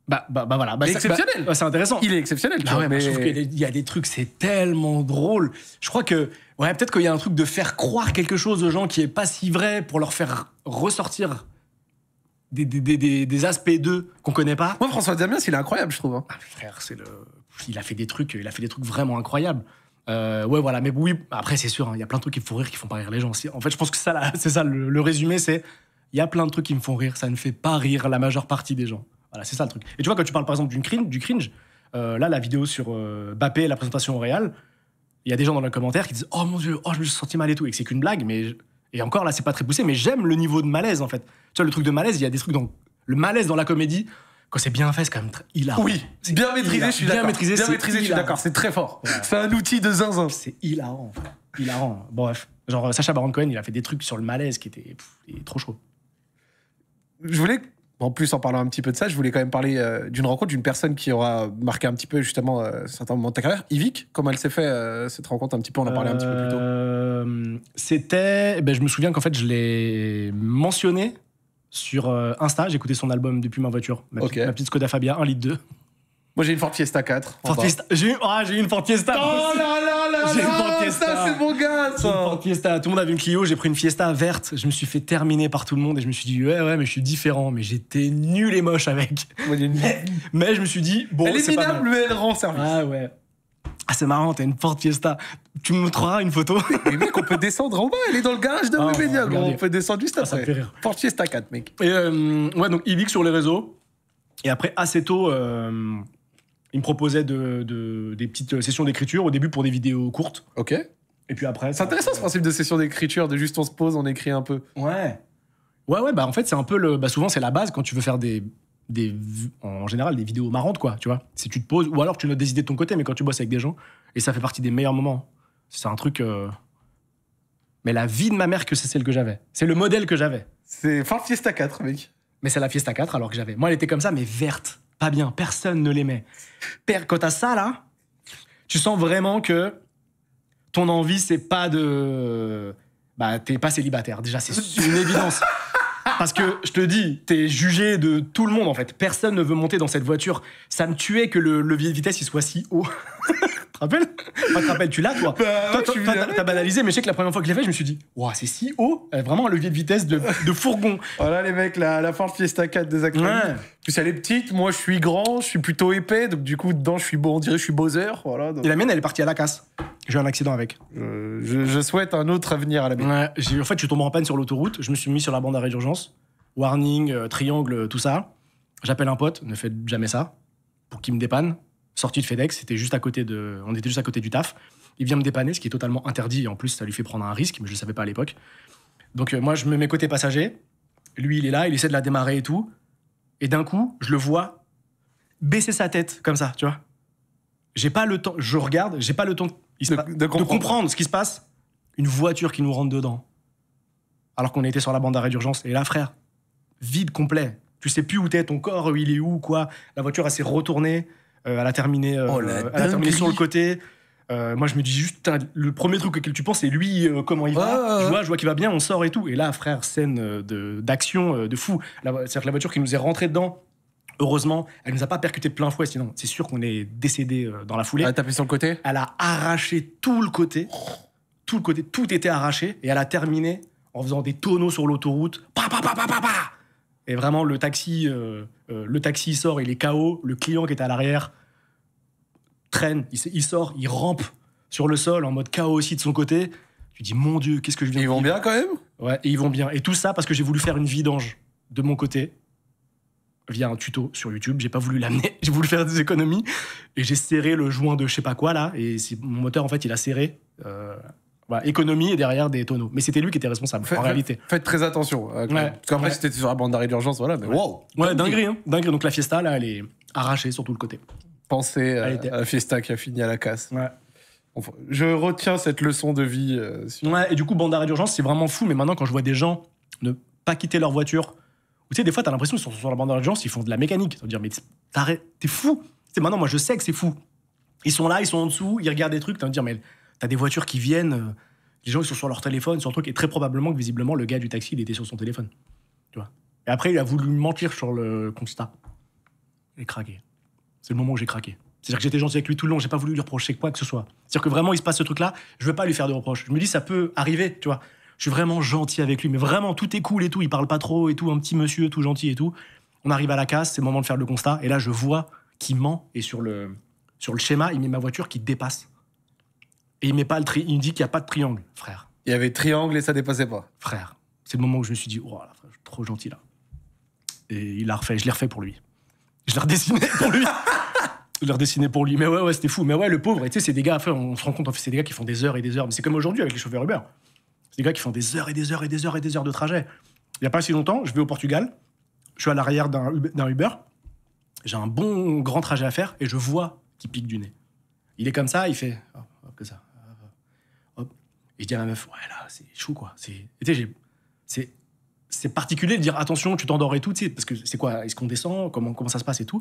Bah, bah, bah, voilà. c'est bah, bah, exceptionnel. c'est intéressant. Il est exceptionnel. Tu ah mais... Je trouve qu'il y a des trucs, c'est tellement drôle. Je crois que, ouais, peut-être qu'il y a un truc de faire croire quelque chose aux gens qui est pas si vrai pour leur faire ressortir des, aspects d'eux qu'on connaît pas. Moi, François Damiens, il est incroyable, je trouve. Hein. Ah, frère, c'est le. Il a fait des trucs, il a fait des trucs vraiment incroyables. Euh, ouais, voilà. Mais oui, après, c'est sûr, hein, il y a plein de trucs qui me font rire, qui font pas rire les gens. En fait, je pense que ça, c'est ça, le résumé, c'est il y a plein de trucs qui me font rire, ça ne fait pas rire la majeure partie des gens. Voilà, c'est ça le truc. Et tu vois, quand tu parles par exemple d'une cringe, du cringe, euh, là, la vidéo sur euh, Bappé, la présentation au Real, il y a des gens dans les commentaires qui disent Oh mon dieu, oh, je me suis senti mal et tout, et que c'est qu'une blague, mais. Et encore là, c'est pas très poussé, mais j'aime le niveau de malaise en fait. Tu vois, le truc de malaise, il y a des trucs dans. Le malaise dans la comédie, quand c'est bien fait, c'est quand même hilarant. Oui, bien maîtrisé, je suis d'accord. Bien maîtrisé, bien maîtrisé je suis d'accord, c'est très fort. C'est un outil de zinzin. C'est hilarant, hilarant. bref. Genre, euh, Sacha Baron Cohen, il a fait des trucs sur le malaise qui étaient trop chaud. Je voulais en plus, en parlant un petit peu de ça, je voulais quand même parler euh, d'une rencontre d'une personne qui aura marqué un petit peu justement euh, certains moments de ta carrière. Yvick, comment elle s'est fait euh, cette rencontre un petit peu On en parlé un petit peu plus tôt. C'était, eh ben, je me souviens qu'en fait, je l'ai mentionné sur Insta. J'écoutais son album depuis ma voiture, ma, petite, Skoda Fabia 1.2 2. Moi, j'ai une Ford Fiesta 4. Ford Fiesta. J'ai eu, ah, j'ai eu une Ford Fiesta. Oh là là là J'ai une Ford Fiesta. Ça, c'est mon gars, ça. une Ford Fiesta. Tout le monde avait une Clio. J'ai pris une Fiesta verte. Je me suis fait terminer par tout le monde et je me suis dit, ouais, ouais, mais je suis différent. Mais j'étais nul et moche avec. mais, je me suis dit, bon, Elle est, est minable, mais elle rend service. Ah ouais. Ah, c'est marrant, t'as une Ford Fiesta. Tu me montreras une photo. Mais mec, on peut descendre en bas, elle est dans le garage de ah, On, peut descendre juste ah, après. ça Ford Fiesta 4, mec. Et euh, ouais, donc Ibic sur les réseaux. Et après, assez tôt, euh, il me proposait des petites euh, sessions d'écriture, au début pour des vidéos courtes. Ok. Et puis après. C'est intéressant euh, ce principe de session d'écriture, de juste on se pose, on écrit un peu. Ouais. Ouais, ouais, bah en fait, c'est un peu le. Bah souvent, c'est la base quand tu veux faire des. des en général, des vidéos marrantes, quoi, tu vois. Si tu te poses, ou alors tu notes des idées de ton côté, mais quand tu bosses avec des gens, et ça fait partie des meilleurs moments. C'est un truc. Euh, mais la vie de ma mère, que c'est celle que j'avais. C'est le modèle que j'avais. C'est fin Fiesta 4, mec. Mais c'est la Fiesta 4 alors que j'avais. Moi, elle était comme ça, mais verte pas bien, personne ne l'aimait. Père, quand t'as ça là, tu sens vraiment que ton envie, c'est pas de. Bah, t'es pas célibataire. Déjà, c'est une évidence. Parce que, je te dis, t'es jugé de tout le monde en fait. Personne ne veut monter dans cette voiture. Ça me tuait que le levier de vitesse il soit si haut. te rappelles te rappelles, tu l'as toi bah, Toi, tu t'as banalisé, mais je sais que la première fois que je l'ai fait, je me suis dit, waouh, c'est si haut, euh, vraiment un levier de vitesse de, fourgon. Voilà les mecs, la, la Ford Fiesta 4 des acteurs. Tu Plus elle est petite, moi je suis grand, je suis plutôt épais, donc du coup dedans je suis beau, on dirait je suis Bowser. Voilà, Et la mienne elle est partie à la casse. J'ai eu un accident avec. Euh, je, souhaite un autre avenir à la mienne. en fait, je suis tombé en panne sur l'autoroute, je me suis mis sur la bande d'arrêt d'urgence. Warning, euh, triangle, tout ça. J'appelle un pote, ne faites jamais ça, pour qu'il me dépanne sorti de FedEx, c'était juste à côté de, on était juste à côté du taf. Il vient me dépanner, ce qui est totalement interdit. Et en plus, ça lui fait prendre un risque, mais je ne savais pas à l'époque. Donc euh, moi, je me mets côté passager. Lui, il est là, il essaie de la démarrer et tout. Et d'un coup, je le vois baisser sa tête comme ça, tu vois. J'ai pas le temps, je regarde, j'ai pas le temps de, comprendre. ce qui se passe. Une voiture qui nous rentre dedans. Alors qu'on était sur la bande d'arrêt d'urgence. Et là, frère, vide complet. Tu sais plus où t'es, ton corps, il est où, quoi. La voiture, elle s'est retournée. Euh, elle a terminé, euh, oh, a terminé sur le côté. Euh, moi, je me dis juste, le premier truc auquel tu penses, c'est lui, comment il va. Tu je vois, je vois qu'il va bien, on sort et tout. Et là, frère, scène d'action de, fou. C'est-à-dire que la voiture qui nous est rentrée dedans, heureusement, elle nous a pas percuté de plein fouet, sinon c'est sûr qu'on est décédé dans la foulée. Elle a tapé sur le côté Elle a arraché tout le côté. Tout le côté, tout était arraché. Et elle a terminé en faisant des tonneaux sur l'autoroute. pa, pa, pa, pa, pa et vraiment, le taxi, euh, euh, le taxi sort, il est KO, le client qui est à l'arrière traîne, il, sort, il rampe sur le sol en mode KO aussi de son côté. Tu dis, mon Dieu, qu'est-ce que je viens et Ils vont bien quand même Ouais, ils vont bien. Et tout ça parce que j'ai voulu faire une vidange de mon côté via un tuto sur YouTube. J'ai pas voulu l'amener, j'ai voulu faire des économies et j'ai serré le joint de je sais pas quoi là. Et mon moteur, en fait, il a serré. Euh, économie et derrière des tonneaux. Mais c'était lui qui était responsable, en réalité. Faites très attention. Euh, comme c'était sur la bande d'arrêt d'urgence, voilà. Mais wow Ouais, hein. dinguerie, Donc la fiesta, là, elle est arrachée sur tout le côté. Pensez à, la Fiesta qui a fini à la casse. Ouais. je retiens cette leçon de vie. Euh, ouais, et du coup, bande d'arrêt d'urgence, c'est vraiment fou. Mais maintenant, quand je vois des gens ne pas quitter leur voiture, ou tu sais, des fois, t'as l'impression qu'ils sont sur la bande d'arrêt d'urgence, ils font de la mécanique. Ça dire, mais t'es fou. C'est maintenant, moi, je sais que c'est fou. Ils sont là, ils sont en dessous, ils regardent des trucs, tu vas dire, mais T'as des voitures qui viennent, euh, des gens qui sont sur leur téléphone, sur un truc, et très probablement que visiblement le gars du taxi il était sur son téléphone. Tu vois. Et après il a voulu mentir sur le constat. J'ai craqué. C'est le moment où j'ai craqué. C'est-à-dire que j'étais gentil avec lui tout le long, j'ai pas voulu lui reprocher quoi que ce soit. C'est-à-dire que vraiment il se passe ce truc-là, je veux pas lui faire de reproches. Je me dis ça peut arriver, tu vois. Je suis vraiment gentil avec lui, mais vraiment tout est cool et tout, il parle pas trop et tout, un petit monsieur tout gentil et tout. On arrive à la casse, c'est le moment de faire le constat, et là je vois qu'il ment et sur le sur le schéma, il met ma voiture qui dépasse il met pas le il dit qu'il n'y a pas de triangle, frère. Il y avait triangle et ça dépassait pas. Frère, c'est le moment où je me suis dit, oh trop gentil là. Et il a refait, je l'ai refait pour lui. Je l'ai redessiné pour lui. je l'ai redessiné pour lui. Mais ouais, ouais, c'était fou. Mais ouais, le pauvre, tu sais, c'est des gars, on se rend compte, c'est des gars qui font des heures et des heures. Mais c'est comme aujourd'hui avec les chauffeurs Uber. C'est des gars qui font des heures et des heures et des heures et des heures de trajet. Il n'y a pas si longtemps, je vais au Portugal, je suis à l'arrière d'un Uber, j'ai un bon grand trajet à faire et je vois qu'il pique du nez. Il est comme ça, il fait. Oh, que ça. Et je dis à ma meuf, ouais, là, c'est chou, quoi. C'est c'est c'est particulier de dire attention, tu t'endors et tout, tu sais, parce que c'est quoi Est-ce qu'on descend comment, comment ça se passe et tout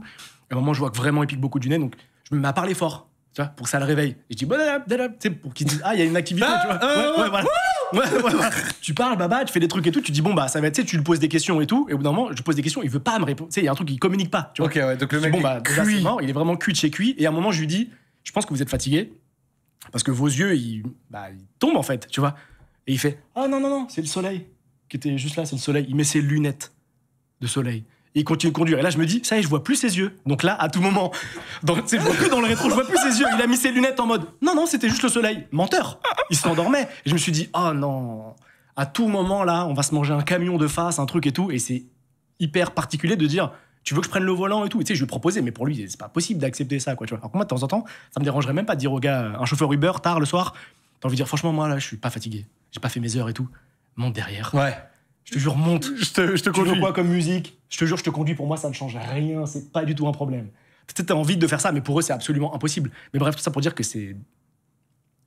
à un moment, je vois que vraiment, il pique beaucoup du nez, donc je me mets à parler fort, tu vois, pour que ça le réveille. Et je dis, bon, tu sais, pour qu'il dise, ah, il y a une activité, tu vois. Ah, ah, ouais, ouais, ah, Tu parles, baba, tu fais des trucs et tout, tu dis, bon, bah, ça va être, tu sais, tu lui poses des questions et tout, et au bout d'un moment, je pose des questions, il veut pas me répondre, tu sais, il y a un truc, il communique pas, tu vois. Ok, donc le mec, bon, bah, déjà, est mort, il est vraiment cuit de chez cuit, et à un moment, je lui dis, je pense que vous êtes fatigué, parce que vos yeux, bah, ils, tombent en fait, tu vois. Et il fait Ah non, non, non, c'est le soleil qui était juste là, c'est le soleil. Il met ses lunettes de soleil. Et il continue de conduire. Et là, je me dis, ça y est, je vois plus ses yeux. Donc là, à tout moment, c'est que dans le rétro, je vois plus ses yeux. Il a mis ses lunettes en mode Non, non, c'était juste le soleil. Menteur Il s'endormait. Et je me suis dit Ah non À tout moment, là, on va se manger un camion de face, un truc et tout. Et c'est hyper particulier de dire tu veux que je prenne le volant et tout. tu sais, je lui proposais, mais pour lui, c'est pas possible d'accepter ça, quoi. Tu vois. Alors que moi, de temps en temps, ça me dérangerait même pas de dire au gars, euh, un chauffeur Uber, tard le soir, t'as envie de dire, franchement, moi, là, je suis pas fatigué. J'ai pas fait mes heures et tout. Monte derrière. Ouais. Je te jure, monte. Je te, je te conduis. comme musique Je te jure, je te conduis. Pour moi, ça ne change rien. C'est pas du tout un problème. Peut-être t'as envie de faire ça, mais pour eux, c'est absolument impossible. Mais bref, tout ça pour dire que c'est.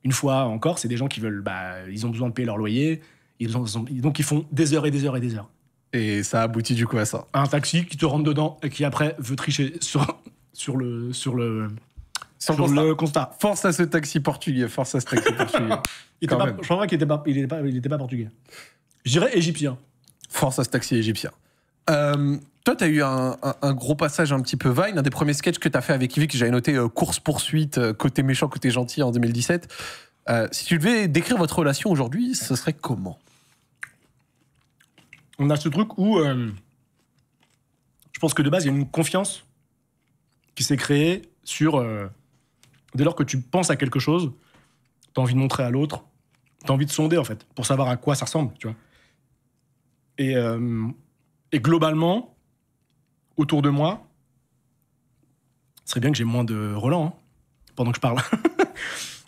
Une fois encore, c'est des gens qui veulent. Bah, ils ont besoin de payer leur loyer. Ils ont, donc, ils font des heures et des heures et des heures. Et ça aboutit du coup à ça. Un taxi qui te rentre dedans et qui après veut tricher sur, sur le. Sur le... Sur constat. le constat. Force à ce taxi portugais, force à ce taxi portugais. je crois qu'il n'était pas, il était pas, il était pas portugais. Je dirais égyptien. Force à ce taxi égyptien. Euh, toi, tu as eu un, un, gros passage un petit peu vain un des premiers sketchs que tu as fait avec Yves, que j'avais noté euh, course-poursuite, euh, côté méchant, côté gentil en 2017. si tu devais décrire votre relation aujourd'hui, ce serait comment on a ce truc où euh, je pense que de base, il y a une confiance qui s'est créée sur. Euh, dès lors que tu penses à quelque chose, tu as envie de montrer à l'autre, tu as envie de sonder, en fait, pour savoir à quoi ça ressemble, tu vois. Et, euh, globalement, autour de moi, ce serait bien que j'ai moins de Roland hein, pendant que je parle.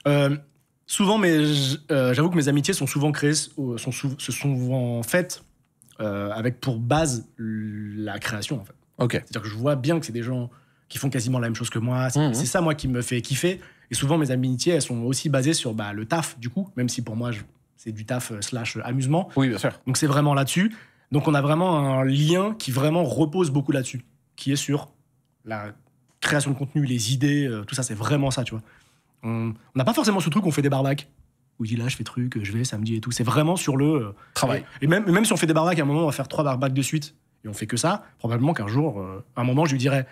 souvent, mais j'avoue que mes amitiés sont souvent créées, sont, sont souvent faites euh, avec pour base la création en fait. Ok. C'est-à-dire que je vois bien que c'est des gens qui font quasiment la même chose que moi. C'est mhm. ça moi qui me fait kiffer. Et souvent mes amitiés elles sont aussi basées sur bah, le taf du coup, même si pour moi c'est du taf euh, slash euh, amusement. Oui bien sûr. Donc c'est vraiment là-dessus. Donc on a vraiment un lien qui vraiment repose beaucoup là-dessus, qui est sur la création de contenu, les idées, tout ça c'est vraiment ça tu vois. On n'a pas forcément ce truc on fait des barbacs où il dit là, je fais truc, je vais samedi et tout. C'est vraiment sur le euh, travail. Et même, même si on fait des barbecues, à un moment, on va faire trois barbecues de suite et on fait que ça, probablement qu'un jour, euh, à un moment, je lui dirais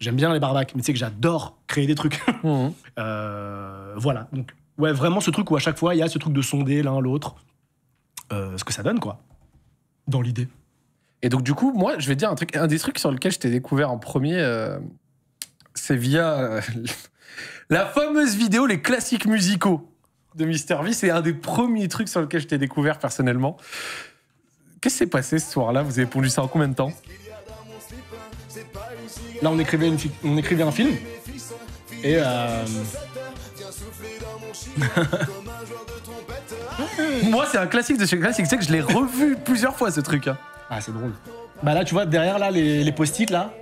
J'aime bien les barbecues, mais tu sais que j'adore créer des trucs. Mmh. Euh, voilà. Donc, ouais, vraiment ce truc où à chaque fois, il y a ce truc de sonder l'un l'autre, ce que ça donne, quoi, dans l'idée. Et donc, du coup, moi, je vais dire un truc. Un des trucs sur lequel je t'ai découvert en premier, c'est via. La fameuse vidéo Les classiques musicaux de Mister V. C'est un des premiers trucs sur lequel je t'ai découvert personnellement. Qu'est-ce qui s'est passé ce soir-là Vous avez pondu ça en combien de temps Là, on écrivait, un film. Et. Euh, Moi, c'est un classique de chez classique. C'est que je l'ai revu plusieurs fois, ce truc. Hein. Ah, c'est drôle. Bah là, tu vois, derrière là, les, post-it là,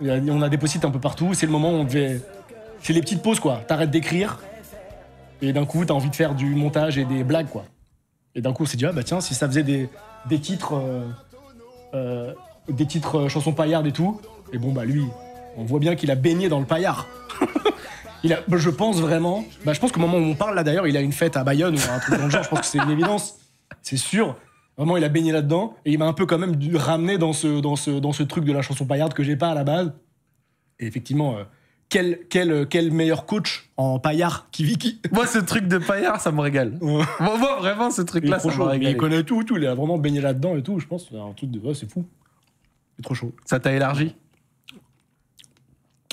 on a des post-it un peu partout. C'est le moment où on devait. C'est les petites pauses quoi. T'arrêtes d'écrire, et d'un coup, t'as envie de faire du montage et des blagues, quoi. Et d'un coup, on s'est dit, ah bah tiens, si ça faisait des, des titres, euh, euh, des titres euh, chansons paillardes et tout, et bon, bah lui, on voit bien qu'il a baigné dans le paillard. il a, je pense vraiment, bah, je pense qu'au moment où on parle, là d'ailleurs, il a une fête à Bayonne ou un truc dans le genre, je pense que c'est une évidence, c'est sûr. Vraiment, il a baigné là-dedans et il m'a un peu quand même ramené dans ce, dans, ce, dans ce truc de la chanson paillarde que j'ai pas à la base. Et effectivement, quel, euh, quel, meilleur coach en paillard Kiviki Moi, ce truc de paillard, ça me régale. moi, vraiment, ce truc-là, ça me régale. Il connaît tout, tout. Il a vraiment baigné là-dedans et tout. Je pense, c'est fou. C'est trop chaud. Ça t'a élargi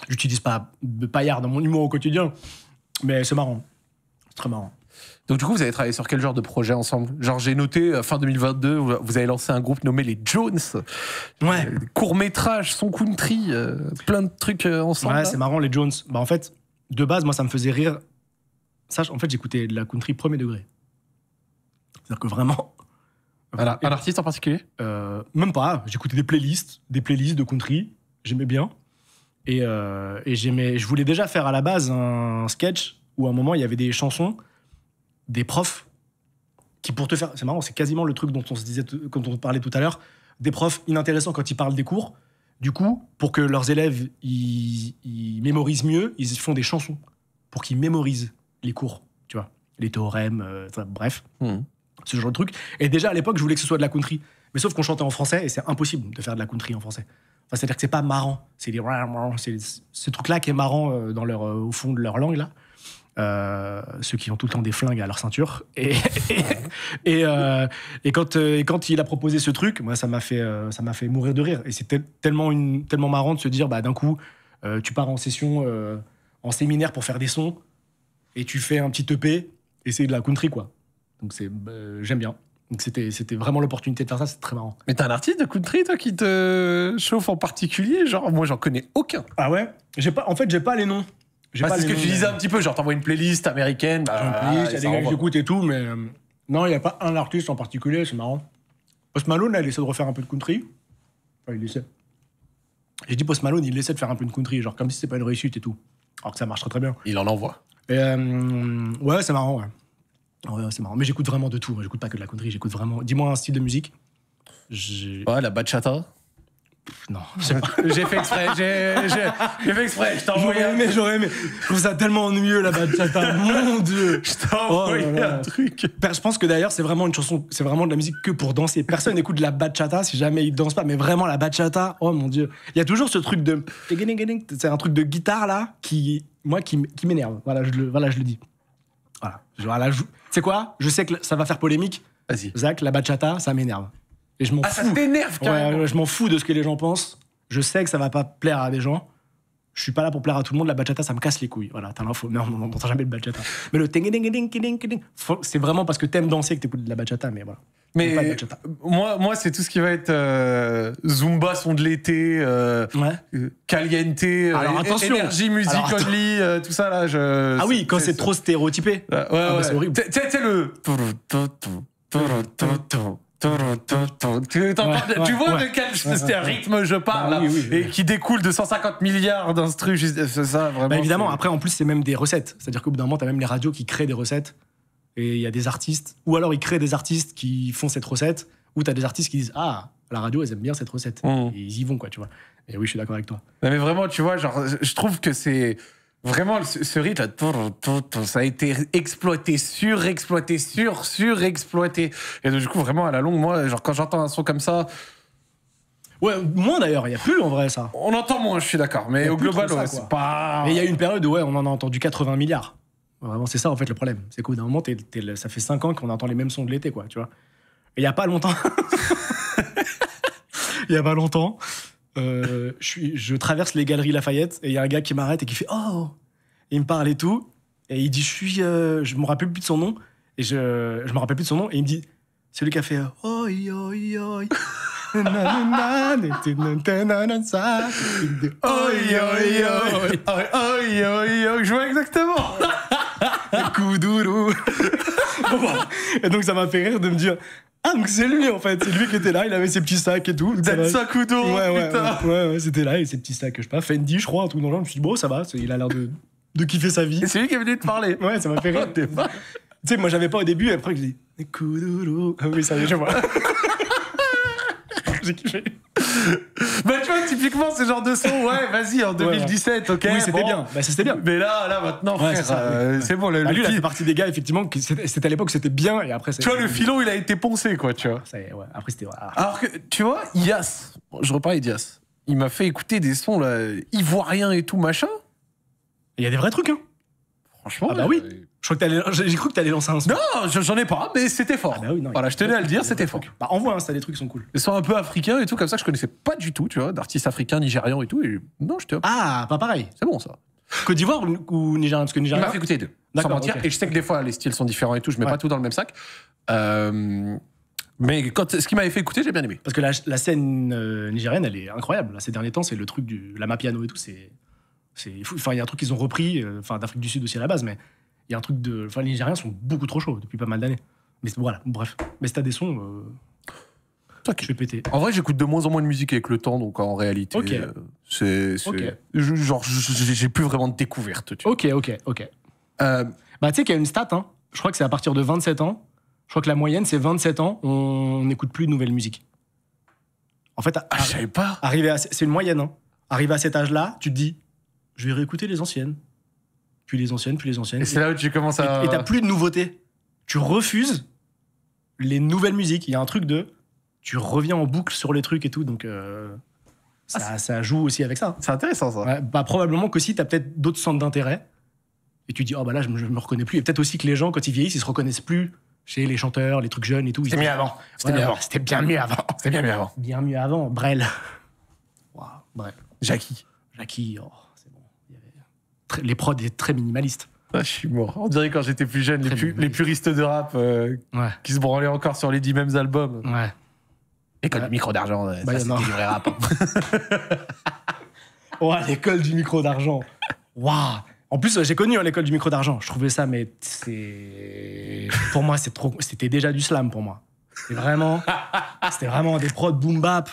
J'utilise pas de paillard dans mon humour au quotidien, mais c'est marrant. C'est très marrant. Donc du coup, vous avez travaillé sur quel genre de projet ensemble Genre, j'ai noté, euh, fin 2022, vous avez lancé un groupe nommé les Jones. Ouais. Euh, court-métrage, son country, euh, plein de trucs ensemble. Ouais, c'est marrant, les Jones. Bah en fait, de base, moi, ça me faisait rire. Ça, en fait, j'écoutais de la country premier degré. C'est-à-dire que vraiment... Voilà. Un artiste en particulier Même pas. J'écoutais des playlists, des playlists de country. J'aimais bien. Et, et j'aimais, je voulais déjà faire à la base un sketch où à un moment il y avait des chansons des profs qui, pour te faire. C'est marrant, c'est quasiment le truc dont on se disait, quand on parlait tout à l'heure, des profs inintéressants quand ils parlent des cours. Du coup, pour que leurs élèves ils, mémorisent mieux, ils font des chansons pour qu'ils mémorisent les cours, tu vois, les théorèmes, euh, bref, hmm. ce genre de truc. Et déjà à l'époque, je voulais que ce soit de la country, mais sauf qu'on chantait en français et c'est impossible de faire de la country en français. Enfin, c'est-à-dire que c'est pas marrant, c'est c'est ce truc-là qui est marrant euh, dans leur, euh, au fond de leur langue là. Euh, ceux qui ont tout le temps des flingues à leur ceinture. Et, euh, et, quand, euh, et quand il a proposé ce truc, moi, ça m'a fait, ça m'a fait mourir de rire. Et c'était tellement, une, tellement marrant de se dire, bah, d'un coup, tu pars en session, en séminaire pour faire des sons, et tu fais un petit EP, et c'est de la country, quoi. Donc c'est, bah, j'aime bien. Donc c'était, c'était vraiment l'opportunité de faire ça, c'est très marrant. Mais t'es un artiste de country, toi, qui te chauffe en particulier Genre, moi, j'en connais aucun. Ah ouais j'ai pas, En fait, j'ai pas les noms. Ah, c'est ce que tu disais un petit peu, genre t'envoies une playlist américaine. Bah, une playlist, il y a des gars qui j'écoute et tout, mais euh, non, il n'y a pas un artiste en particulier, c'est marrant. Post Malone, là, il essaie de refaire un peu de country. Enfin, il essaie. J'ai dit Post Malone, il essaie de faire un peu de country, genre comme si c'était pas une réussite et tout. Alors que ça marche très très bien. Il en envoie. Euh, ouais, c'est marrant, ouais. Ouais, c'est marrant. Mais j'écoute vraiment de tout. Hein. J'écoute pas que de la country, j'écoute vraiment. Dis-moi un style de musique. Ouais, la bachata. Non, j'ai fait exprès, j'ai fait exprès, je aimé, j'aurais aimé. Je trouve ça tellement ennuyeux la bachata mon dieu. Je t'envoie oh un truc. Ben, je pense que d'ailleurs, c'est vraiment une chanson, c'est vraiment de la musique que pour danser. Personne n'écoute la bachata si jamais il danse pas, mais vraiment la bachata, oh mon dieu. Il y a toujours ce truc de. C'est un truc de guitare là, qui, moi, qui, m'énerve. Voilà, je le, voilà, je le dis. Voilà, je, la c'est quoi Je sais que ça va faire polémique. Vas-y. Zach, la bachata, ça m'énerve je m'en ah, ça t'énerve carrément. Ouais, je m'en fous de ce que les gens pensent. Je sais que ça va pas plaire à des gens. Je suis pas là pour plaire à tout le monde. La bachata, ça me casse les couilles. Voilà, t'as l'info. Non, on n'entend jamais de bachata. Mais le ting ding ding ding ding c'est vraiment parce que t'aimes danser que t'écoutes de la bachata, mais voilà. Mais moi, moi c'est tout ce qui va être euh, Zumba, son de l'été, euh, ouais. Euh, caliente, euh, énergie, musique Alors, only, tout ça là. Je, ah oui, quand c'est trop stéréotypé. Ah, ouais, ah, bah, ouais. c'est horrible. sais, le. Tu vois de quel rythme je parle bah et qui découle de 150 milliards d'instru euh, C'est ça, vraiment. Bah, évidemment, après, en plus, c'est même des recettes. C'est-à-dire qu'au bout d'un moment, t'as même les radios qui créent des recettes. Et il y a des artistes. Ou alors, ils créent des artistes qui font cette recette. Ou t'as des artistes qui disent Ah, la radio, elles aiment bien cette recette. Mmh. Et ils y vont, quoi, tu vois. Et oui, je suis d'accord avec toi. mais vraiment, tu vois, genre, je trouve que c'est. Vraiment, ce, rythme, ça a été exploité, surexploité, sur, surexploité. Et du coup, vraiment, à la longue, moi, genre, quand j'entends un son comme ça. Ouais, moins d'ailleurs, il n'y a plus en vrai ça. On entend moins, je suis d'accord, mais au global, ouais, c'est pas. Mais il y a une période où ouais, on en a entendu 80 milliards. Vraiment, c'est ça en fait le problème. C'est qu'au d'un moment, ça fait 5 ans qu'on entend les mêmes sons de l'été, quoi, tu vois. Il n'y a pas longtemps. Il n'y a pas longtemps. Euh, je, traverse les galeries Lafayette et il y a un gars qui m'arrête et qui fait Oh Il me parle et tout. Et il dit Je suis. Euh, je me rappelle plus de son nom. Et je, je me rappelle plus de son nom. Et il me dit C'est lui qui a fait Oi, oi, oi. Oi, oi, Je vois exactement. et donc ça m'a fait rire de me dire ah, donc c'est lui en fait, c'est lui qui était là, il avait ses petits sacs et tout. D'être sac ouais, ouais, putain. Ouais, ouais, c'était là, et ses petits sacs, je sais pas, Fendi, je crois, un truc dans le genre. Je me suis dit, bon, ça va, il a l'air de, de kiffer sa vie. C'est lui qui est venu te parler. Ouais, ça m'a fait rire. Oh, tu sais, moi j'avais pas au début, et après je dis, Koudourou. Ah oui, est, je vois. J'ai kiffé. bah tu vois typiquement ce genre de son ouais vas-y en 2017 ok oui, c'était bien bah, c'était bien mais là là maintenant frère c'est euh, bon bah, le, bah, lui, partie des gars effectivement c'était à l'époque c'était bien et après tu vois le filon il a été poncé quoi tu vois après c'était ah. alors que tu vois Ias je reparle d'Ias il m'a fait écouter des sons là ivoiriens et tout machin il y a des vrais trucs hein ah bah oui. Je crois que j'ai cru que t'allais lancer un Non, j'en ai pas, mais c'était fort. Ah bah oui, non, voilà, je tenais à le dire, c'était fort. Bah envoie, hein, ça des trucs sont cool. Ils sont un peu africains et tout, comme ça, je connaissais pas du tout, tu vois, d'artistes africains, nigérians et tout. Et non, je te. Ah, pas pareil. C'est bon ça. Côte d'Ivoire ou Nigéria Parce que Nigeria. Il m'a fait écouter les deux. Sans mentir. Et je sais que des fois, les styles sont différents et tout, je mets pas tout dans le même sac. Euh, mais quand, ce qui m'avait fait écouter, j'ai bien aimé. Parce que la, scène euh, nigérienne, elle est incroyable. ces derniers temps, c'est le truc du la piano et tout, c'est. Enfin, il y a un truc qu'ils ont repris, euh, enfin, d'Afrique du Sud aussi à la base, mais il y a un truc de. Enfin, les Nigériens sont beaucoup trop chauds depuis pas mal d'années. Mais voilà, bref. Mais si t'as des sons. Euh... qui Je vais péter. En vrai, j'écoute de moins en moins de musique avec le temps, donc en réalité, ok euh, c'est. Genre, j'ai plus vraiment de découverte. Tu ok, ok, ok. Euh, bah, tu sais qu'il y a une stat, hein. Je crois que c'est à partir de 27 ans. Je crois que la moyenne, c'est 27 ans, on n'écoute plus de nouvelle musique. En fait, ah, je savais pas. c'est une moyenne, hein. Arriver à cet âge-là, tu te dis, je vais réécouter les anciennes. Puis les anciennes, puis les anciennes. Et c'est là où tu commences à. Et t'as plus de nouveautés. Tu refuses les nouvelles musiques. Il y a un truc de. Tu reviens en boucle sur les trucs et tout. Donc. Euh, ah, ça, joue aussi avec ça. Hein. C'est intéressant ça. bah, probablement qu'aussi, t'as peut-être d'autres centres d'intérêt. Et tu dis, oh bah là, je me, me reconnais plus. Et peut-être aussi que les gens, quand ils vieillissent, ils se reconnaissent plus chez les chanteurs, les trucs jeunes et tout. C'était mieux avant. C'était bien mieux avant. C'était bien mieux avant. Bien mieux avant. Brel. Waouh, Brel. Jackie. Jackie, oh les prods est très minimaliste. Ah, je suis mort. On dirait quand j'étais plus jeune, les, puristes de rap euh, qui se branlaient encore sur les dix mêmes albums. Ouais. École du micro d'argent, euh, bah, ça c'était du vrai rap. Hein. ouais, l'école du micro d'argent. Waouh en plus, j'ai connu hein, l'école du micro d'argent. Je trouvais ça, mais c'est pour moi, C'était déjà du slam pour moi. C'était vraiment, c'était vraiment des prods boom bap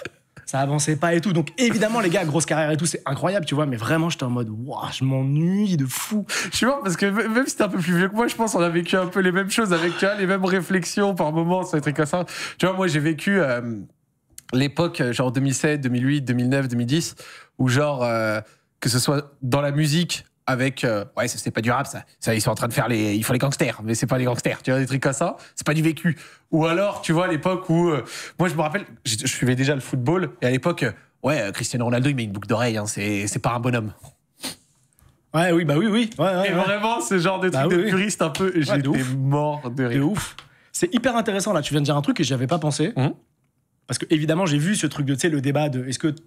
ça avançait pas et tout. Donc évidemment, les gars, grosse carrière et tout, c'est incroyable, tu vois. Mais vraiment, j'étais en mode, waouh, je m'ennuie de fou. Je suis mort parce que même si t'es un peu plus vieux que moi, je pense qu'on a vécu un peu les mêmes choses avec, toi les mêmes réflexions par moments, ça trucs comme ça. Tu vois, moi, j'ai vécu euh, l'époque, euh, genre 2007, 2008, 2009, 2010, où genre, euh, que ce soit dans la musique, avec euh, ouais ouais c'est pas du rap ça. ça ils sont en train de faire les ils font les gangsters mais c'est pas les gangsters tu vois des trucs comme ça c'est pas du vécu ou alors tu vois à l'époque où euh, moi je me rappelle je, suivais déjà le football et à l'époque euh, ouais Cristiano Ronaldo il met une boucle d'oreille hein, c'est pas un bonhomme ouais oui bah oui oui ouais, ouais, et vraiment ce genre de bah truc de puriste un peu j'étais mort de rire de ouf c'est hyper intéressant là tu viens de dire un truc que j'avais pas pensé mmh. parce que évidemment j'ai vu ce truc de tu sais le débat de est-ce que tu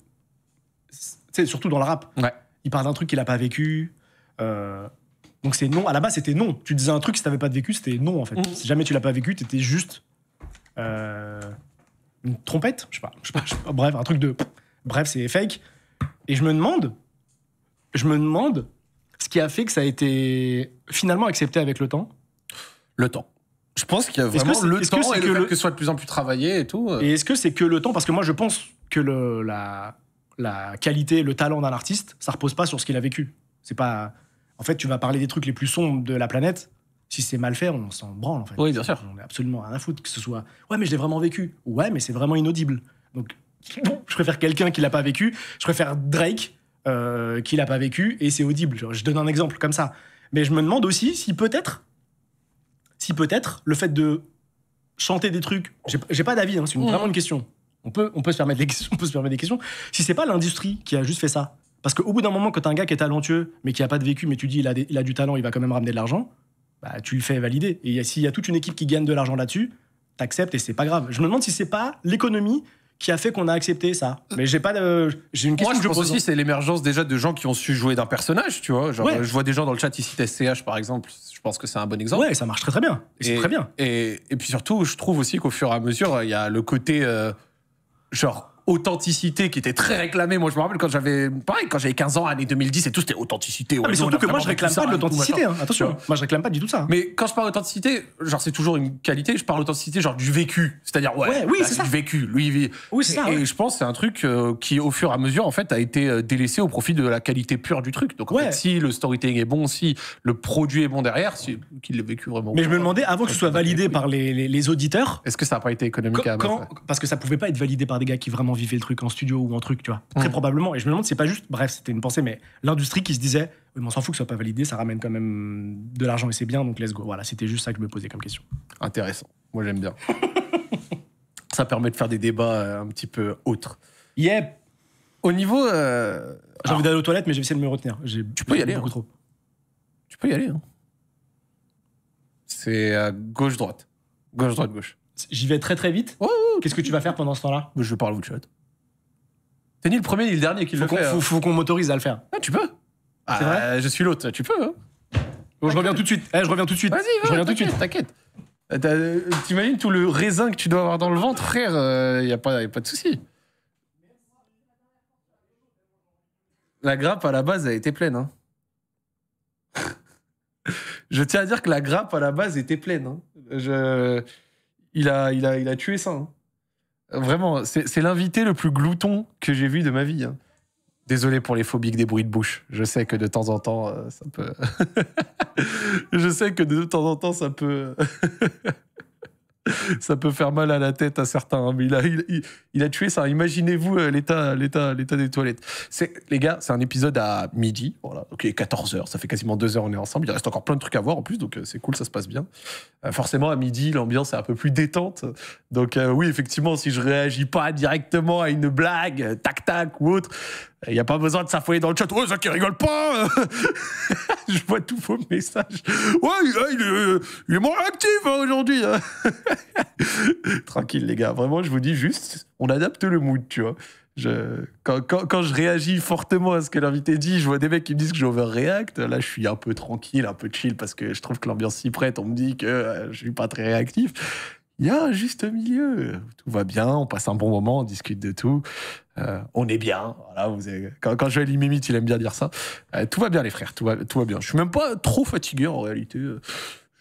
sais surtout dans le rap il parle d'un truc qu'il a pas vécu euh, donc c'est non. À la base, c'était non. Tu disais un truc, si t'avais pas vécu, c'était non, en fait. Mm. Si jamais tu l'as pas vécu, t'étais juste. Euh, une trompette Je sais pas. sais pas, Bref, un truc de. Bref, c'est fake. Et je me demande. Je me demande ce qui a fait que ça a été finalement accepté avec le temps. Le temps. Je pense qu'il y a vraiment le temps et que fait soit de plus en plus travaillé et tout. Euh. Et est-ce que c'est que le temps Parce que moi, je pense que la, la qualité, le talent d'un artiste, ça repose pas sur ce qu'il a vécu. C'est pas en fait, tu vas parler des trucs les plus sombres de la planète. Si c'est mal fait, on s'en branle, en fait. Oui, bien sûr. On n'a absolument rien à foutre, que ce soit « Ouais, mais je l'ai vraiment vécu ». Ouais, mais c'est vraiment inaudible. Donc, je préfère quelqu'un qui l'a pas vécu. Je préfère Drake euh, qui l'a pas vécu et c'est audible. je donne un exemple comme ça. Mais je me demande aussi si peut-être, si peut-être le fait de chanter des trucs, j'ai pas d'avis, hein, c'est mm. vraiment une question. On peut, on peut se permettre des questions. On peut se permettre des questions. Si c'est pas l'industrie qui a juste fait ça, parce qu'au bout d'un moment, quand t'as un gars qui est talentueux, mais qui a pas de vécu, mais tu dis il a, du talent, il va quand même ramener de l'argent, bah, tu le fais valider. Et s'il y a toute une équipe qui gagne de l'argent là-dessus, t'acceptes et c'est pas grave. Je me demande si c'est pas l'économie qui a fait qu'on a accepté ça. Euh, mais j'ai pas de, j'ai une question Moi, je que pense aussi, c'est l'émergence déjà de gens qui ont su jouer d'un personnage, tu vois. Genre, je vois des gens dans le chat ici, SCH, par exemple. Je pense que c'est un bon exemple. Ouais, ça marche très très bien. Et, c'est très bien. Et, puis surtout, je trouve aussi qu'au fur et à mesure, il y a le côté, euh, genre, authenticité qui était très réclamée. Moi, je me rappelle quand j'avais, pareil, quand j'avais 15 ans, année 2010 et tout, c'était authenticité. Ah, mais surtout que moi, je réclame pas de l'authenticité. Hein, attention, moi, je réclame pas du tout ça. Mais quand je parle d'authenticité, genre, c'est toujours une qualité. Je parle d'authenticité, genre, du vécu. C'est-à-dire, ouais, oui, bah, c'est ça. Du vécu. Lui, Oui, c'est ça. Et je pense, c'est un truc euh, qui, au fur et à mesure, en fait, a été euh, délaissé au profit de la qualité pure du truc. Donc, en fait, si le storytelling est bon, si le produit est bon derrière, c'est qu'il l'ait vécu vraiment. Mais je me demandais, avant que ce soit validé par les, auditeurs. Est-ce que ça n'a pas été économique Parce que ça pouvait pas être validé par des gars qui vraiment vivait le truc en studio ou en truc, tu vois. Très probablement. Et je me demande, c'est pas juste, bref, c'était une pensée, mais l'industrie qui se disait, mais on s'en fout que ce soit pas validé, ça ramène quand même de l'argent et c'est bien, donc let's go. Voilà, c'était juste ça que je me posais comme question. Intéressant. Moi, j'aime bien. ça permet de faire des débats euh, un petit peu autres. Yep. Au niveau. Euh, j'ai envie d'aller aux toilettes, mais j'ai essayé de me retenir. tu peux y aller. Hein. trop. Tu peux y aller. Hein. C'est à gauche-droite. Gauche-droite-gauche. J'y vais très très vite. Qu'est-ce que tu vas faire pendant ce temps-là Je parle au chat. C'est ni le premier ni le dernier qui hein. faut qu'on m'autorise à le faire. Ah, tu peux. Ah, vrai je suis l'autre, tu peux. Hein. je reviens tout de suite. Eh, je reviens tout de suite. Vas-y, je reviens tout de suite. T'inquiète. Euh, t'imagines tout le raisin que tu dois avoir dans le ventre, frère. Il euh, y a pas, a pas de souci. La grappe à la base elle était pleine. Hein. je tiens à dire que la grappe à la base était pleine. Je il a, il a, il a tué ça. Hein. Vraiment, c'est l'invité le plus glouton que j'ai vu de ma vie. Hein. Désolé pour les phobiques des bruits de bouche. Je sais que de temps en temps, euh, ça peut. je sais que de temps en temps, ça peut. ça peut faire mal à la tête à certains. Hein, mais il a, il, a tué ça. Imaginez-vous euh, l'état, l'état, l'état des toilettes. C'est, les gars, c'est un épisode à midi. Voilà, ok, 14 h Ça fait quasiment deux heures. On est ensemble. Il reste encore plein de trucs à voir en plus, donc euh, c'est cool, ça se passe bien. Euh, forcément, à midi, l'ambiance est un peu plus détente. Donc oui, effectivement, si je réagis pas directement à une blague, tac tac ou autre, il n'y a pas besoin de s'affoler dans le chat. Ouais, ça qui rigole pas hein. Je vois tous vos messages. Ouais, il, est, moins actif hein, aujourd'hui. Hein. Tranquille, les gars. Vraiment, je vous dis juste, on adapte le mood, tu vois. Je, quand, quand, je réagis fortement à ce que l'invité dit, je vois des mecs qui me disent que j'overreact. Là, je suis un peu tranquille, un peu chill, parce que je trouve que l'ambiance s'y prête. On me dit que je euh, je suis pas très réactif. Il y a un juste milieu. Tout va bien, on passe un bon moment, on discute de tout. Euh, on est bien. quand, je vais à il aime bien dire ça. Euh, tout va bien, les frères, tout va, bien. Je suis même pas trop fatigué en réalité.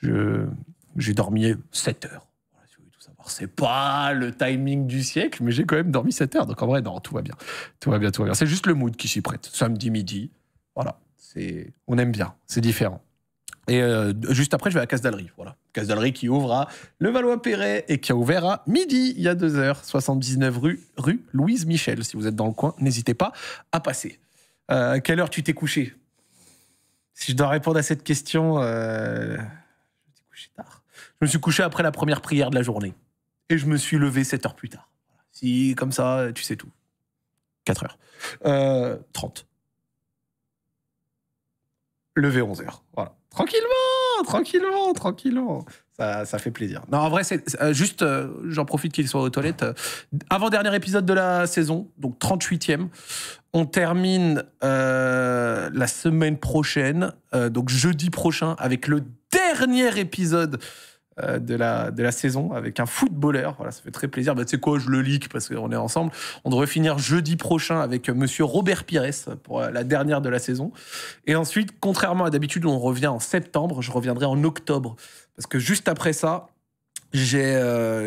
j'ai dormi 7 heures. c'est pas le timing du siècle, mais j'ai quand même dormi 7 heures. Donc en vrai, non, tout va bien. Tout va bien, C'est juste le mood qui s'y prête. Samedi midi, voilà. on aime bien, c'est différent. Et euh, juste après, je vais à la Casse Voilà qui ouvra Le Valois-Perret et qui a ouvert à midi il y a deux heures, 79 rue, Louise Michel. Si vous êtes dans le coin, n'hésitez pas à passer. à euh, quelle heure tu t'es couché Si je dois répondre à cette question, euh, je t'ai couché tard. Je me suis couché après la première prière de la journée et je me suis levé 7 heures plus tard. Si, comme ça, tu sais tout. 4 heures. Euh, 30. Levé 11 heures. Voilà. Tranquillement tranquillement, tranquillement. Ça, fait plaisir. Non, en vrai, c'est euh, juste, euh, j'en profite qu'il soit aux toilettes. Euh, avant-dernier épisode de la saison, donc 38e. On termine la semaine prochaine, donc jeudi prochain, avec le dernier épisode euh, de la, de la saison avec un footballeur. Voilà, ça fait très plaisir. Bah, tu sais quoi, je le leak parce qu'on est ensemble. On devrait finir jeudi prochain avec euh, monsieur Robert Pires pour euh, la dernière de la saison. Et ensuite, contrairement à d'habitude, on revient en septembre. Je reviendrai en octobre parce que juste après ça, j'ai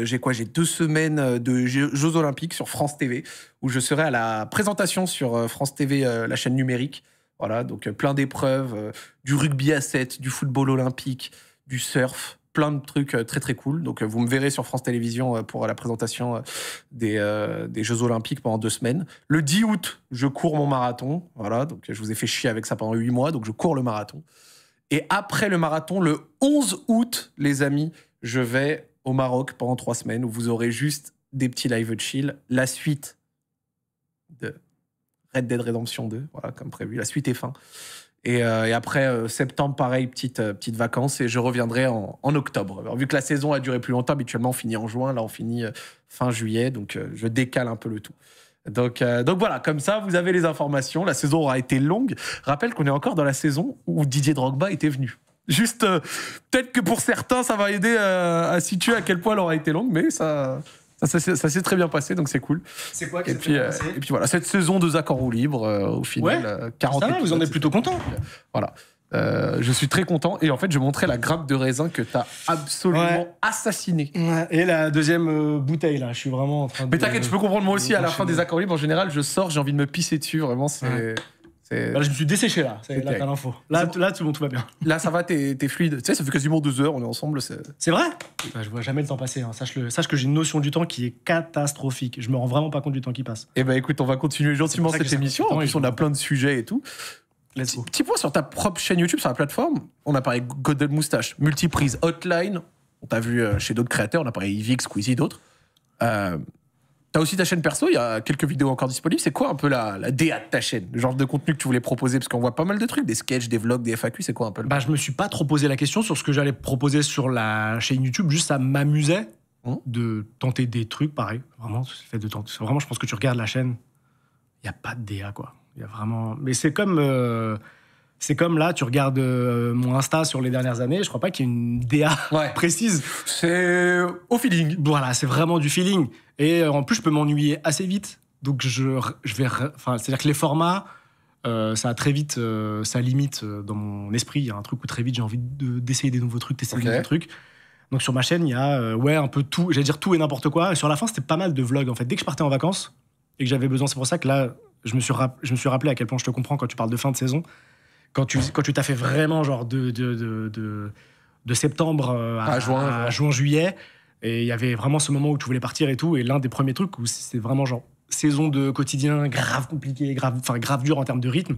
j'ai quoi J'ai deux semaines de Jeux Olympiques sur France TV où je serai à la présentation sur France TV, la chaîne numérique. Voilà, donc plein d'épreuves, du rugby à 7, du football olympique, du surf, plein de trucs euh, très très cool. Donc euh, vous me verrez sur France Télévisions euh, pour la présentation des, des, Jeux Olympiques pendant deux semaines. Le 10 août, je cours mon marathon. Voilà, donc je vous ai fait chier avec ça pendant huit mois, donc je cours le marathon. Et après le marathon, le 11 août, les amis, je vais au Maroc pendant trois semaines où vous aurez juste des petits live chill. La suite de Red Dead Redemption 2, voilà, comme prévu. La suite est fin. Euh, et, après euh, septembre, pareil, petite, euh, petite vacances. Et je reviendrai en, octobre. vu que la saison a duré plus longtemps, habituellement on finit en juin. Là, on finit fin juillet. Donc je décale un peu le tout. Donc, donc voilà, comme ça, vous avez les informations. La saison aura été longue. Rappelle qu'on est encore dans la saison où Didier Drogba était venu. Juste, peut-être que pour certains, ça va aider à situer à quel point elle aura été longue, mais ça, ça, s'est très bien passé, donc c'est cool. C'est quoi et, puis, euh, et puis voilà, cette saison de Zach en libre, euh, au final, ouais, 40 euh, vous en êtes plutôt content. Voilà. je suis très content. Et en fait, je montrais la grappe de raisin que t'as absolument assassinée. Et la deuxième bouteille, là, je suis vraiment en train de. Mais t'inquiète, je peux comprendre moi aussi. À la fin des accords libres, en général, je sors, j'ai envie de me pisser dessus. Vraiment, c'est. Bah je me suis desséché là. Là, t'as l'info. Là, là, tout, va bien. Là, ça va, t'es fluide. Tu sais, ça fait quasiment deux heures, on est ensemble. C'est vrai bah, Je vois jamais le temps passer. Hein. Sache, le... Sache que j'ai une notion du temps qui est catastrophique. Je me rends vraiment pas compte du temps qui passe. Eh ben, écoute, on va continuer gentiment cette émission. En plus, on a plein de sujets et tout. Petit point sur ta propre chaîne YouTube, sur la plateforme. On a parlé Godel Moustache, Multiprise, Hotline. On t'a vu euh, chez d'autres créateurs. On a parlé Ivix, Squeezie, d'autres. Euh, T'as aussi ta chaîne perso, il y a quelques vidéos encore disponibles. C'est quoi un peu la, la DA de ta chaîne Le genre de contenu que tu voulais proposer Parce qu'on voit pas mal de trucs, des sketchs, des vlogs, des FAQ, c'est quoi un peu Bah, je me suis pas trop posé la question sur ce que j'allais proposer sur la chaîne YouTube, juste ça m'amusait mmh. de tenter des trucs, pareil. Vraiment, fait de Vraiment, je pense que tu regardes la chaîne, il n'y a pas de DA, quoi. Il y a vraiment. Mais c'est comme. Euh, c'est comme là, tu regardes euh, mon Insta sur les dernières années, je crois pas qu'il y ait une DA précise. C'est au feeling. Voilà, c'est vraiment du feeling. Et euh, en plus, je peux m'ennuyer assez vite. Donc, je, je vais. Enfin, c'est-à-dire que les formats, euh, ça a très vite ça limite dans mon esprit. Il y a un truc où très vite j'ai envie d'essayer des nouveaux trucs, d'essayer des nouveaux trucs. Donc, sur ma chaîne, il y a ouais, un peu tout, j'allais dire tout et n'importe quoi. Et sur la fin, c'était pas mal de vlogs en fait. Dès que je partais en vacances et que j'avais besoin, c'est pour ça que là, je me, suis je me suis rappelé à quel point je te comprends quand tu parles de fin de saison. Quand tu quand tu t'as fait vraiment genre de de, de, septembre euh, à, juin, juin juillet et il y avait vraiment ce moment où tu voulais partir et tout et l'un des premiers trucs où c'est vraiment genre saison de quotidien grave compliqué grave enfin grave dur en termes de rythme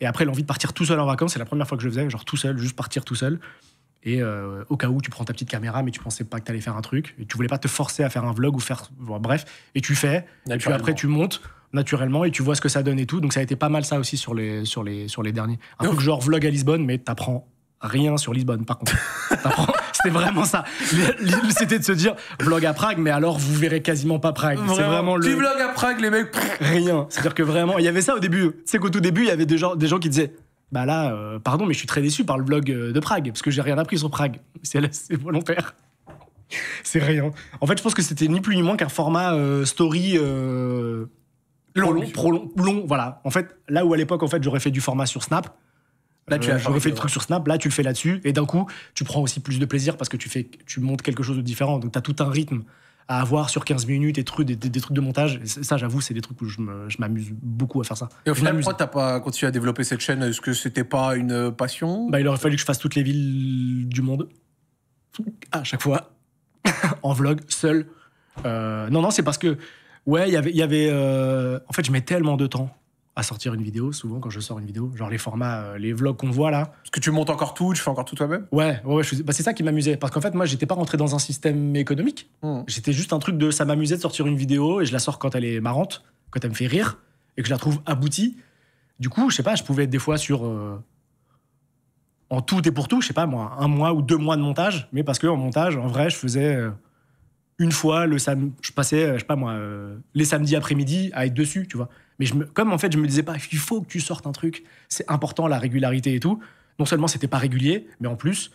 et après l'envie de partir tout seul en vacances c'est la première fois que je faisais genre tout seul juste partir tout seul et euh, au cas où, tu prends ta petite caméra, mais tu pensais pas que tu faire un truc. Et tu voulais pas te forcer à faire un vlog ou faire. bref. Et tu fais. Et puis après, tu montes naturellement et tu vois ce que ça donne et tout. Donc ça a été pas mal ça aussi sur les, sur les, sur les derniers. Un truc genre vlog à Lisbonne, mais t'apprends rien sur Lisbonne par contre. C'était vraiment ça. C'était de se dire vlog à Prague, mais alors vous verrez quasiment pas Prague. C'est vraiment le. Tu vlog à Prague, les mecs. Rien. C'est-à-dire que vraiment, il y avait ça au début. C'est qu'au tout début, il y avait des gens, des gens qui disaient bah là, euh, pardon, mais je suis très déçu par le vlog euh, de Prague, parce que j'ai rien appris sur Prague. C'est volontaire. C'est rien. En fait, je pense que c'était ni plus ni moins qu'un format euh, story long, long, long, voilà. En fait, là où à l'époque, en fait, j'aurais fait du format sur Snap. Là, tu j'aurais fait le truc sur Snap. Là, tu le fais là-dessus, et d'un coup, tu prends aussi plus de plaisir parce que tu fais, tu montes quelque chose de différent. Donc, tu as tout un rythme à avoir sur 15 minutes et trucs, des, trucs de montage. ça, j'avoue, c'est des trucs où je m'amuse beaucoup à faire ça. Et au final, pourquoi t'as pas continué à développer cette chaîne Est-ce que c'était pas une passion Bah, il aurait fallu que je fasse toutes les villes du monde à chaque fois en vlog, seul. Euh, non, non, c'est parce que ouais, il y avait, euh, en fait, je mets tellement de temps à sortir une vidéo, souvent quand je sors une vidéo, genre les formats, euh, les vlogs qu'on voit là. Parce que tu montes encore tout, tu fais encore tout toi-même Ouais, ouais, bah, c'est ça qui m'amusait. Parce qu'en fait, moi, j'étais pas rentré dans un système économique. Hmm. J'étais juste un truc de ça m'amusait de sortir une vidéo et je la sors quand elle est marrante, quand elle me fait rire et que je la trouve aboutie. Du coup, je sais pas, je pouvais être des fois sur. Euh, en tout et pour tout, je sais pas moi, un mois ou deux mois de montage, mais parce que en montage, en vrai, je faisais. Euh, une fois le samedi, je passais, je sais pas moi, les samedis après-midi à être dessus, tu vois. Mais comme en fait, je me disais pas, il faut que tu sortes un truc, c'est important la régularité et tout. Non seulement c'était pas régulier, mais en plus,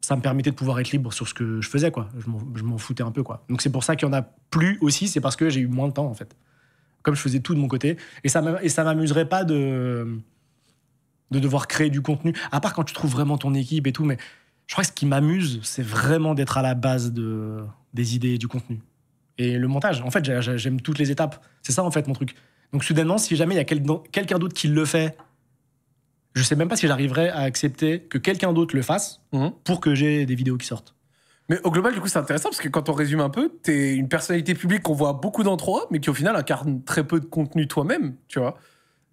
ça me permettait de pouvoir être libre sur ce que je faisais, quoi. Je m'en foutais un peu, quoi. Donc c'est pour ça qu'il y en a plus aussi, c'est parce que j'ai eu moins de temps, en fait. Comme je faisais tout de mon côté. Et ça m'amuserait pas de, de devoir créer du contenu, à part quand tu trouves vraiment ton équipe et tout, mais je crois que ce qui m'amuse, c'est vraiment d'être à la base de, des idées et du contenu. Et le montage, en fait, j'aime toutes les étapes. C'est ça, en fait, mon truc. Donc soudainement, si jamais il y a quelqu'un d'autre qui le fait, je sais même pas si j'arriverai à accepter que quelqu'un d'autre le fasse mhm. pour que j'ai des vidéos qui sortent. Mais au global, du coup, c'est intéressant parce que quand on résume un peu, t'es une personnalité publique qu'on voit beaucoup d'entre eux, mais qui au final incarne très peu de contenu toi-même, tu vois.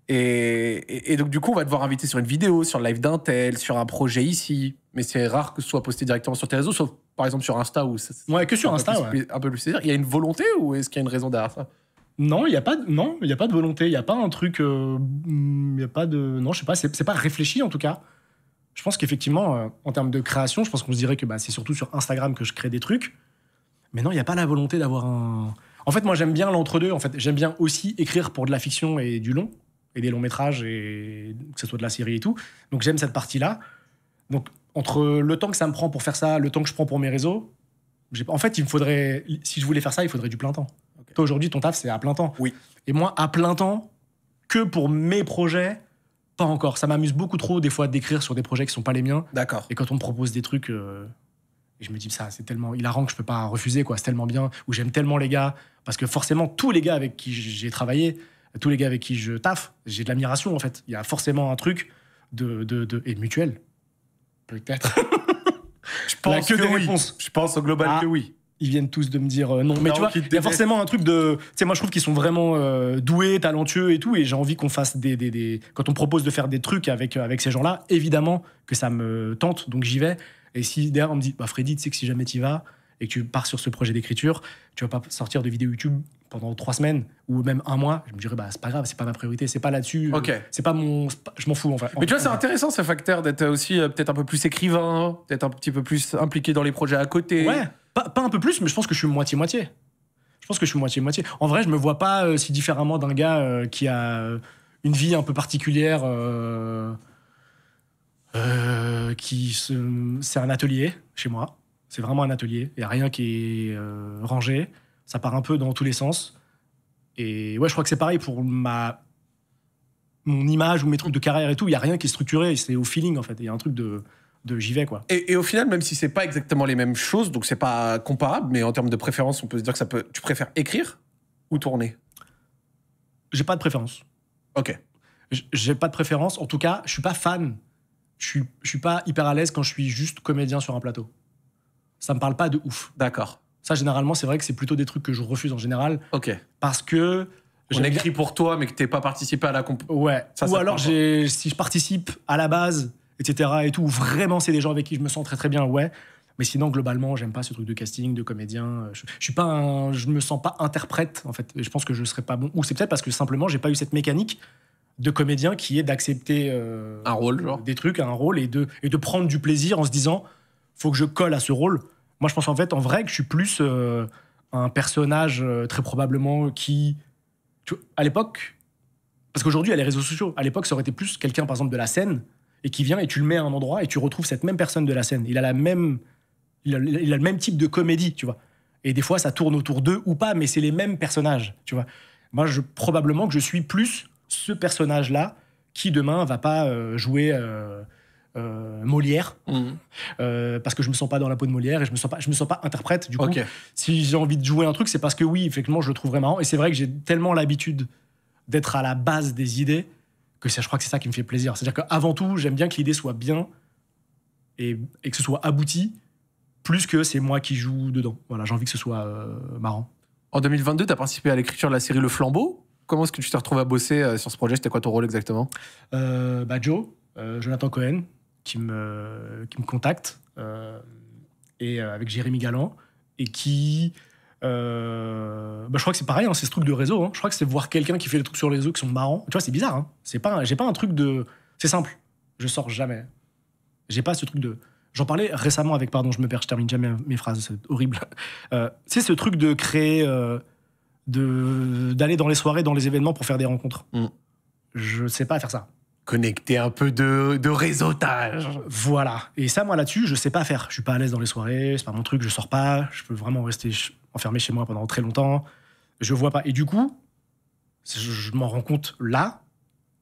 Et, donc, du coup, on va te voir inviter sur une vidéo, sur le live d'un sur un projet ici. Mais c'est rare que ce soit posté directement sur tes réseaux, sauf par exemple sur Insta ou. Ouais, que sur Insta, ouais. Un peu plus, il y a une volonté ou est-ce qu'il y a une raison derrière ça non, il n'y a pas, de, non, il a pas de volonté, il n'y a pas un truc, euh, a pas de, non, je sais pas, c'est pas réfléchi en tout cas. Je pense qu'effectivement, euh, en termes de création, je pense qu'on se dirait que bah, c'est surtout sur Instagram que je crée des trucs. Mais non, il n'y a pas la volonté d'avoir un. En fait, moi, j'aime bien l'entre-deux. En fait, j'aime bien aussi écrire pour de la fiction et du long, et des longs métrages, et que ce soit de la série et tout. Donc, j'aime cette partie-là. Donc, entre le temps que ça me prend pour faire ça, le temps que je prends pour mes réseaux, en fait, il me faudrait, si je voulais faire ça, il faudrait du plein temps aujourd'hui, ton taf, c'est à plein temps. Oui. Et moi, à plein temps, que pour mes projets, pas encore. Ça m'amuse beaucoup trop, des fois, d'écrire sur des projets qui sont pas les miens. D'accord. Et quand on me propose des trucs, euh, je me dis, ça, c'est tellement hilarant que je peux pas refuser, quoi. C'est tellement bien, ou j'aime tellement les gars. Parce que forcément, tous les gars avec qui j'ai travaillé, tous les gars avec qui je taffe, j'ai de l'admiration, en fait. Il y a forcément un truc de. de, et mutuel. Peut-être. je pense que, oui. Je pense au global ah. que oui ils viennent tous de me dire euh, non. Mais tu vois, il y a forcément un truc de. Tu sais, moi je trouve qu'ils sont vraiment euh, doués, talentueux et tout. Et j'ai envie qu'on fasse des, des, des, Quand on propose de faire des trucs avec, euh, avec ces gens-là, évidemment que ça me tente, donc j'y vais. Et si derrière on me dit, bah Freddy, tu sais que si jamais tu vas et que tu pars sur ce projet d'écriture, tu vas pas sortir de vidéos YouTube pendant trois semaines ou même un mois, je me dirais bah c'est pas grave, c'est pas ma priorité, c'est pas là-dessus, Ok. c'est pas mon, je m'en fous en fait. Mais tu vois c'est intéressant ce facteur d'être aussi peut-être un peu plus écrivain, d'être un petit peu plus impliqué dans les projets à côté. Ouais. Pas, un peu plus, mais je pense que je suis moitié-moitié. Je pense que je suis moitié-moitié. En vrai, je me vois pas euh, si différemment d'un gars euh, qui a euh, une vie un peu particulière, qui c'est un atelier chez moi. C'est vraiment un atelier. Il n'y a rien qui est rangé. Ça part un peu dans tous les sens. Et ouais, je crois que c'est pareil pour ma mon image ou mes trucs de carrière et tout. Il n'y a rien qui est structuré. C'est au feeling en fait. Il y a un truc de j'y vais quoi. Et, au final, même si c'est pas exactement les mêmes choses, donc c'est pas comparable, mais en termes de préférence, on peut se dire que ça peut. Tu préfères écrire ou tourner J'ai pas de préférence. Ok. J'ai pas de préférence. En tout cas, je suis pas fan. Je suis, je suis pas hyper à l'aise quand je suis juste comédien sur un plateau. Ça me parle pas de ouf. D'accord. Ça, généralement, c'est vrai que c'est plutôt des trucs que je refuse en général. Ok. Parce que on écrit pour toi, mais que t'es pas participé à la comp. Ouais. Ou alors, si je participe à la base, etc. et tout, vraiment c'est des gens avec qui je me sens très très bien, ouais. Mais sinon, globalement, j'aime pas ce truc de casting, de comédien. Je, suis pas je me sens pas interprète, en fait. je pense que je serais pas bon. Ou c'est peut-être parce que simplement, j'ai pas eu cette mécanique de comédien qui est d'accepter euh, un rôle, des trucs, un rôle, et de, et de prendre du plaisir en se disant, faut que je colle à ce rôle. Moi, je pense en fait, en vrai, que je suis plus euh, un personnage euh, très probablement qui, à l'époque, parce qu'aujourd'hui, il les réseaux sociaux. À l'époque, ça aurait été plus quelqu'un, par exemple, de la scène et qui vient et tu le mets à un endroit et tu retrouves cette même personne de la scène. Il a la même, il a, le même type de comédie, tu vois. Et des fois, ça tourne autour d'eux ou pas, mais c'est les mêmes personnages, tu vois. Moi, je, probablement que je suis plus ce personnage-là qui demain va pas euh, jouer. Euh, euh, Molière mmh. parce que je me sens pas dans la peau de Molière et je me sens pas je me sens pas interprète du coup si j'ai envie de jouer un truc c'est parce que oui effectivement je le trouverais marrant et c'est vrai que j'ai tellement l'habitude d'être à la base des idées je crois que c'est ça qui me fait plaisir. C'est-à-dire qu'avant tout, j'aime bien que l'idée soit bien et, que ce soit abouti, plus que c'est moi qui joue dedans. Voilà, j'ai envie que ce soit euh, marrant. En 2022, tu as participé à l'écriture de la série Le Flambeau. Comment est-ce que tu t'es retrouvé à bosser euh, sur ce projet C'était quoi ton rôle exactement euh, bah Joe, Jonathan Cohen, qui me, qui me contacte, et avec Jérémy Galland, et qui euh, bah, je crois que c'est pareil, hein, c'est ce truc de réseau. Hein. Je crois que c'est voir quelqu'un qui fait des trucs sur les réseaux qui sont marrants. Tu vois, c'est bizarre. Hein. C'est j'ai pas un truc de. C'est simple. Je sors jamais. J'ai pas ce truc de. J'en parlais récemment avec, pardon, je me perds, je termine jamais mes phrases, c'est horrible. Euh, c'est ce truc de créer, euh, de d'aller dans les soirées, dans les événements pour faire des rencontres. Mm. Je sais pas faire ça connecter un peu de, réseautage. Voilà. Et ça, moi, là-dessus, je sais pas faire. Je suis pas à l'aise dans les soirées, c'est pas mon truc, je sors pas, je peux vraiment rester enfermé chez moi pendant très longtemps. Je vois pas. Et du coup, je, m'en rends compte là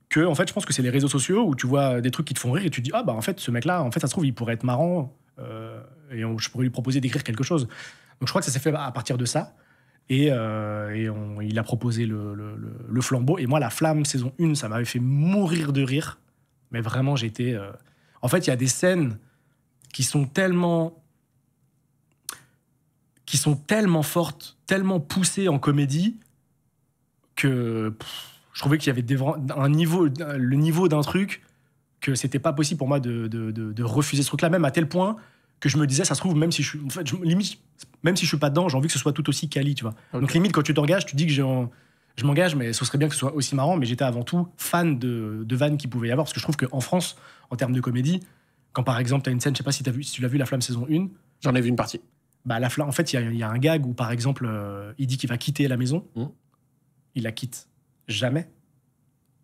que, en fait, je pense que c'est les réseaux sociaux où tu vois des trucs qui te font rire et tu dis, ah bah, en fait, ce mec-là, en fait, ça se trouve, il pourrait être marrant euh, et je pourrais lui proposer d'écrire quelque chose. Donc, je crois que ça s'est fait à partir de ça. Et, euh, il a proposé le, flambeau. Et moi, la flamme, saison 1, ça m'avait fait mourir de rire. Mais vraiment, j'étais. Euh, en fait, il y a des scènes qui sont tellement. qui sont tellement fortes, tellement poussées en comédie, que je trouvais qu'il y avait un niveau, le niveau d'un truc que c'était pas possible pour moi de refuser ce truc-là, même à tel point que je me disais, ça se trouve, même si je suis. limite, même si je suis pas dedans, j'ai envie que ce soit tout aussi quali, tu vois. Donc, limite, quand tu t'engages, tu dis que j'ai je m'engage, mais ce serait bien que ce soit aussi marrant. Mais j'étais avant tout fan de, de vannes qu'il pouvait y avoir. Parce que je trouve qu'en France, en termes de comédie, quand par exemple, tu as une scène, je sais pas si, as vu, tu l'as vu, La Flamme saison 1. J'en ai vu une partie. Bah, la flamme, en fait, il y, a un gag où, par exemple, euh, il dit qu'il va quitter la maison. Hmm. Il la quitte jamais.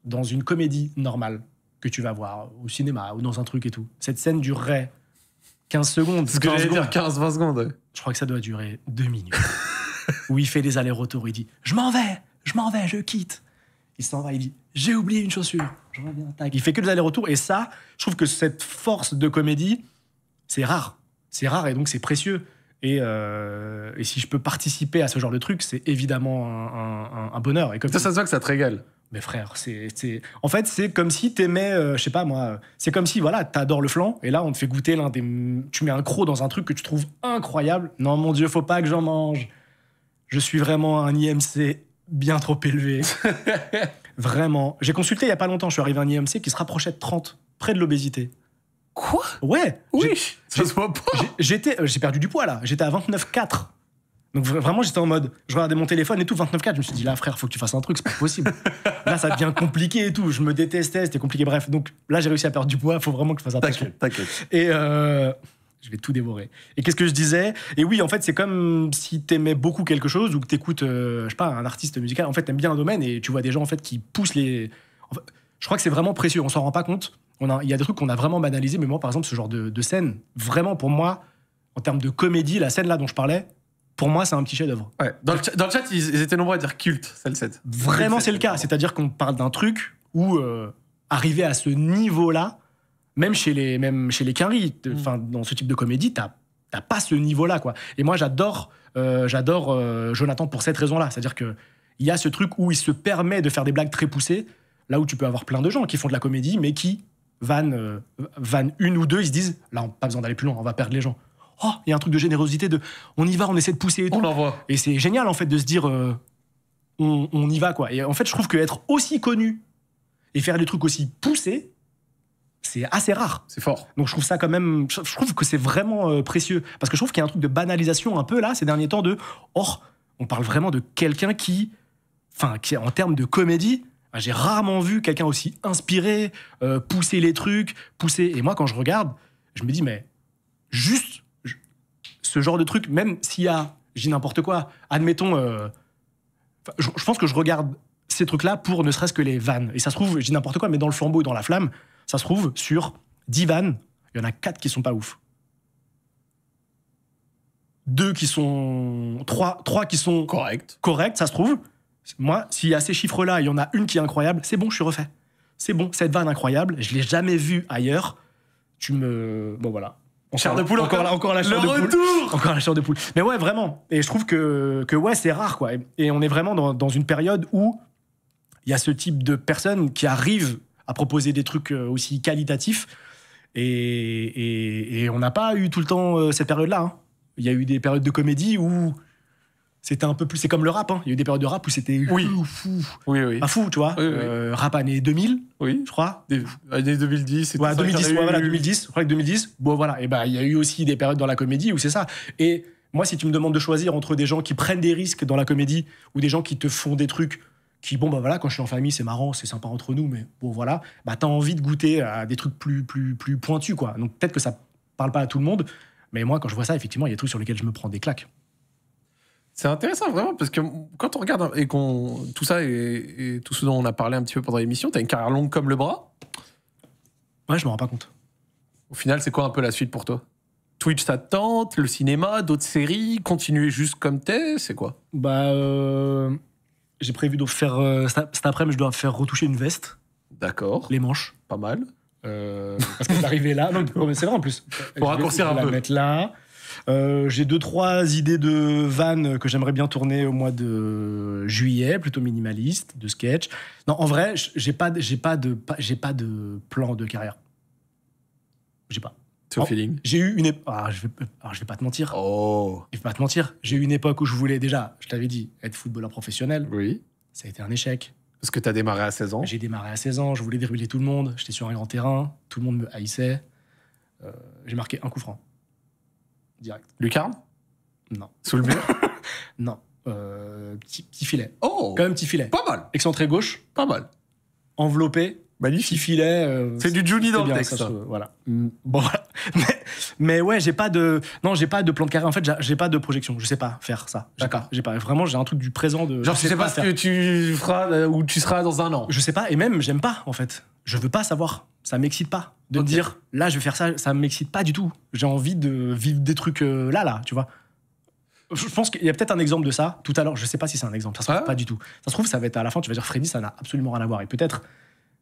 Dans une comédie normale que tu vas voir au cinéma ou dans un truc et tout. Cette scène durerait 15 secondes. 15-20 secondes. Je crois que ça doit durer 2 minutes. où il fait des allers-retours, il dit Je m'en vais, je m'en vais, je quitte. Il s'en va, il dit J'ai oublié une chaussure, Il fait que des allers-retours, et ça, je trouve que cette force de comédie, c'est rare. C'est rare, et donc c'est précieux. Et, euh, si je peux participer à ce genre de truc, c'est évidemment un, bonheur. Et comme ça, ça se voit que ça te régale. Mais frère, c'est, en fait, c'est comme si t'aimais, euh, je sais pas moi, c'est comme si, voilà, t'adores le flan, et là, on te fait goûter l'un des. Tu mets un croc dans un truc que tu trouves incroyable. Non, mon Dieu, faut pas que j'en mange. Je suis vraiment un IMC bien trop élevé. vraiment. J'ai consulté il y a pas longtemps, je suis arrivé à un IMC qui se rapprochait de 30, près de l'obésité. Quoi Ouais Oui Ça se voit pas J'étais, euh, j'ai perdu du poids là, j'étais à 29,4. Donc vraiment, j'étais en mode, je regardais mon téléphone et tout, 29-4. Je me suis dit, là, frère, faut que tu fasses un truc, c'est pas possible. là, ça devient compliqué et tout. Je me détestais, c'était compliqué. Bref, donc là, j'ai réussi à perdre du poids. Faut vraiment que je fasse un truc. T'inquiète. Et euh, je vais tout dévorer. Et qu'est-ce que je disais Et oui, en fait, c'est comme si t'aimais beaucoup quelque chose ou que t'écoutes, euh, je sais pas, un artiste musical. En fait, t'aimes bien un domaine et tu vois des gens en fait qui poussent les. je crois que c'est vraiment précieux. On s'en rend pas compte. il y a des trucs qu'on a vraiment banalisés. Mais moi, par exemple, ce genre de, de scène, vraiment pour moi, en termes de comédie, la scène là dont je parlais, pour moi, c'est un petit chef-d'œuvre. Dans, le, chat, ils, étaient nombreux à dire culte, celle 7. Vraiment, c'est le cas. C'est-à-dire qu'on parle d'un truc où euh, arriver à ce niveau-là, même chez les, même chez les mm. enfin, dans ce type de comédie, t'as t'as pas ce niveau-là, quoi. Et moi, j'adore, euh, j'adore euh, Jonathan pour cette raison-là. C'est-à-dire que il y a ce truc où il se permet de faire des blagues très poussées, là où tu peux avoir plein de gens qui font de la comédie, mais qui vannent, une ou deux, ils se disent, là, on pas besoin d'aller plus loin, on va perdre les gens oh, il y a un truc de générosité, de on y va, on essaie de pousser et tout. Et c'est génial en fait de se dire euh, on, y va quoi. Et en fait, je trouve qu'être aussi connu et faire des trucs aussi poussés, c'est assez rare. C'est fort. Donc je trouve ça quand même, je trouve que c'est vraiment euh, précieux parce que je trouve qu'il y a un truc de banalisation un peu là ces derniers temps de, or on parle vraiment de quelqu'un qui, enfin qui en termes de comédie, j'ai rarement vu quelqu'un aussi inspiré, euh, pousser les trucs, pousser. Et moi, quand je regarde, je me dis, mais juste ce genre de truc, même s'il y a, j'ai n'importe quoi, admettons, euh, je, pense que je regarde ces trucs-là pour ne serait-ce que les vannes. Et ça se trouve, j'ai n'importe quoi, mais dans le flambeau et dans la flamme, ça se trouve sur 10 vannes, il y en a quatre qui sont pas ouf. Deux qui sont. Trois 3 qui sont. Correct. Correct, ça se trouve. Moi, s'il y a ces chiffres-là, il y en a une qui est incroyable, c'est bon, je suis refait. C'est bon, cette vanne incroyable, je l'ai jamais vue ailleurs. Tu me. Bon, voilà. Encore, de poule, encore, la, de retour poule. Encore la chair de poule. Mais ouais, vraiment. Et je trouve que, que ouais, c'est rare, quoi. Et on est vraiment dans, dans une période où il y a ce type de personnes qui arrivent à proposer des trucs euh, aussi qualitatifs. Et, et, on n'a pas eu tout le temps euh, cette période-là. Hein. Il y a eu des périodes de comédie où c'était un peu plus. C'est comme le rap, hein. il y a eu des périodes de rap où c'était oui. fou, fou. fou, tu vois. Euh, rap année 2000, oui. je crois. Des, années 2010. Ouais, 2010, ouais, voilà, 2010. Je crois que 2010, bon, voilà. Et ben, bah, il y a eu aussi des périodes dans la comédie où c'est ça. Et moi, si tu me demandes de choisir entre des gens qui prennent des risques dans la comédie ou des gens qui te font des trucs qui, bon, bah voilà, quand je suis en famille, c'est marrant, c'est sympa entre nous, mais bon, voilà, bah t'as envie de goûter à des trucs plus, plus, plus pointus, quoi. Donc peut-être que ça parle pas à tout le monde, mais moi, quand je vois ça, effectivement, il y a des trucs sur lesquels je me prends des claques. C'est intéressant vraiment parce que quand on regarde et qu'on tout ça et, tout ce dont on a parlé un petit peu pendant l'émission, t'as une carrière longue comme le bras. Ouais, je m'en rends pas compte. Au final, c'est quoi un peu la suite pour toi Twitch, ça tante, tente, le cinéma, d'autres séries, continuer juste comme t'es, c'est quoi Bah, euh, j'ai prévu de faire euh, cet après-midi, je dois faire retoucher une veste. D'accord. Les manches. Pas mal. Euh, parce que arrivé là, non, c'est vrai en plus. Pour raccourcir un peu. La mettre là. Euh, j'ai deux, trois idées de vannes que j'aimerais bien tourner au mois de juillet, plutôt minimaliste, de sketch. Non, en vrai, j'ai pas, j'ai pas, de, j'ai pas de plan de carrière. J'ai pas. feeling. j'ai eu une époque. Ah, je, vais... pas te mentir. Oh. Je vais pas te mentir. J'ai eu une époque où je voulais déjà, je t'avais dit, être footballeur professionnel. Oui. Ça a été un échec. Parce que tu as démarré à 16 ans J'ai démarré à 16 ans, je voulais dérouler tout le monde. J'étais sur un grand terrain, tout le monde me haïssait. Euh, j'ai marqué un coup franc direct. Lucarne Non. Sous le mur Non. Euh, petit, petit filet. Oh Quand même petit filet. Pas mal. Excentré gauche Pas mal. Enveloppé Magnifique. lui, filet. Euh, c'est du Juni dans le texte. voilà. Mm, bon, voilà. Mais, ouais, j'ai pas de. Non, j'ai pas de plan de carré. En fait, j'ai pas de projection. Je sais pas faire ça. D'accord. J'ai pas. Vraiment, j'ai un truc du présent. De, Genre, je sais, pas, ce que tu feras euh, ou tu seras dans un an. Je sais pas. Et même, j'aime pas, en fait. Je veux pas savoir. Ça m'excite pas de dire là, je vais faire ça. Ça m'excite pas du tout. J'ai envie de vivre des trucs euh, là, là, tu vois. Je pense qu'il y a peut-être un exemple de ça tout à l'heure. Je sais pas si c'est un exemple. Ça se trouve ah. pas du tout. Ça se trouve, ça va être à la fin. Tu vas dire, Freddy, ça n'a absolument rien à voir. Et peut-être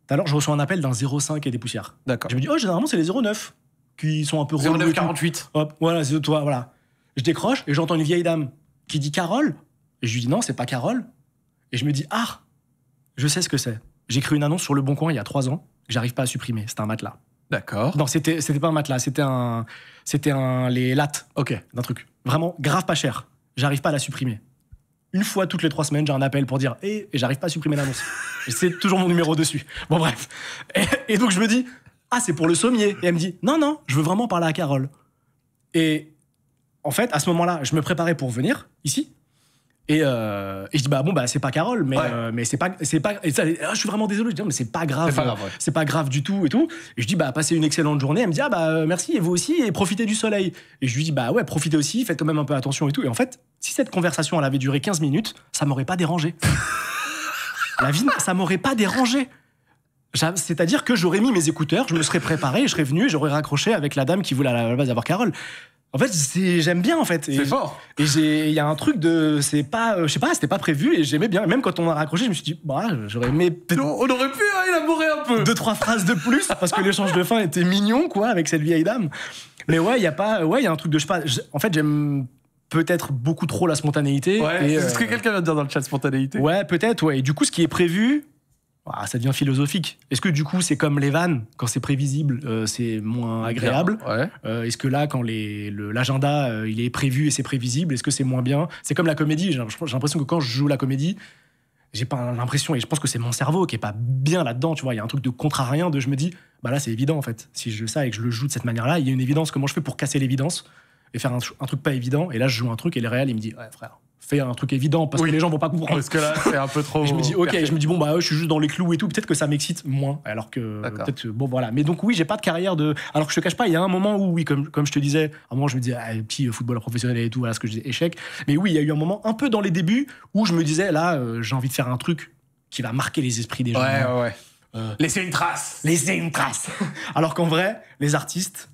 tout je reçois un appel d'un 0,5 et des poussières. D'accord. Je me dis, oh, généralement, c'est les 0,9 qui sont un peu 0,948. Hop, voilà, c'est toi, voilà. Je décroche et j'entends une vieille dame qui dit Carole. Et je lui dis, non, c'est pas Carole. Et je me dis, ah, je sais ce que c'est. J'ai écrit une annonce sur Le Bon Coin il y a trois ans que j'arrive pas à supprimer. C'était un matelas. D'accord. Non, c'était, c'était pas un matelas, c'était un. C'était un. Les lattes. Ok. D'un truc. Vraiment grave pas cher. J'arrive pas à la supprimer une fois toutes les trois semaines, j'ai un appel pour dire eh, et j'arrive pas à supprimer l'annonce. c'est toujours mon numéro dessus. Bon, bref. Et, et donc, je me dis ah, c'est pour le sommier. Et elle me dit non, non, je veux vraiment parler à Carole. Et en fait, à ce moment-là, je me préparais pour venir ici. Euh, et, je dis bah bon bah c'est pas Carole mais euh, mais c'est pas c'est pas je suis vraiment désolé je dis mais c'est pas grave c'est pas grave, du tout et tout et je dis bah passez une excellente journée elle me dit ah, bah euh, merci et vous aussi et profitez du soleil et je lui dis bah ouais profitez aussi faites quand même un peu attention et tout et en fait si cette conversation elle avait duré 15 minutes ça m'aurait pas dérangé la vie ça m'aurait pas dérangé c'est-à-dire que j'aurais mis mes écouteurs je me serais préparé je serais venu j'aurais raccroché avec la dame qui voulait à la base avoir Carole en fait, j'aime bien en fait. C'est fort. Et il y a un truc de, c'est pas, euh, je sais pas, c'était pas prévu et j'aimais bien. même quand on a raccroché, je me suis dit, bah, j'aurais aimé. On, on aurait pu élaborer hein, un peu. Deux trois phrases de plus parce que l'échange de fin était mignon quoi avec cette vieille dame. Mais ouais, il y a pas, ouais, il y a un truc de, je sais pas. En fait, j'aime peut-être beaucoup trop la spontanéité. Ouais, c'est ce euh, que quelqu'un vient de dire dans le chat, spontanéité. Ouais, peut-être, ouais. Et du coup, ce qui est prévu, ah, ça devient philosophique. Est-ce que du coup, c'est comme les vannes, quand c'est prévisible, euh, c'est moins agréable euh, Est-ce que là, quand l'agenda, euh, il est prévu et c'est prévisible, est-ce que c'est moins bien C'est comme la comédie, j'ai l'impression que quand je joue la comédie, j'ai pas l'impression, et je pense que c'est mon cerveau qui est pas bien là-dedans, tu vois, il y a un truc de contre-à-rien, de je me dis, bah là, c'est évident en fait. Si je ça et que je le joue de cette manière-là, il y a une évidence, comment je fais pour casser l'évidence et faire un, truc pas évident. Et là, je joue un truc et le réel, il me dit Ouais, frère, fais un truc évident parce que les gens vont pas comprendre. Parce que là, c'est un peu trop. je me dis Ok, je me dis Bon, bah, je suis juste dans les clous et tout. Peut-être que ça m'excite moins. Alors que. peut Bon, voilà. Mais donc, oui, j'ai pas de carrière de. Alors que je te cache pas, il y a un moment où, oui, comme, comme je te disais, à un moment, je me disais ah, Petit euh, football professionnel et tout, voilà ce que je disais, échec. Mais oui, il y a eu un moment un peu dans les débuts où je me disais Là, euh, j'ai envie de faire un truc qui va marquer les esprits des gens. Ouais, ouais, euh, laisser une trace. Laisser une trace. Alors qu'en vrai, les artistes,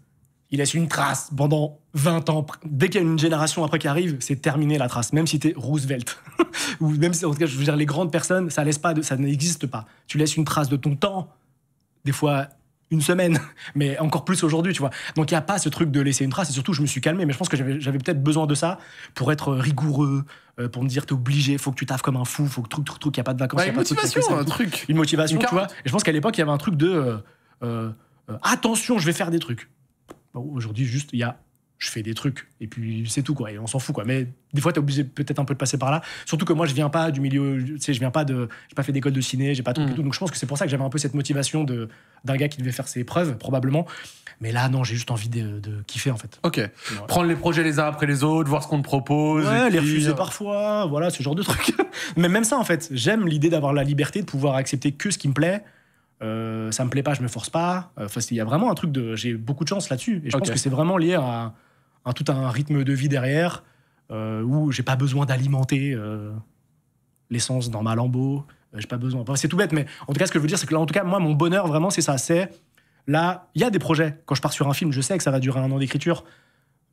il laisse une trace pendant 20 ans. Dès qu'il y a une génération après qui arrive, c'est terminé la trace, même si es Roosevelt. Ou même si, en tout cas, je veux dire, les grandes personnes, ça laisse pas, ça n'existe pas. Tu laisses une trace de ton temps, des fois une semaine, mais encore plus aujourd'hui, tu vois. Donc il n'y a pas ce truc de laisser une trace, et surtout, je me suis calmé, mais je pense que j'avais peut-être besoin de ça pour être rigoureux, euh, pour me dire t'es obligé, faut que tu taffes comme un fou, faut que truc, truc, truc, il n'y a pas de vacances. il y a une pas de truc, un truc. Une motivation, tu vois. Et je pense qu'à l'époque, il y avait un truc de... Euh, euh, attention, je vais faire des trucs. Bah, aujourd'hui, juste, il y a je fais des trucs et puis c'est tout quoi et on s'en fout quoi mais des fois tu es obligé peut-être un peu de passer par là surtout que moi je viens pas du milieu tu sais je viens pas de j'ai pas fait d'école de ciné j'ai pas tout, tout mm. donc je pense que c'est pour ça que j'avais un peu cette motivation de d'un gars qui devait faire ses preuves probablement mais là non j'ai juste envie de, kiffer en fait ok prendre les projets les uns après les autres voir ce qu'on te propose ouais, les refuser euh, parfois voilà ce genre de trucs. mais même ça en fait j'aime l'idée d'avoir la liberté de pouvoir accepter que ce qui me plaît euh, ça me plaît pas, je me force pas. Euh, enfin, il y a vraiment un truc de. J'ai beaucoup de chance là-dessus. Et je pense que c'est vraiment lié à, tout un rythme de vie derrière euh, où j'ai pas besoin d'alimenter l'essence dans ma lambeau. J'ai pas besoin. c'est tout bête, mais en tout cas, ce que je veux dire, c'est que là, en tout cas, moi, mon bonheur, vraiment, c'est ça. C'est là, il y a des projets. Quand je pars sur un film, je sais que ça va durer un an d'écriture.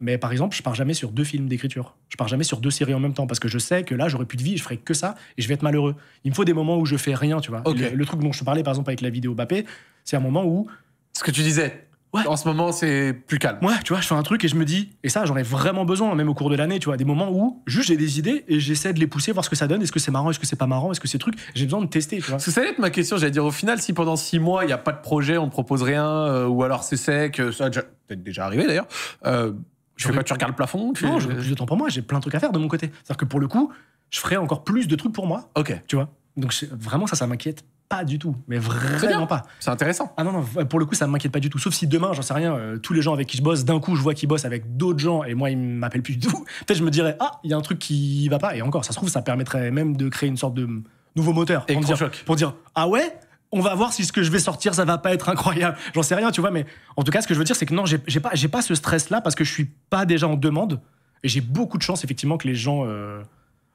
Mais par exemple, je pars jamais sur deux films d'écriture. Je pars jamais sur deux séries en même temps parce que je sais que là, j'aurai plus de vie, je ferai que ça et je vais être malheureux. Il me faut des moments où je fais rien, tu vois. Le, truc dont je te parlais par exemple avec la vidéo Bappé, c'est un moment où. Ce que tu disais. Ouais. En ce moment, c'est plus calme. ouais, tu vois, je fais un truc et je me dis, et ça, j'en ai vraiment besoin, même au cours de l'année, tu vois, des moments où juste j'ai des idées et j'essaie de les pousser, voir ce que ça donne, est-ce que c'est marrant, est-ce que c'est pas marrant, est-ce que c'est truc, j'ai besoin de tester, tu vois. Parce que ça être ma question, j'allais dire, au final, si pendant six mois, il n'y a pas de projet, on ne propose rien, euh, ou alors c'est sec, euh, ça peut-être déjà arrivé d'ailleurs, euh, tu fais quoi Tu regardes le plafond tu... Non, je, plus de temps pour moi, j'ai plein de trucs à faire de mon côté. C'est-à-dire que pour le coup, je ferai encore plus de trucs pour moi. Ok. Tu vois Donc vraiment, ça, ça m'inquiète pas du tout. Mais vraiment pas. C'est intéressant. Ah non, non, pour le coup, ça m'inquiète pas du tout. Sauf si demain, j'en sais rien, euh, tous les gens avec qui je bosse, d'un coup, je vois qu'ils bossent avec d'autres gens et moi, ils m'appellent plus du tout. Peut-être je me dirais, ah, il y a un truc qui va pas. Et encore, ça se trouve, ça permettrait même de créer une sorte de nouveau moteur. pour dire, ah ouais on va voir si ce que je vais sortir, ça va pas être incroyable. J'en sais rien, tu vois, mais en tout cas, ce que je veux dire, c'est que non, j'ai pas, pas ce stress-là parce que je suis pas déjà en demande. Et j'ai beaucoup de chance, effectivement, que les gens. Euh,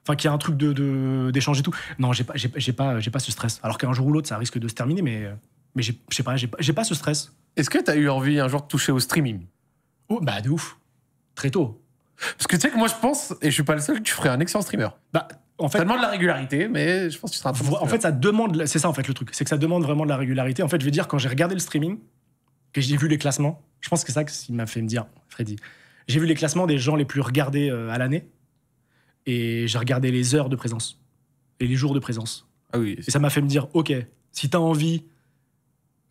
enfin, qu'il y a un truc de d'échange et tout. Non, j'ai pas, j'ai pas, pas ce stress. Alors qu'un jour ou l'autre, ça risque de se terminer, mais mais je pas, j'ai pas, pas ce stress. Est-ce que t'as eu envie un jour de toucher au streaming Oh bah de ouf, très tôt. Parce que tu sais que moi je pense, et je suis pas le seul, que tu ferais un excellent streamer. Bah en fait, ça demande de la régularité, mais je pense que tu seras En fait, ça demande, c'est ça en fait le truc, c'est que ça demande vraiment de la régularité. En fait, je veux dire, quand j'ai regardé le streaming, que j'ai vu les classements, je pense que c'est ça qui m'a fait me dire, Freddy. J'ai vu les classements des gens les plus regardés euh, à l'année, et j'ai regardé les heures de présence, et les jours de présence. Ah oui. Et ça m'a fait me dire, ok, si t'as envie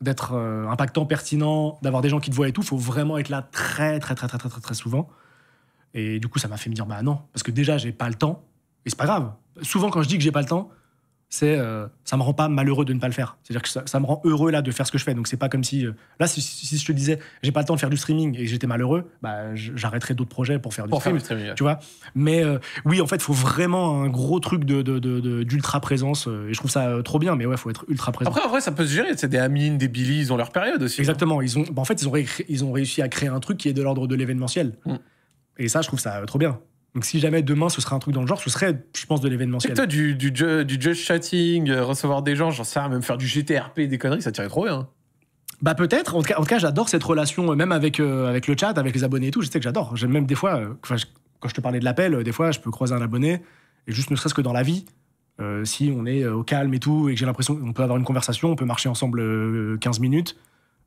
d'être euh, impactant, pertinent, d'avoir des gens qui te voient et tout, faut vraiment être là très, très, très, très, très, très, très souvent. Et du coup, ça m'a fait me dire, bah non, parce que déjà, j'ai pas le temps c'est pas grave. Souvent, quand je dis que j'ai pas le temps, c'est euh, ça me rend pas malheureux de ne pas le faire. C'est-à-dire que ça, me rend heureux là de faire ce que je fais. Donc c'est pas comme si euh, là si, je te disais j'ai pas le temps de faire du streaming et que j'étais malheureux, bah j'arrêterais d'autres projets pour faire du, streaming. Tu vois. Mais euh, oui, en fait, il faut vraiment un gros truc de, d'ultra présence. et je trouve ça trop bien. Mais ouais, faut être ultra présent. Après, en vrai, ça peut se gérer. C'est des Amines, des Billy, ils ont leur période aussi. Exactement. Ils ont bah, en fait ils ont, ils ont réussi à créer un truc qui est de l'ordre de l'événementiel. Hmm. Et ça, je trouve ça trop bien. Donc si jamais demain ce serait un truc dans le genre, ce serait, je pense, de l'événementiel. Toi, du, du, du just chatting, euh, recevoir des gens, j'en sais rien, même faire du GTRP, des conneries, ça tirait trop bien. Bah peut-être. En tout cas, j'adore cette relation, euh, même avec, euh, avec le chat, avec les abonnés et tout. Je sais que j'adore. J'aime même des fois, quand je te parlais de l'appel, des fois, je peux croiser un abonné et juste ne serait-ce que dans la vie. si on est au calme et tout, et que j'ai l'impression qu'on peut avoir une conversation, on peut marcher ensemble 15 minutes,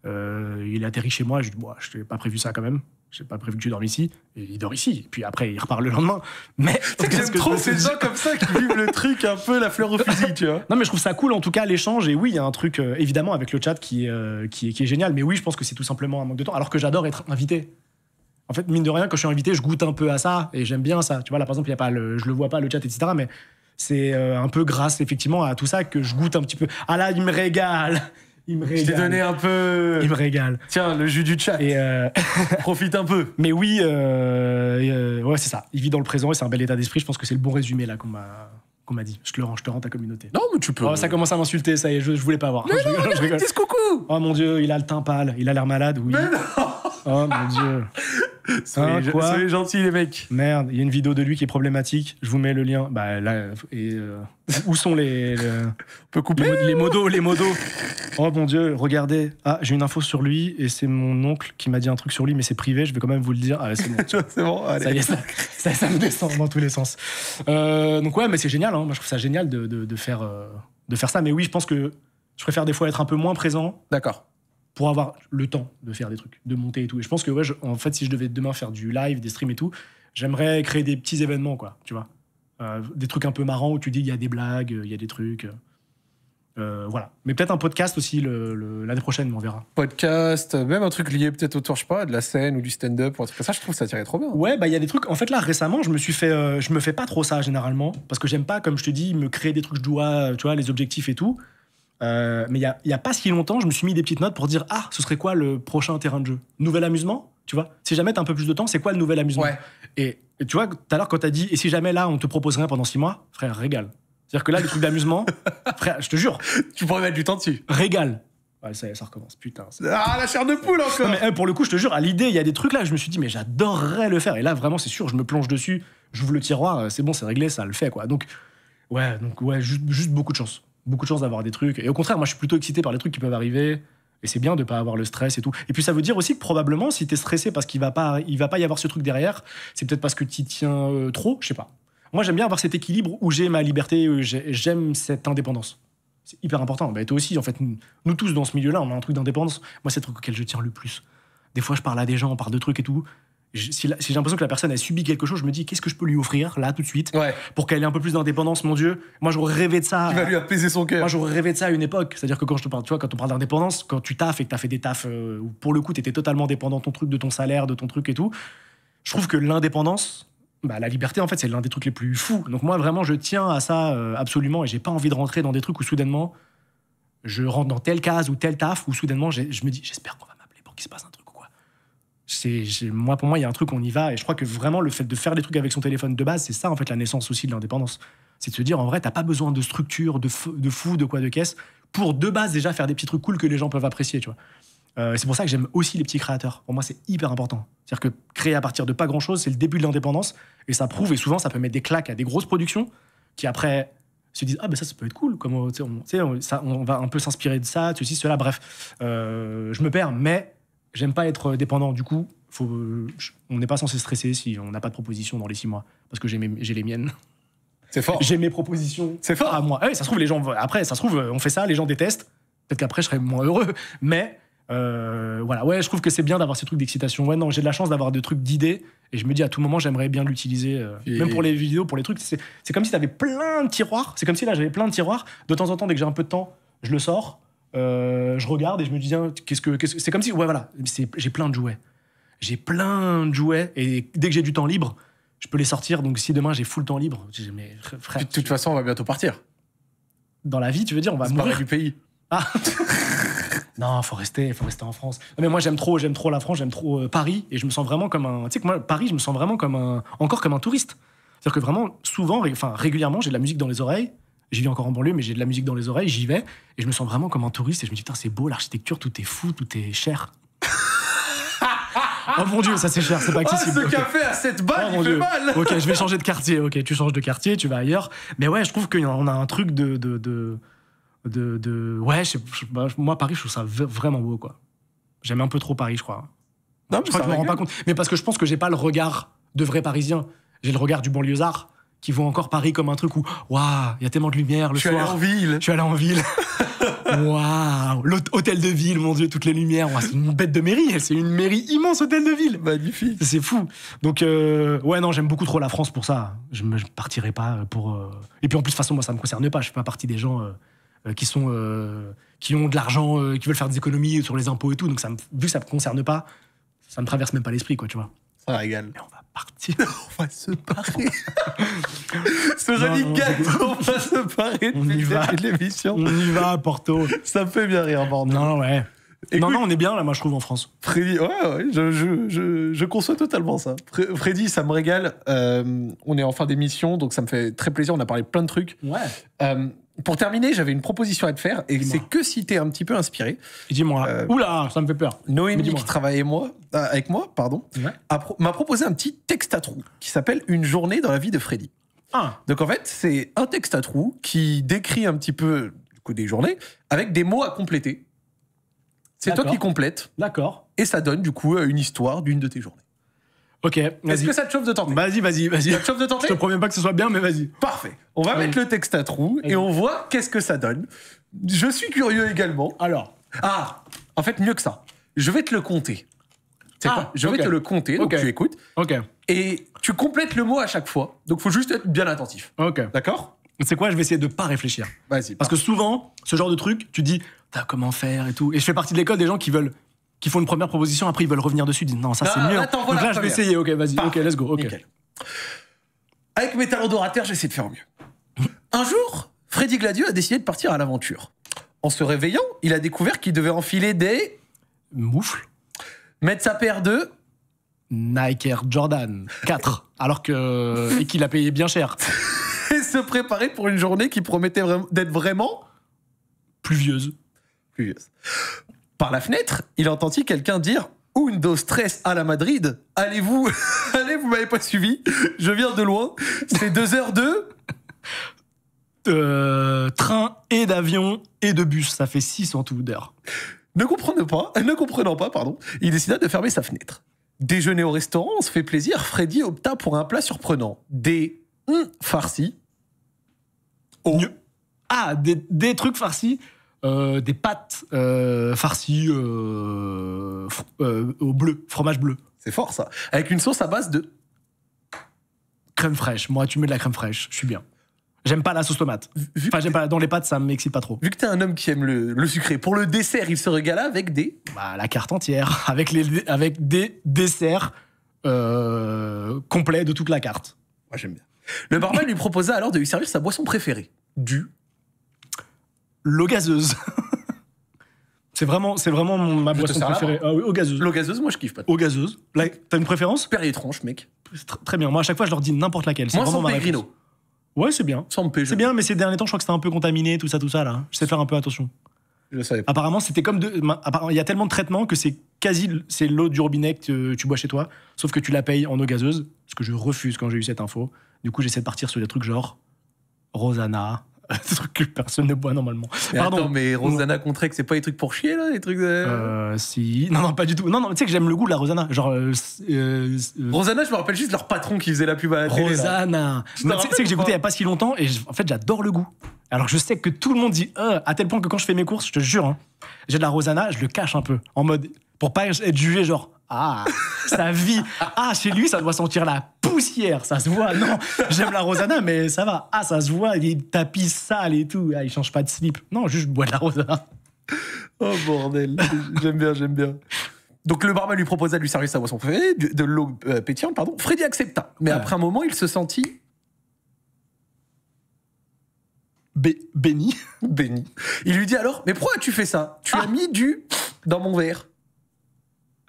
euh, il atterrit chez moi, je dis, moi, je t'ai pas prévu ça quand même. J'ai pas prévu que tu dormes ici. Et il dort ici. puis après, il repart le lendemain. Mais. Tu j'aime trop ces gens comme ça qui vivent le truc un peu la fleur au fusil, tu vois. Non, mais je trouve ça cool, en tout cas, l'échange. Et oui, il y a un truc, euh, évidemment, avec le chat qui, est, euh, qui, génial. Mais oui, je pense que c'est tout simplement un manque de temps. Alors que j'adore être invité. En fait, mine de rien, quand je suis invité, je goûte un peu à ça. Et j'aime bien ça. Tu vois, là, par exemple, il y a pas le, je le vois pas, le chat, etc. Mais c'est un peu grâce, effectivement, à tout ça que je goûte un petit peu. Ah là, il me régale il me régale. Je t'ai donné un peu. Il me régale. Tiens, le jus du chat. Et euh, Profite un peu. Mais oui, euh, euh, ouais, c'est ça. Il vit dans le présent et c'est un bel état d'esprit. Je pense que c'est le bon résumé là qu'on m'a dit. Je te rends, je te rends ta communauté. Non, mais tu peux. Oh, ça commence à m'insulter, ça y est, je, voulais pas voir. Mais je coucou. Oh mon dieu, il a le teint pâle, il a l'air malade, oui. Mais non. Oh mon dieu. Hein, soyez, gentils, les mecs. Merde, il y a une vidéo de lui qui est problématique. Je vous mets le lien. Bah et, euh, où sont les. les les, modos, les modos. Oh mon dieu, regardez. Ah, j'ai une info sur lui et c'est mon oncle qui m'a dit un truc sur lui, mais c'est privé. Je vais quand même vous le dire. Ah, c'est bon. Allez. Ça ça, me descend dans tous les sens. Euh, donc ouais, mais c'est génial. Hein. Moi, je trouve ça génial de, faire euh, de faire ça. Mais oui, je pense que je préfère des fois être un peu moins présent. D'accord pour avoir le temps de faire des trucs, de monter et tout. Et je pense que, ouais, en fait, si je devais demain faire du live, des streams et tout, j'aimerais créer des petits événements, quoi, tu vois. Euh, des trucs un peu marrants où tu dis il y a des blagues, il y a des trucs. Euh, euh, voilà. Mais peut-être un podcast aussi l'année prochaine, on verra. Podcast, même un truc lié peut-être autour, je sais pas, de la scène ou du stand-up ou ça, je trouve que ça tirait trop bien. Ouais, bah il y a des trucs. En fait, là, récemment, je me suis fait. je me fais pas trop ça généralement, parce que j'aime pas, comme je te dis, me créer des trucs, je dois, tu vois, les objectifs et tout. Euh, mais il n'y a, pas si longtemps, je me suis mis des petites notes pour dire Ah, ce serait quoi le prochain terrain de jeu Nouvel amusement Tu vois Si jamais tu un peu plus de temps, c'est quoi le nouvel amusement et, tu vois, tout à l'heure, quand tu dit Et si jamais là, on te propose rien pendant six mois, frère, régale. C'est-à-dire que là, des trucs d'amusement, frère, je te jure. Tu pourrais mettre du temps dessus. Régale. Ouais, ça, ça recommence, putain. Ah, la chair de poule encore mais, eh, Pour le coup, je te jure, à l'idée, il y a des trucs là, je me suis dit, mais j'adorerais le faire. Et là, vraiment, c'est sûr, je me plonge dessus, j'ouvre le tiroir, euh, c'est bon, c'est réglé, ça le fait, quoi. Donc, ouais, donc, ouais, juste, juste beaucoup de chance beaucoup de chances d'avoir des trucs. Et au contraire, moi, je suis plutôt excité par les trucs qui peuvent arriver. Et c'est bien de ne pas avoir le stress et tout. Et puis ça veut dire aussi que probablement, si tu es stressé parce qu'il va pas, va pas y avoir ce truc derrière, c'est peut-être parce que tu tiens euh, trop, je sais pas. Moi, j'aime bien avoir cet équilibre où j'ai ma liberté, j'aime cette indépendance. C'est hyper important. Bah, et toi aussi, en fait, nous, nous tous dans ce milieu-là, on a un truc d'indépendance. Moi, c'est le truc auquel je tiens le plus. Des fois, je parle à des gens, on parle de trucs et tout si, j'ai l'impression que la personne a subi quelque chose, je me dis qu'est-ce que je peux lui offrir là tout de suite pour qu'elle ait un peu plus d'indépendance, mon Dieu. Moi j'aurais rêvé de ça. Qui va lui apaiser son cœur. Moi j'aurais rêvé de ça à une époque. C'est-à-dire que quand je te parle, tu vois, quand on parle d'indépendance, quand tu taffes et que as fait des tafs euh, où pour le coup tu étais totalement dépendant de ton truc, de ton salaire, de ton truc et tout, je trouve que l'indépendance, bah, la liberté en fait c'est l'un des trucs les plus fous. Donc moi vraiment je tiens à ça euh, absolument et j'ai pas envie de rentrer dans des trucs où soudainement je rentre dans telle case ou tel taf où soudainement je me dis j'espère qu'on va m'appeler pour qu'il se passe un truc moi pour moi il y a un truc on y va et je crois que vraiment le fait de faire des trucs avec son téléphone de base c'est ça en fait la naissance aussi de l'indépendance c'est de se dire en vrai t'as pas besoin de structure de, de fou de quoi de caisse pour de base déjà faire des petits trucs cool que les gens peuvent apprécier tu vois euh, c'est pour ça que j'aime aussi les petits créateurs pour moi c'est hyper important c'est-à-dire que créer à partir de pas grand chose c'est le début de l'indépendance et ça prouve et souvent ça peut mettre des claques à des grosses productions qui après se disent ah ben ça ça peut être cool comme on, on, va un peu s'inspirer de ça ceci cela bref euh, je me perds mais j'aime pas être euh, dépendant. Du coup, faut, on n'est pas censé stresser si on n'a pas de proposition dans les six mois, parce que j'ai les miennes. C'est fort. J'ai mes propositions. C'est fort. À moi. Eh, ça trouve, les gens. Après, ça se trouve, on fait ça, les gens détestent. Peut-être qu'après, je serai moins heureux. Mais euh, voilà, ouais, je trouve que c'est bien d'avoir ces trucs d'excitation. Ouais, non, j'ai de la chance d'avoir des trucs d'idées. Et je me dis à tout moment, j'aimerais bien l'utiliser. Euh, même pour les vidéos, pour les trucs. C'est comme si t'avais plein de tiroirs. C'est comme si là, j'avais plein de tiroirs. De temps en temps, dès que j'ai un peu de temps, je le sors. Euh, je regarde et je me dis, qu'est-ce que. C'est comme si. Ouais, voilà, j'ai plein de jouets. J'ai plein de jouets. Et dès que j'ai du temps libre, je peux les sortir. Donc si demain j'ai full temps libre, mais frère. De toute façon, on va bientôt partir. Dans la vie, tu veux dire, on va mourir. du pays. Ah Non, faut rester, faut rester en France. mais moi j'aime trop, j'aime trop la France, j'aime trop euh, Paris et je me sens vraiment comme un. Tu sais que moi Paris, je me sens vraiment comme un, encore comme un touriste. C'est-à-dire que vraiment souvent, enfin régulièrement, j'ai de la musique dans les oreilles. J'y vis encore en banlieue, mais j'ai de la musique dans les oreilles, j'y vais, et je me sens vraiment comme un touriste, et je me dis, putain, c'est beau, l'architecture, tout est fou, tout est cher. oh mon dieu, ça c'est cher, c'est pas oh, accessible. Oh, ce café à cette balles, oh, mal. Ok, je vais changer de quartier, ok, tu changes de quartier, tu vas ailleurs. Mais ouais, je trouve qu'on a un truc de. de, de, de, ouais, bah, moi Paris, je trouve ça vraiment beau, quoi. J'aime un peu trop Paris, je crois. Non, mais je crois me rends pas compte. Mais parce que je pense que j'ai pas le regard de vrai parisien. J'ai le regard du banlieusard qui vont encore Paris comme un truc où waouh, il y a tellement de lumière le soir. Je suis allé en ville. Je suis allé en ville. Waouh, l'hôtel de ville, mon dieu, toutes les lumières. c'est une bête de mairie. C'est une mairie immense, hôtel de ville. Magnifique. C'est fou. Donc euh, ouais, non, j'aime beaucoup trop la France pour ça. Je ne partirai pas pour. Euh, et puis en plus, de toute façon, moi, ça me concerne pas. Je fais pas partie des gens. Euh, qui sont qui ont de l'argent, qui veulent faire des économies sur les impôts et tout. Donc ça vu que ça me concerne pas, ça me traverse même pas l'esprit, quoi, tu vois. Ça régale on va se parer. Ce joli on va se parer on y va. l'émission. On y va à Porto. Ça me fait bien rire, Bordeaux. Non, ouais. non, non, on est bien là, moi je trouve en France. Freddy, ouais, je, je, je, conçois totalement ça. Freddy, ça me régale. Euh, on est en fin d'émission, donc ça me fait très plaisir. On a parlé plein de trucs. Ouais. Euh, pour terminer, j'avais une proposition à te faire, et c'est que si t'es un petit peu inspiré. Dis-moi. Euh, Oula, ça me fait peur. Noémie qui travaille moi, euh, avec moi, pardon, m'a proposé un petit texte à trous qui s'appelle Une journée dans la vie de Freddy. Ah. Donc en fait, c'est un texte à trous qui décrit un petit peu des journées avec des mots à compléter. C'est toi qui complètes. D'accord. Et ça donne du coup euh, une histoire d'une de tes journées. Ok. Est-ce que ça te chauffe de tenter Vas-y, vas-y, vas-y. Ça te chauffe de tenter Je te promets pas que ce soit bien, mais vas-y. Parfait. On va mettre le texte à trous et, on voit qu'est-ce que ça donne. Je suis curieux également. Alors. Ah En fait, mieux que ça. Je vais te le compter. Ah, quoi je vais te le compter, donc tu écoutes. Ok. Et tu complètes le mot à chaque fois. Donc, faut juste être bien attentif. Ok. D'accord C'est quoi Je vais essayer de pas réfléchir. Vas-y. Parce que souvent, ce genre de truc, tu dis, comment faire et tout. Et je fais partie de l'école des gens qui veulent qui font une première proposition, après ils veulent revenir dessus, ils disent non, ça c'est ah, mieux. Attends, là, je vais essayer, ok, vas-y, ok, let's go, ok. Avec mes talons d'orateur, j'essaie de faire mieux. Un jour, Freddy Gladieux a décidé de partir à l'aventure. En se réveillant, il a découvert qu'il devait enfiler des. moufles, mettre sa paire de. Nike Air Jordan 4, alors que. et qu'il a payé bien cher. et se préparer pour une journée qui promettait d'être vraiment. pluvieuse. Pluvieuse. Par la fenêtre, il entendit quelqu'un dire Undo stress à la Madrid. Allez-vous, allez, vous m'avez pas suivi. Je viens de loin. C'est deux heures de euh, train et d'avion et de bus. Ça fait six en tout d'heures. Ne comprenant pas, ne comprenant pas, pardon, il décida de fermer sa fenêtre. Déjeuner au restaurant, on se fait plaisir. Freddy opta pour un plat surprenant des hum, farcis. Oh. Ah, des, des trucs farcis euh, des pâtes euh, farcies euh, au bleu, fromage bleu. C'est fort ça. Avec une sauce à base de crème fraîche. Moi, tu mets de la crème fraîche, je suis bien. J'aime pas la sauce tomate. j'aime pas dans les pâtes, ça m'excite pas trop. Vu que t'es un homme qui aime le, sucré, pour le dessert, il se régala avec des. Bah, la carte entière, avec, les, avec des desserts complets de toute la carte. Moi, j'aime bien. Le barman lui proposa alors de lui servir sa boisson préférée, du l'eau gazeuse. c'est vraiment, c'est vraiment ma boisson préférée. Ah oui, eau gazeuse. L'eau gazeuse, moi je kiffe pas. Eau gazeuse. t'as une préférence et étrange mec. Très bien. Moi, à chaque fois, je leur dis n'importe laquelle. C'est vraiment ma Ouais, c'est bien. Sans C'est bien, mais ces derniers temps, je crois que c'était un peu contaminé, tout ça, tout ça, là. Je sais faire un peu attention. Je le savais Apparemment, c'était comme de. Il y a tellement de traitements que c'est quasi. C'est l'eau du robinet que tu- bois chez toi, sauf que tu la payes en eau gazeuse, ce que je refuse quand j'ai eu cette info. Du coup, j'essaie de partir sur des trucs genre. Rosanna, des truc que personne ne boit normalement. Pardon. Attends, mais Rosana Contrec, c'est pas des trucs pour chier là, des trucs. De... Euh, si. Non, non, pas du tout. Non, non, tu sais que j'aime le goût de la Rosana. Genre. Euh, euh, euh, Rosana, je me rappelle juste leur patron qui faisait la pub à la télé. Rosana. Tu sais que j'ai goûté il y a pas si longtemps et en fait, j'adore le goût. Alors je sais que tout le monde dit, à tel point que quand je fais mes courses, je te jure, hein, j'ai de la Rosana, je le cache un peu. En mode, pour pas être jugé genre, ah, sa vie. Ah, chez lui, ça doit sentir la poussière. Ça se voit. Non, j'aime la Rosana, mais ça va. Ah, ça se voit. Il est tapis sale et tout. Ah, il change pas de slip. Non, juste bois de la Rosana. Oh, bordel. j'aime bien, j'aime bien. Donc le barman lui proposa de lui servir sa boisson préférée, de, de l'eau euh, pétillante, pardon. Freddy accepta. Mais après un moment, il se sentit béni. Béni. Il lui dit alors, mais pourquoi tu fais ça Tu as ah. mis du dans mon verre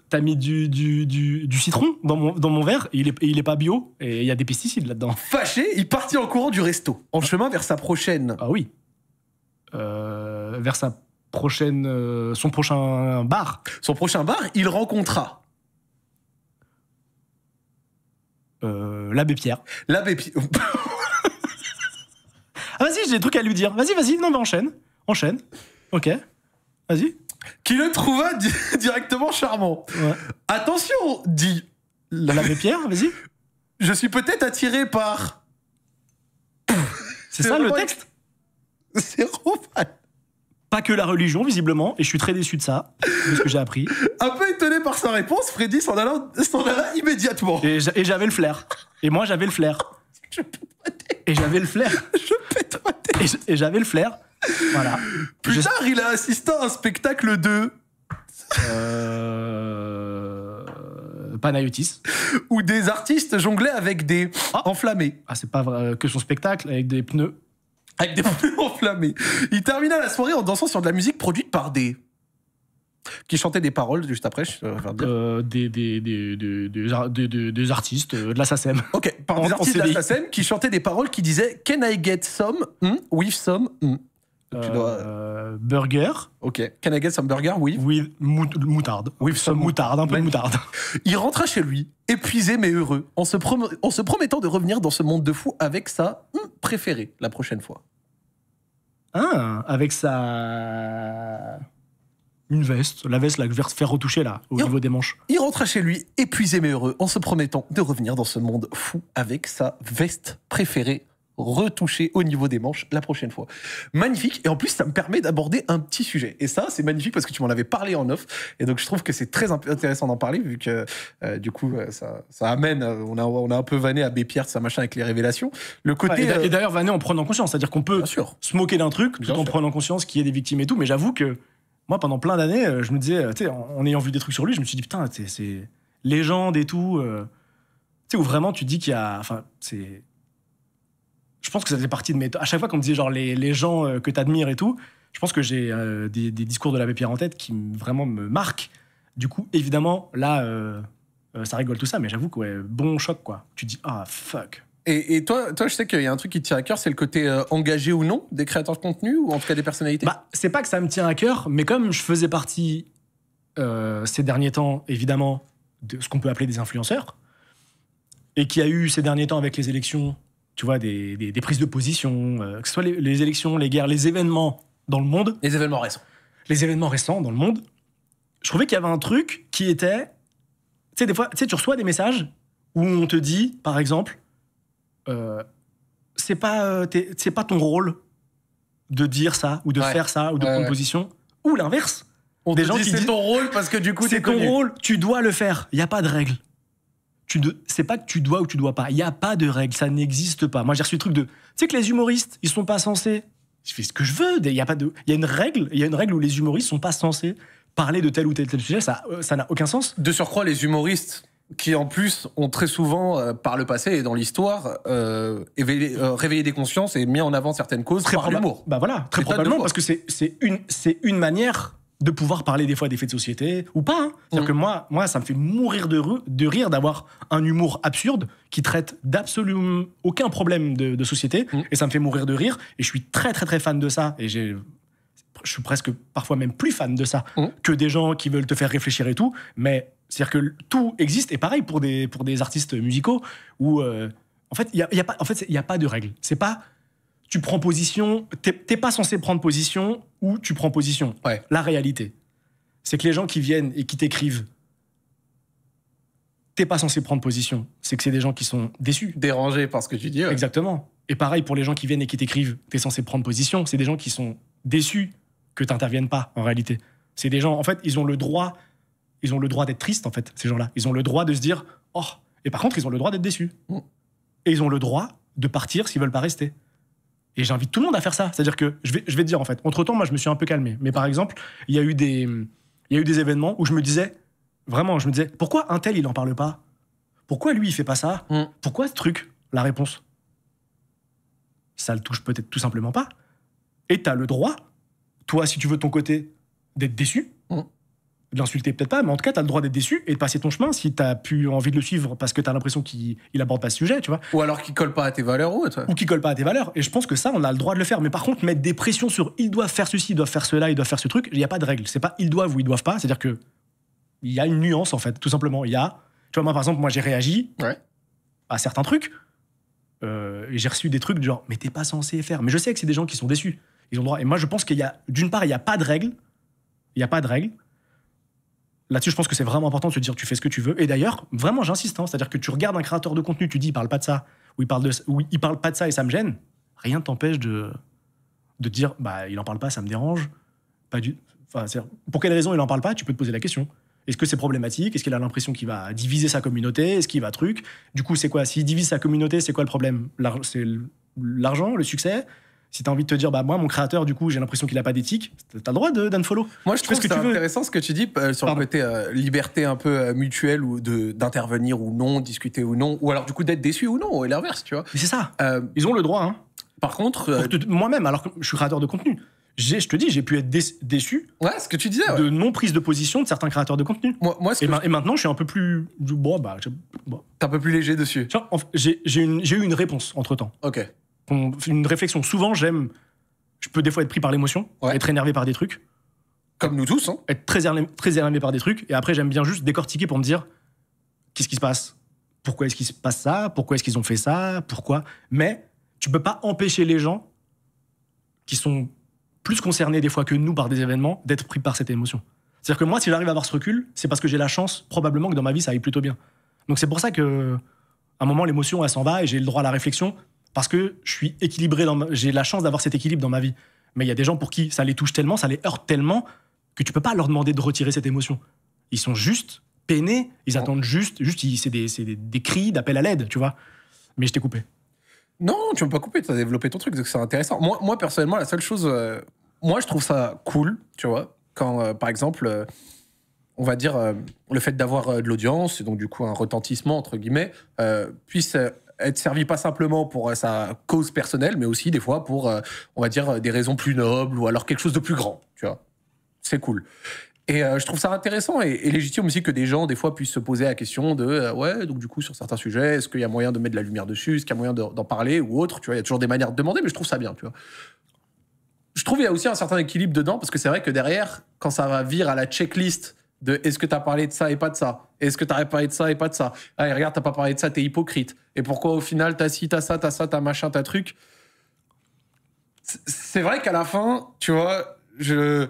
t'as mis du, du, citron dans mon, dans mon verre, il, est, il est pas bio, et il y a des pesticides là-dedans. Fâché, il partit en courant du resto, en chemin vers sa prochaine. Ah oui. Euh, vers sa prochaine. Euh, son prochain bar. Son prochain bar, il rencontra euh, L'abbé Pierre. l'abbé Pierre. Ah, vas-y, j'ai des trucs à lui dire. Vas-y, vas-y, non, mais enchaîne. Enchaîne. Ok. Vas-y qui le trouva directement charmant. Attention, dit l'abbé Pierre, vas-y. Je suis peut-être attiré par. C'est ça le texte C'est Roman. Pas que la religion, visiblement, et je suis très déçu de ça, de ce que j'ai appris. Un peu étonné par sa réponse, Freddy s'en alla, immédiatement. Et j'avais le flair. Et moi, j'avais le flair. Je pète Et j'avais le flair. Je pète Et j'avais le flair. Voilà. Plus tard, il a assisté à un spectacle de. Euh... Panayotis. Où des artistes jonglaient avec des ah. enflammés. Ah, c'est pas vrai, euh, que son spectacle, avec des pneus. Avec des pneus enflammés. Il termina la soirée en dansant sur de la musique produite par des qui chantaient des paroles juste après, je des, des, artistes euh, de l'Assassin. Ok, par des artistes de l'Assassin qui chantaient des paroles qui disaient Can I get some hmm? with some hmm? Euh, burger. Ok. Can I get some burger oui, With moutarde. With some moutarde, un peu de moutarde. Il rentra chez lui, épuisé mais heureux, en se, promettant de revenir dans ce monde de fou avec sa hmm, préférée la prochaine fois. Ah, avec sa une veste, la veste, la verte faire retoucher là, au niveau des manches. Il rentra chez lui, épuisé mais heureux, en se promettant de revenir dans ce monde fou avec sa veste préférée retoucher au niveau des manches la prochaine fois. Magnifique. Et en plus, ça me permet d'aborder un petit sujet. Et ça, c'est magnifique parce que tu m'en avais parlé en off. Et donc, je trouve que c'est très intéressant d'en parler vu que, euh, du coup, euh, ça, amène. Euh, on a, on a un peu vanné à Pierre, ça machin avec les révélations. Le côté. et d'ailleurs, vanné en prenant conscience. C'est-à-dire qu'on peut se moquer d'un truc tout en prenant conscience qu'il y a des victimes et tout. Mais j'avoue que moi, pendant plein d'années, je me disais, tu sais, en, ayant vu des trucs sur lui, je me suis dit, putain, c'est légende et tout. tu sais, où vraiment tu dis qu'il y a. Enfin, c'est je pense que ça faisait partie de mes. À chaque fois qu'on me disait genre les, les gens euh, que t'admires et tout, je pense que j'ai euh, des, discours de la Pierre en tête qui vraiment me marquent. Du coup, évidemment, là, euh, ça rigole tout ça, mais j'avoue que bon choc quoi. Tu dis ah fuck. Et, toi, toi, je sais qu'il y a un truc qui te tient à cœur, c'est le côté engagé ou non des créateurs de contenu ou en tout cas des personnalités. Bah, c'est pas que ça me tient à cœur, mais comme je faisais partie ces derniers temps, évidemment, de ce qu'on peut appeler des influenceurs, et qui a eu ces derniers temps avec les élections tu vois, des, prises de position, euh, que ce soit les, élections, les guerres, les événements dans le monde. Les événements récents. Les événements récents dans le monde. Je trouvais qu'il y avait un truc qui était. Tu sais, des fois, tu reçois des messages où on te dit, par exemple, euh, c'est pas, euh, c'est pas ton rôle de dire ça, ou de faire ça, ou de prendre position, ou l'inverse. On te dit c'est ton rôle parce que du coup c'est ton rôle, tu dois le faire. Il y a pas de règle tu c'est pas que tu dois ou tu dois pas. Il n'y a pas de règle, ça n'existe pas. Moi, j'ai reçu le truc de, tu sais que les humoristes, ils sont pas censés. Je fais ce que je veux. Il y a pas de, il y a une règle, il y a une règle où les humoristes sont pas censés parler de tel ou tel, tel sujet. Ça, euh, ça n'a aucun sens. De surcroît, les humoristes qui en plus ont très souvent, euh, par le passé et dans l'histoire, euh, réveillé des consciences et mis en avant certaines causes très par l'humour. Bah voilà, très probablement parce que c'est une, une manière de pouvoir parler des fois des faits de société ou pas. Hein. C'est-à-dire mmh. que moi, moi, ça me fait mourir de, rire d'avoir un humour absurde qui traite d'absolument aucun problème de, société mmh. et ça me fait mourir de rire. Et je suis très, très, très fan de ça. Et j'ai je suis presque parfois même plus fan de ça mmh. que des gens qui veulent te faire réfléchir et tout. Mais c'est-à-dire que tout existe. Et pareil pour des, pour des artistes musicaux où, euh, en fait, il n'y a, y a, pas, en fait, y a pas de règles. C'est pas tu prends position, t'es pas censé prendre position ou tu prends position. Ouais. La réalité, c'est que les gens qui viennent et qui t'écrivent, t'es pas censé prendre position. C'est que c'est des gens qui sont déçus. Dérangés par ce que tu dis. Exactement. Et pareil pour les gens qui viennent et qui t'écrivent, t'es censé prendre position. C'est des gens qui sont déçus que t'interviennes pas en réalité. C'est des gens, en fait, ils ont le droit, ils ont le droit d'être tristes en fait. Ces gens-là, ils ont le droit de se dire, oh. Et par contre, ils ont le droit d'être déçus. Mm. Et ils ont le droit de partir s'ils veulent pas rester. Et j'invite tout le monde à faire ça. C'est-à-dire que je vais, je vais te dire en fait, entre temps, moi je me suis un peu calmé. Mais par exemple, il y a eu des, il y a eu des événements où je me disais, vraiment, je me disais, pourquoi un tel il n'en parle pas Pourquoi lui il fait pas ça mm. Pourquoi ce truc La réponse, ça le touche peut-être tout simplement pas. Et tu as le droit, toi si tu veux ton côté, d'être déçu, l'insulter peut-être pas, mais en tout cas, t'as le droit d'être déçu et de passer ton chemin si t'as plus envie de le suivre parce que t'as l'impression qu'il aborde pas ce sujet, tu vois. Ou alors qu'il colle pas à tes valeurs ou autre. Ou qu'il colle pas à tes valeurs. Et je pense que ça, on a le droit de le faire. Mais par contre, mettre des pressions sur ils doivent faire ceci, ils doivent faire cela, ils doivent faire ce truc, il n'y a pas de règle. C'est pas ils doivent ou ils doivent pas. C'est-à-dire que il y a une nuance, en fait, tout simplement. Il y a, tu vois, moi, par exemple, moi, j'ai réagi à certains trucs. Euh, j'ai reçu des trucs du genre, mais t'es pas censé faire. Mais je sais que c'est des gens qui sont déçus. Ils ont droit. Et moi, je pense qu'il y a, d'une part, il n'y a pas de règle. Il y a pas de règle. Là-dessus, je pense que c'est vraiment important de se dire tu fais ce que tu veux. Et d'ailleurs, vraiment, j'insiste, hein, c'est-à-dire que tu regardes un créateur de contenu, tu dis il parle pas de ça, ou il parle, de, il parle pas de ça et ça me gêne, rien ne t'empêche de, de dire bah il en parle pas, ça me dérange. Pas du, enfin, pour quelle raison il en parle pas Tu peux te poser la question. Est-ce que c'est problématique Est-ce qu'il a l'impression qu'il va diviser sa communauté Est-ce qu'il va truc Du coup, c'est quoi S'il divise sa communauté, c'est quoi le problème C'est l'argent, le succès si t'as envie de te dire, bah moi, mon créateur, du coup, j'ai l'impression qu'il n'a pas d'éthique, t'as le droit d'unfollow. Moi, je, trouve que, c'est intéressant ce que tu dis euh, sur le côté euh, liberté un peu euh, mutuelle ou d'intervenir ou non, discuter ou non, ou alors du coup d'être déçu ou non, et l'inverse, tu vois. Mais c'est ça. Ils ont le droit. Hein. Par contre. Moi-même, alors que je suis créateur de contenu je te dis, j'ai pu être déçu, ouais, ce que tu disais, de non-prise de position de certains créateurs de contenu. Moi, moi et, maintenant, je suis un peu plus. Bon, bah. T'es un peu plus léger dessus. J'ai eu une réponse entre temps. Ok une réflexion. Souvent, j'aime. Je peux des fois être pris par l'émotion, être énervé par des trucs. Comme nous tous, hein. Être très énervé, très énervé par des trucs. Et après, j'aime bien juste décortiquer pour me dire qu'est-ce qui se passe Pourquoi est-ce qu'il se passe ça Pourquoi est-ce qu'ils ont fait ça Pourquoi Mais tu peux pas empêcher les gens qui sont plus concernés des fois que nous par des événements d'être pris par cette émotion. C'est-à-dire que moi, si j'arrive à avoir ce recul, c'est parce que j'ai la chance, probablement, que dans ma vie, ça aille plutôt bien. Donc c'est pour ça que, à un moment, l'émotion, elle s'en va et j'ai le droit à la réflexion. Parce que je suis équilibré, j'ai la chance d'avoir cet équilibre dans ma vie. Mais il y a des gens pour qui ça les touche tellement, ça les heurte tellement, que tu peux pas leur demander de retirer cette émotion. Ils sont juste peinés, ils attendent juste, juste c'est des, des cris d'appel à l'aide, tu vois. Mais je t'ai coupé. Non, tu m'as pas coupé, tu as développé ton truc, c'est intéressant. Moi, moi, personnellement, la seule chose, euh, moi, je trouve ça cool, tu vois, quand, euh, par exemple, euh, on va dire, le fait d'avoir de l'audience, et donc du coup un retentissement, entre guillemets, puisse être servi pas simplement pour euh, sa cause personnelle, mais aussi des fois pour, euh, on va dire, euh, des raisons plus nobles ou alors quelque chose de plus grand, tu vois. C'est cool. Et je trouve ça intéressant et, légitime aussi que des gens, des fois, puissent se poser la question de ouais, donc du coup, sur certains sujets, est-ce qu'il y a moyen de mettre de la lumière dessus Est-ce qu'il y a moyen d'en parler ou autre Tu vois, il y a toujours des manières de demander, mais je trouve ça bien, tu vois. Je trouve qu'il y a aussi un certain équilibre dedans parce que c'est vrai que derrière, quand ça va virer à la checklist de est-ce que tu as parlé de ça et pas de ça Est-ce que tu t'as parlé de ça et pas de ça Allez, et regarde, t'as pas parlé de ça, es hypocrite. Et pourquoi au final, t'as ci, t'as ça, as ça, as machin, as truc C'est vrai qu'à la fin, tu vois, je,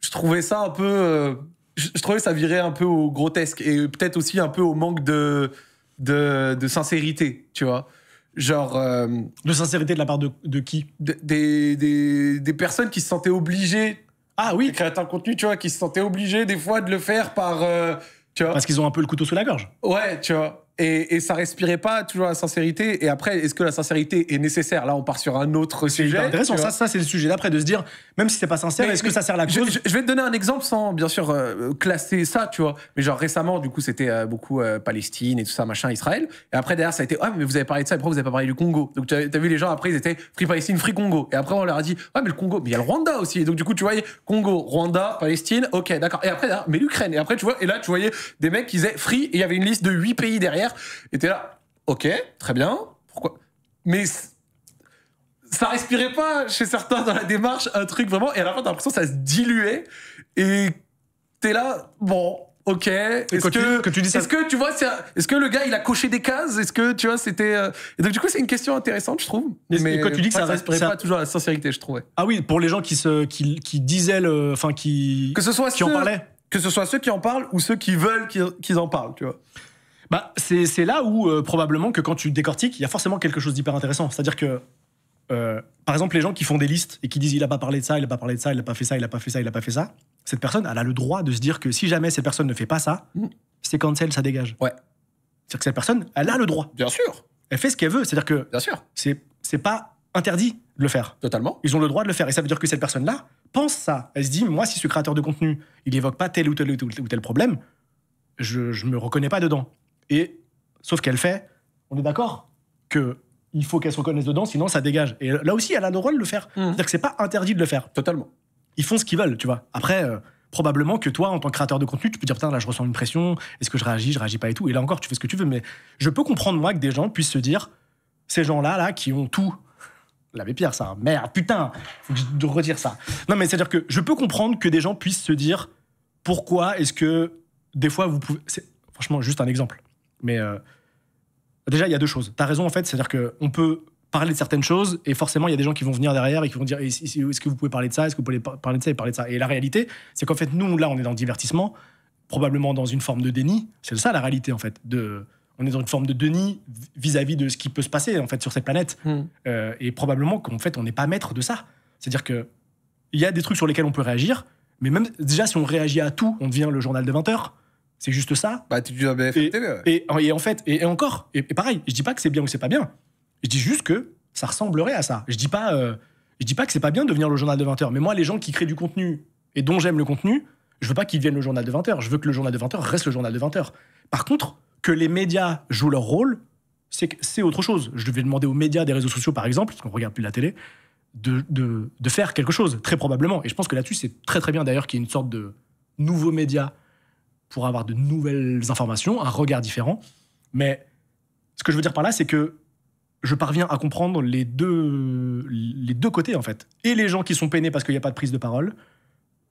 je trouvais ça un peu. Euh, je, trouvais ça virait un peu au grotesque et peut-être aussi un peu au manque de, de, sincérité, tu vois. Genre. Euh, de sincérité de la part de, qui des, des personnes qui se sentaient obligées ah oui. Les créateurs de contenu, tu vois, qui se sentait obligé des fois de le faire par. Euh, tu vois. Parce qu'ils ont un peu le couteau sous la gorge. Ouais, tu vois. Et, ça respirait pas toujours la sincérité. Et après, est-ce que la sincérité est nécessaire Là, on part sur un autre sujet. intéressant. Ça, ça c'est le sujet d'après, de se dire, même si c'est pas sincère, est-ce que ça sert la cause je, vais te donner un exemple sans, bien sûr, euh, classer ça, tu vois. Mais genre récemment, du coup, c'était euh, beaucoup euh, Palestine et tout ça, machin, Israël. Et après, derrière, ça a été, ah, mais vous avez parlé de ça, et pourquoi vous avez pas parlé du Congo Donc, tu as, vu, les gens, après, ils étaient Free Palestine, Free Congo. Et après, on leur a dit, ah, mais le Congo, mais il y a le Rwanda aussi. Et donc, du coup, tu voyais Congo, Rwanda, Palestine, ok, d'accord. Et après, mais l'Ukraine. Et après, tu vois, et là, tu voyais des mecs qui disaient Free, et il y avait une liste de 8 pays derrière était Et t'es là, ok, très bien, pourquoi Mais ça respirait pas chez certains dans la démarche, un truc vraiment. Et à la fin, t'as l'impression que ça se diluait. Et t'es là, bon, ok. Est-ce que, tu dis Est-ce que tu vois, est-ce que le gars il a coché des cases Est-ce que tu vois, c'était. Euh, et donc du coup, c'est une question intéressante, je trouve. Mais, quand tu dis que ça, respirait pas toujours la sincérité, je trouvais. Ah oui, pour les gens qui se, qui, qui disaient, enfin qui. Que ce soit qui en parlaient. Que ce soit ceux qui en parlent ou ceux qui veulent qu'ils en parlent, tu vois bah, c'est là où euh, probablement que quand tu décortiques, il y a forcément quelque chose d'hyper intéressant. C'est-à-dire que, euh, par exemple, les gens qui font des listes et qui disent il n'a pas parlé de ça, il n'a pas parlé de ça, il n'a pas fait ça, il n'a pas fait ça, il n'a pas fait ça, cette personne, elle a le droit de se dire que si jamais cette personne ne fait pas ça, c'est mm. c'est cancel, ça dégage. Ouais. C'est-à-dire que cette personne, elle a le droit. Bien sûr. Elle fait ce qu'elle veut. C'est-à-dire que. Bien sûr. C'est pas interdit de le faire. Totalement. Ils ont le droit de le faire. Et ça veut dire que cette personne-là pense ça. Elle se dit, moi, si ce créateur de contenu, il évoque pas tel ou tel ou tel, ou tel problème, je, je me reconnais pas dedans. Et sauf qu'elle fait, on est d'accord que il faut qu'elle se reconnaisse dedans, sinon ça dégage. Et là aussi, elle a le rôle de le faire. Mmh. C'est-à-dire que c'est pas interdit de le faire. Totalement. Ils font ce qu'ils veulent, tu vois. Après, euh, probablement que toi, en tant que créateur de contenu, tu peux dire putain, là, je ressens une pression. Est-ce que je réagis Je réagis pas et tout. Et là encore, tu fais ce que tu veux. Mais je peux comprendre moi que des gens puissent se dire, ces gens-là, là, qui ont tout. la Pierre, ça, hein. merde, putain, faut que je redire ça. Non, mais c'est-à-dire que je peux comprendre que des gens puissent se dire, pourquoi est-ce que des fois vous pouvez. Franchement, juste un exemple. Mais euh, déjà, il y a deux choses. Tu as raison, en fait, c'est-à-dire qu'on peut parler de certaines choses et forcément, il y a des gens qui vont venir derrière et qui vont dire est-ce que vous pouvez parler de ça Est-ce que vous pouvez parler de ça et parler de ça Et la réalité, c'est qu'en fait, nous, là, on est dans le divertissement, probablement dans une forme de déni. C'est ça la réalité, en fait. De, on est dans une forme de déni vis-à-vis de ce qui peut se passer, en fait, sur cette planète. Hmm. Euh, et probablement qu'en fait, on n'est pas maître de ça. C'est-à-dire que il y a des trucs sur lesquels on peut réagir, mais même déjà, si on réagit à tout, on devient le journal de 20 heures. C'est juste ça. Bah, et, en fait, et, encore, et, pareil, je dis pas que c'est bien ou c'est pas bien. Je dis juste que ça ressemblerait à ça. Je dis pas, euh, je dis pas que c'est pas bien de devenir le journal de 20 heures. Mais moi, les gens qui créent du contenu et dont j'aime le contenu, je veux pas qu'ils deviennent le journal de 20 heures. Je veux que le journal de 20 heures reste le journal de 20 heures. Par contre, que les médias jouent leur rôle, c'est autre chose. Je devais demander aux médias des réseaux sociaux, par exemple, parce qu'on regarde plus la télé, de, faire quelque chose, très probablement. Et je pense que là-dessus, c'est très très bien d'ailleurs qu'il y ait une sorte de nouveau média pour avoir de nouvelles informations, un regard différent. Mais ce que je veux dire par là, c'est que je parviens à comprendre les deux, les deux côtés, en fait. Et les gens qui sont peinés parce qu'il n'y a pas de prise de parole,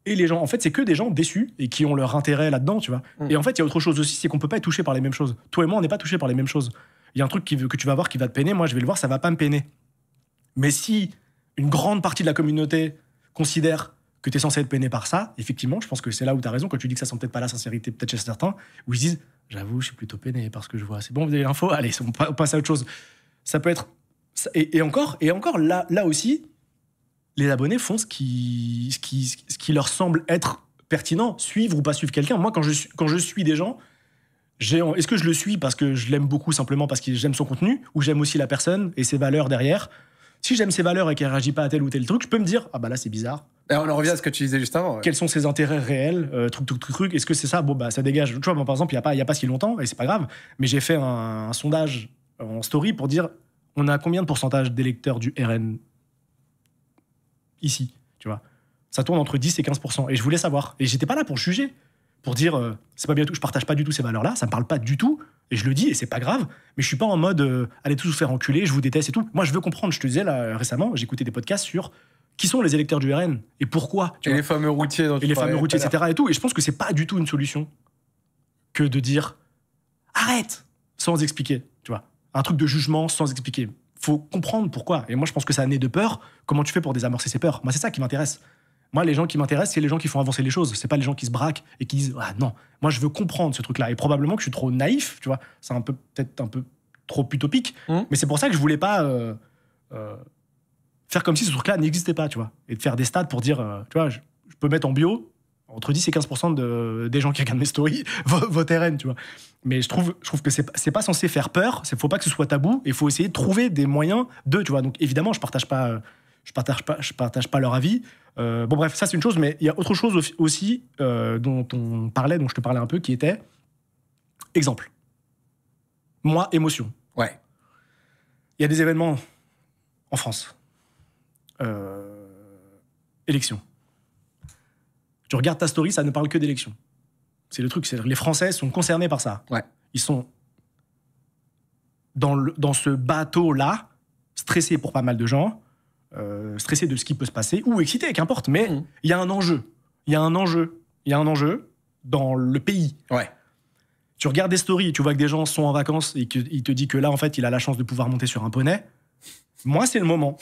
et les gens, en fait, c'est que des gens déçus et qui ont leur intérêt là-dedans, tu vois. Mm. Et en fait, il y a autre chose aussi, c'est qu'on peut pas être touché par les mêmes choses. Toi et moi, on n'est pas touché par les mêmes choses. Il y a un truc qui, que tu vas voir qui va te peiner, moi, je vais le voir, ça va pas me peiner. Mais si une grande partie de la communauté considère que tu es censé être peiné par ça, effectivement, je pense que c'est là où tu as raison. Quand tu dis que ça sent peut-être pas la sincérité, peut-être chez certains, où ils disent J'avoue, je suis plutôt peiné parce que je vois. C'est bon, vous avez l'info, allez, on passe à autre chose. Ça peut être. Et, encore, et encore là, là aussi, les abonnés font ce qui, ce qui, ce qui leur semble être pertinent, suivre ou pas suivre quelqu'un. Moi, quand je, quand je suis des gens, est-ce que je le suis parce que je l'aime beaucoup simplement parce que j'aime son contenu ou j'aime aussi la personne et ses valeurs derrière Si j'aime ses valeurs et qu'elle réagit pas à tel ou tel truc, je peux me dire ah bah là c'est bizarre. Et eh, on en revient à ce que tu disais juste avant. Quels sont ses intérêts réels, euh, truc, truc, truc, truc. Est-ce que c'est ça Bon, bah, ça dégage. Tu vois, par exemple, il n'y a, pas, y a pas si longtemps, et c'est pas grave, mais j'ai fait un, sondage en story pour dire on a combien de pourcentage d'électeurs du RN ici, tu vois Ça tourne entre 10 et 15 Et je voulais savoir. Et j'étais pas là pour juger, pour dire euh, c'est pas bien tout, je partage pas du tout ces valeurs-là, ça me parle pas du tout. Et je le dis, et c'est pas grave, mais je suis pas en mode euh, allez tous vous faire enculer, je vous déteste et tout. Moi, je veux comprendre. Je te disais récemment, j'écoutais des podcasts sur qui sont les électeurs du RN et pourquoi. Tu et les fameux routiers dont Et les fameux routiers, etc. Et, tout. et je pense que c'est pas du tout une solution que de dire arrête sans expliquer. Tu vois, un truc de jugement sans expliquer. Faut comprendre pourquoi. Et moi, je pense que ça a né de peur. Comment tu fais pour désamorcer ces peurs Moi, c'est ça qui m'intéresse. Moi, les gens qui m'intéressent, c'est les gens qui font avancer les choses. C'est pas les gens qui se braquent et qui disent ah non, moi je veux comprendre ce truc-là. Et probablement que je suis trop naïf, tu vois. C'est un peu peut-être un peu trop utopique. Mmh. Mais c'est pour ça que je voulais pas euh, euh faire comme si ce truc-là n'existait pas, tu vois. Et de faire des stats pour dire, euh, tu vois, je, peux mettre en bio entre 10 et 15% de, des gens qui regardent mes stories, vos, RN, tu vois. Mais je trouve, je trouve que c'est pas censé faire peur, il faut pas que ce soit tabou, il faut essayer de trouver des moyens de, tu vois. Donc évidemment, je partage pas, je partage pas, je partage pas leur avis. Euh, bon, bref, ça c'est une chose, mais il y a autre chose aussi euh, dont on parlait, dont je te parlais un peu, qui était exemple. Moi, émotion. Ouais. Il y a des événements en France euh, élection. Tu regardes ta story, ça ne parle que d'élection. C'est le truc, c'est les Français sont concernés par ça. Ils sont dans, dans ce bateau-là, stressés pour pas mal de gens, euh, stressés de ce qui peut se passer, ou excités, qu'importe, mais mhm. il y a un enjeu. Il y a un enjeu. Il y a un enjeu dans le pays. Ouais. Tu regardes des stories, tu vois que des gens sont en vacances et qu'il te dit que là, en fait, il a la chance de pouvoir monter sur un poney. Moi, c'est le moment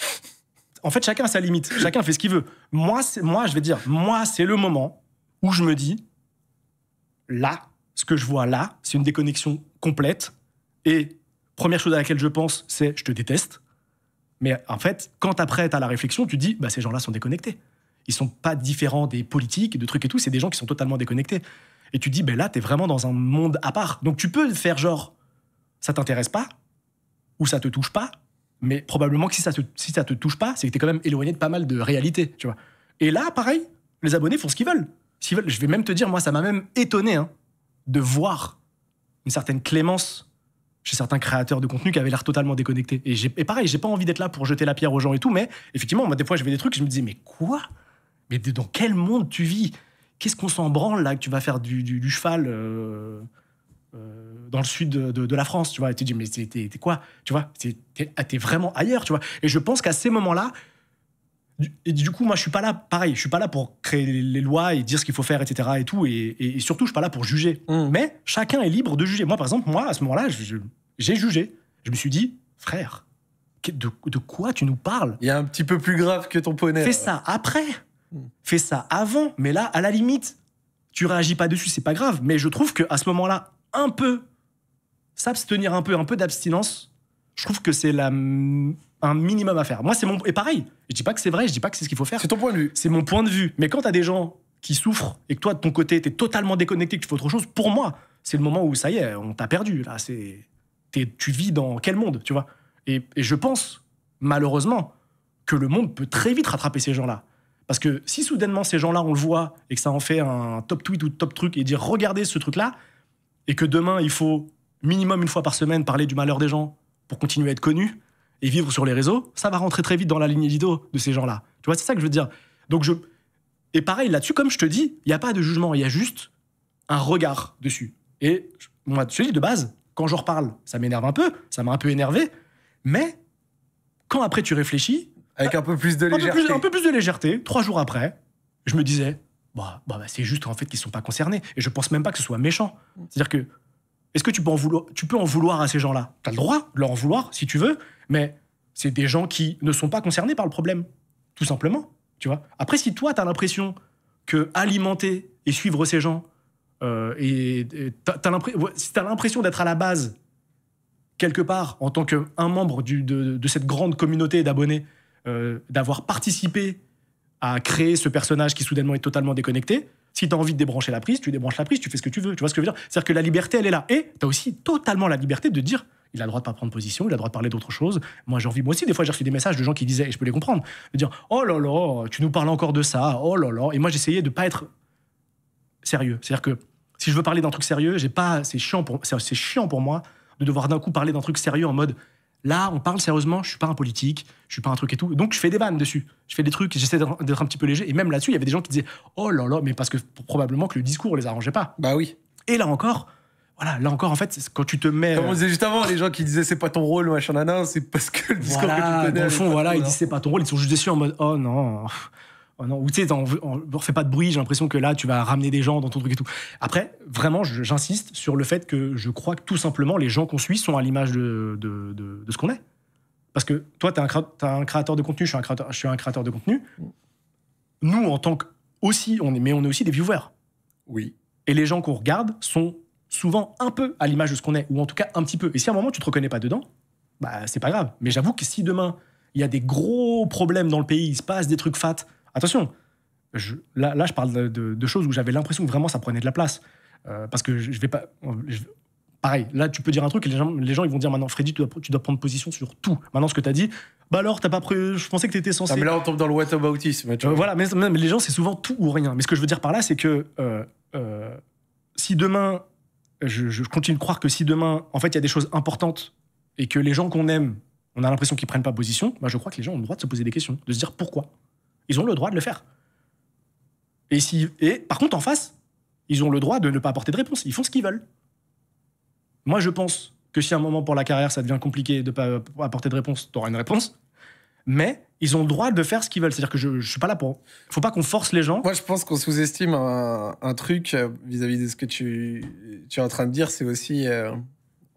en fait, chacun a sa limite. Chacun fait ce qu'il veut. Moi, moi, je vais dire, moi, c'est le moment où je me dis, là, ce que je vois là, c'est une déconnexion complète. Et première chose à laquelle je pense, c'est je te déteste. Mais en fait, quand après, tu as la réflexion, tu dis, bah, ces gens-là sont déconnectés. Ils sont pas différents des politiques, de trucs et tout. C'est des gens qui sont totalement déconnectés. Et tu dis, ben là, tu es vraiment dans un monde à part. Donc tu peux faire genre, ça t'intéresse pas, ou ça te touche pas, mais probablement que si ça te, si ça te touche pas, c'est que t'es quand même éloigné de pas mal de réalité, tu vois. Et là, pareil, les abonnés font ce qu'ils veulent. S'ils je vais même te dire, moi, ça m'a même étonné hein, de voir une certaine clémence chez certains créateurs de contenu qui avaient l'air totalement déconnectés. Et, et pareil, j'ai pas envie d'être là pour jeter la pierre aux gens et tout, mais effectivement, moi, des fois, je vais des trucs, je me disais, mais quoi Mais dans quel monde tu vis Qu'est-ce qu'on s'en branle là que tu vas faire du, cheval euh, dans le sud de, la France, tu vois. Et tu dis, mais t'es quoi Tu vois, ah, t'es vraiment ailleurs, tu vois. Et je pense qu'à ces moments-là, et du coup, moi, je suis pas là, pareil, je suis pas là pour créer les lois et dire ce qu'il faut faire, etc. et tout. Et, surtout, je suis pas là pour juger. Mmh. Mais chacun est libre de juger. Moi, par exemple, moi, à ce moment-là, j'ai jugé. Je me suis dit, frère, de, quoi tu nous parles Il y a un petit peu plus grave que ton poney. Fais ça après. Mmh. Fais ça avant. Mais là, à la limite, tu réagis pas dessus, c'est pas grave. Mais je trouve que à ce moment-là, un peu s'abstenir un peu, un peu d'abstinence, je trouve que c'est la un minimum à faire. Moi, c'est mon et pareil. Je dis pas que c'est vrai, je dis pas que c'est ce qu'il faut faire. C'est ton point de vue. C'est mon point de vue. Mais quand t'as des gens qui souffrent et que toi de ton côté t'es totalement déconnecté, que tu fais autre chose, pour moi, c'est le moment où ça y est, on t'a perdu. Là, c'est tu vis dans quel monde, tu vois et, et, je pense malheureusement que le monde peut très vite rattraper ces gens-là. Parce que si soudainement ces gens-là, on le voit et que ça en fait un top tweet ou top truc et dire regardez ce truc-là et que demain il faut minimum une fois par semaine parler du malheur des gens pour continuer à être connu et vivre sur les réseaux, ça va rentrer très vite dans la ligne d'idots de ces gens-là. Tu vois, c'est ça que je veux dire. Donc je et pareil là-dessus, comme je te dis, il n'y a pas de jugement, il y a juste un regard dessus. Et moi, je de base, quand je reparle, ça m'énerve un peu, ça m'a un peu énervé, mais quand après tu réfléchis, avec un peu plus de légèreté, un peu plus, de légèreté, trois jours après, je me disais, bah, bah, bah c'est juste en fait qu'ils sont pas concernés. Et je pense même pas que ce soit méchant. C'est-à-dire que est-ce que tu peux en vouloir, tu peux en vouloir à ces gens-là Tu as le droit de leur en vouloir si tu veux, mais c'est des gens qui ne sont pas concernés par le problème, tout simplement. Tu vois Après, si toi, tu as l'impression que alimenter et suivre ces gens, euh, et, l'impression, si tu as l'impression d'être à la base, quelque part, en tant qu'un membre de, cette grande communauté d'abonnés, euh, d'avoir participé à créer ce personnage qui soudainement est totalement déconnecté, si tu as envie de débrancher la prise, tu débranches la prise, tu fais ce que tu veux. Tu vois ce que je veux dire C'est-à-dire que la liberté, elle est là. Et tu as aussi totalement la liberté de dire il a le droit de pas prendre position, il a le droit de parler d'autre chose. Moi, j'ai envie, moi aussi, des fois, j'ai reçu des messages de gens qui disaient, et je peux les comprendre, de dire oh là là, tu nous parles encore de ça, oh là là. Et moi, j'essayais de pas être sérieux. C'est-à-dire que si je veux parler d'un truc sérieux, j'ai pas, c'est chiant pour, c'est chiant pour moi de devoir d'un coup parler d'un truc sérieux en mode Là, on parle sérieusement, je suis pas un politique, je suis pas un truc et tout. Donc, je fais des vannes dessus. Je fais des trucs, j'essaie d'être un petit peu léger. Et même là-dessus, il y avait des gens qui disaient Oh là là, mais parce que probablement que le discours les arrangeait pas. Bah oui. Et là encore, voilà, là encore, en fait, quand tu te mets. Comme on euh, disait juste avant, les gens qui disaient c'est pas ton rôle, machin, nanan, c'est parce que le discours que tu connais. Dans le fond, voilà, ils disent hein. c'est pas ton rôle, ils sont juste déçus en mode oh non, ah non, ou tu sais, on, ne fait pas de bruit, j'ai l'impression que là, tu vas ramener des gens dans ton truc et tout. Après, vraiment, j'insiste sur le fait que je crois que tout simplement, les gens qu'on suit sont à l'image de, ce qu'on est. Parce que toi, tu es, un créateur de contenu, je suis un créateur, je suis un créateur de contenu. Nous, en tant que. Aussi, on est, mais on est aussi des viewers. Oui. Et les gens qu'on regarde sont souvent un peu à l'image de ce qu'on est, ou en tout cas un petit peu. Et si à un moment, tu te reconnais pas dedans, bah c'est pas grave. Mais j'avoue que si demain, il y a des gros problèmes dans le pays, il se passe des trucs fat, Attention, là, je parle de, choses où j'avais l'impression que vraiment ça prenait de la place. Euh, parce que je, vais pas. Euh, pareil, là, tu peux dire un truc et les gens, les gens ils vont dire maintenant, Freddy, tu dois, prendre position sur tout. Maintenant, ce que tu as dit, bah alors, t'as pas pris, je pensais que tu étais ah, censé. mais là, on tombe dans le whataboutisme. Euh, voilà, mais, mais, les gens, c'est souvent tout ou rien. Mais ce que je veux dire par là, c'est que euh, si demain, je, continue de croire que si demain, en fait, il y a des choses importantes et que les gens qu'on aime, on a l'impression qu'ils prennent pas position, bah, je crois que les gens ont le droit de se poser des questions, de se dire pourquoi. Ils ont le droit de le faire. Et, si, et par contre, en face, ils ont le droit de ne pas apporter de réponse. Ils font ce qu'ils veulent. Moi, je pense que si à un moment pour la carrière, ça devient compliqué de ne pas apporter de réponse, tu auras une réponse. Mais ils ont le droit de faire ce qu'ils veulent. C'est-à-dire que je ne suis pas là pour. Il faut pas qu'on force les gens. Moi, je pense qu'on sous-estime un, un, truc euh, vis-à-vis de ce que tu, tu, es en train de dire. C'est aussi, euh,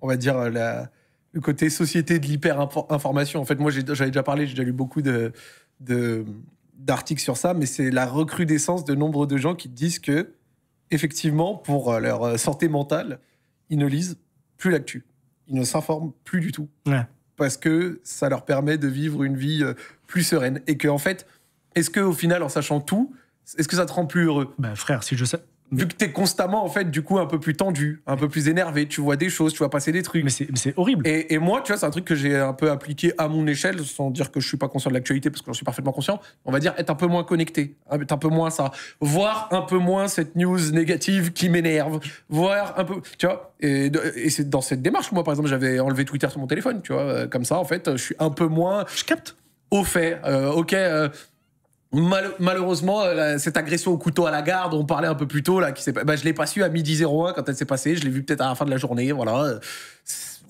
on va dire, la, le côté société de l'hyper-information. En fait, moi, j'avais déjà parlé, j'ai déjà lu beaucoup de, de d'articles sur ça, mais c'est la recrudescence de nombre de gens qui disent que, effectivement, pour euh, leur euh, santé mentale, ils ne lisent plus l'actu. Ils ne s'informent plus du tout. Parce que ça leur permet de vivre une vie euh, plus sereine. Et qu'en en fait, est-ce qu'au final, en sachant tout, est-ce que ça te rend plus heureux Ben frère, si je sais vu que t'es constamment en fait du coup un peu plus tendu, un peu plus énervé, tu vois des choses, tu vois passer des trucs. Mais c'est horrible. Et, moi, tu vois, c'est un truc que j'ai un peu appliqué à mon échelle, sans dire que je suis pas conscient de l'actualité parce que j'en suis parfaitement conscient. On va dire être un peu moins connecté, être un peu moins ça, voir un peu moins cette news négative qui m'énerve, voir un peu, tu vois. Et, c'est dans cette démarche, moi par exemple, j'avais enlevé Twitter sur mon téléphone, tu vois, euh, comme ça en fait, je suis un peu moins. Je capte. Au fait, euh, ok. Euh, malheureusement, euh, cette agression au couteau à la garde, on parlait un peu plus tôt, là, qui bah, je l'ai pas su à midi 01 quand elle s'est passée, je l'ai vu peut-être à la fin de la journée, voilà.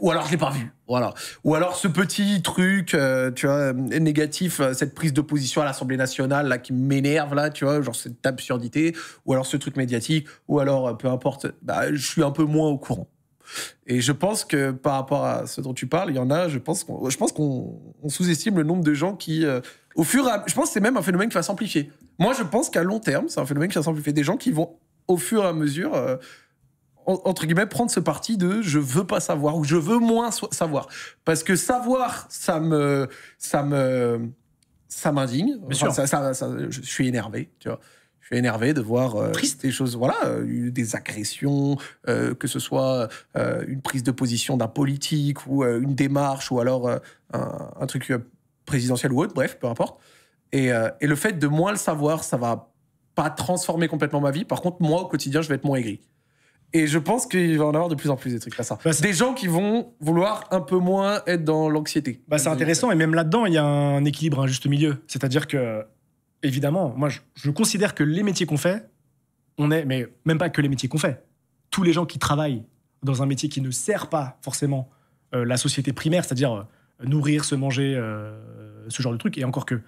Ou alors je l'ai pas vu, voilà. Ou alors ce petit truc, euh, tu vois, euh, négatif, cette prise de position à l'Assemblée nationale, là, qui m'énerve, là, tu vois, genre cette absurdité, ou alors ce truc médiatique, ou alors, peu importe, bah, je suis un peu moins au courant. Et je pense que par rapport à ce dont tu parles, il y en a, je pense qu'on, je sous-estime le nombre de gens qui au fur et à... Je pense que c'est même un phénomène qui va s'amplifier. Moi, je pense qu'à long terme, c'est un phénomène qui va s'amplifier. Des gens qui vont, au fur et à mesure, euh, entre guillemets, prendre ce parti de je veux pas savoir ou je veux moins savoir. Parce que savoir, ça me. Ça me. Ça m'indigne. ça, je suis énervé, tu vois. Je suis énervé de voir euh, des choses, voilà, euh, des agressions, que ce soit une prise de position d'un politique ou une démarche ou alors un, un, truc présidentielle ou autre, bref, peu importe. Et, euh, et, le fait de moins le savoir, ça va pas transformer complètement ma vie. Par contre, moi, au quotidien, je vais être moins aigri. Et je pense qu'il va en avoir de plus en plus des trucs comme ça. Bah, des gens qui vont vouloir un peu moins être dans l'anxiété. Bah, c'est intéressant, et même là-dedans, il y a un équilibre, un juste milieu. C'est-à-dire que, évidemment, moi, je, considère que les métiers qu'on fait, on est, mais même pas que les métiers qu'on fait, tous les gens qui travaillent dans un métier qui ne sert pas forcément euh, la société primaire, c'est-à-dire euh, nourrir, se manger, euh, ce genre de truc. Et encore que,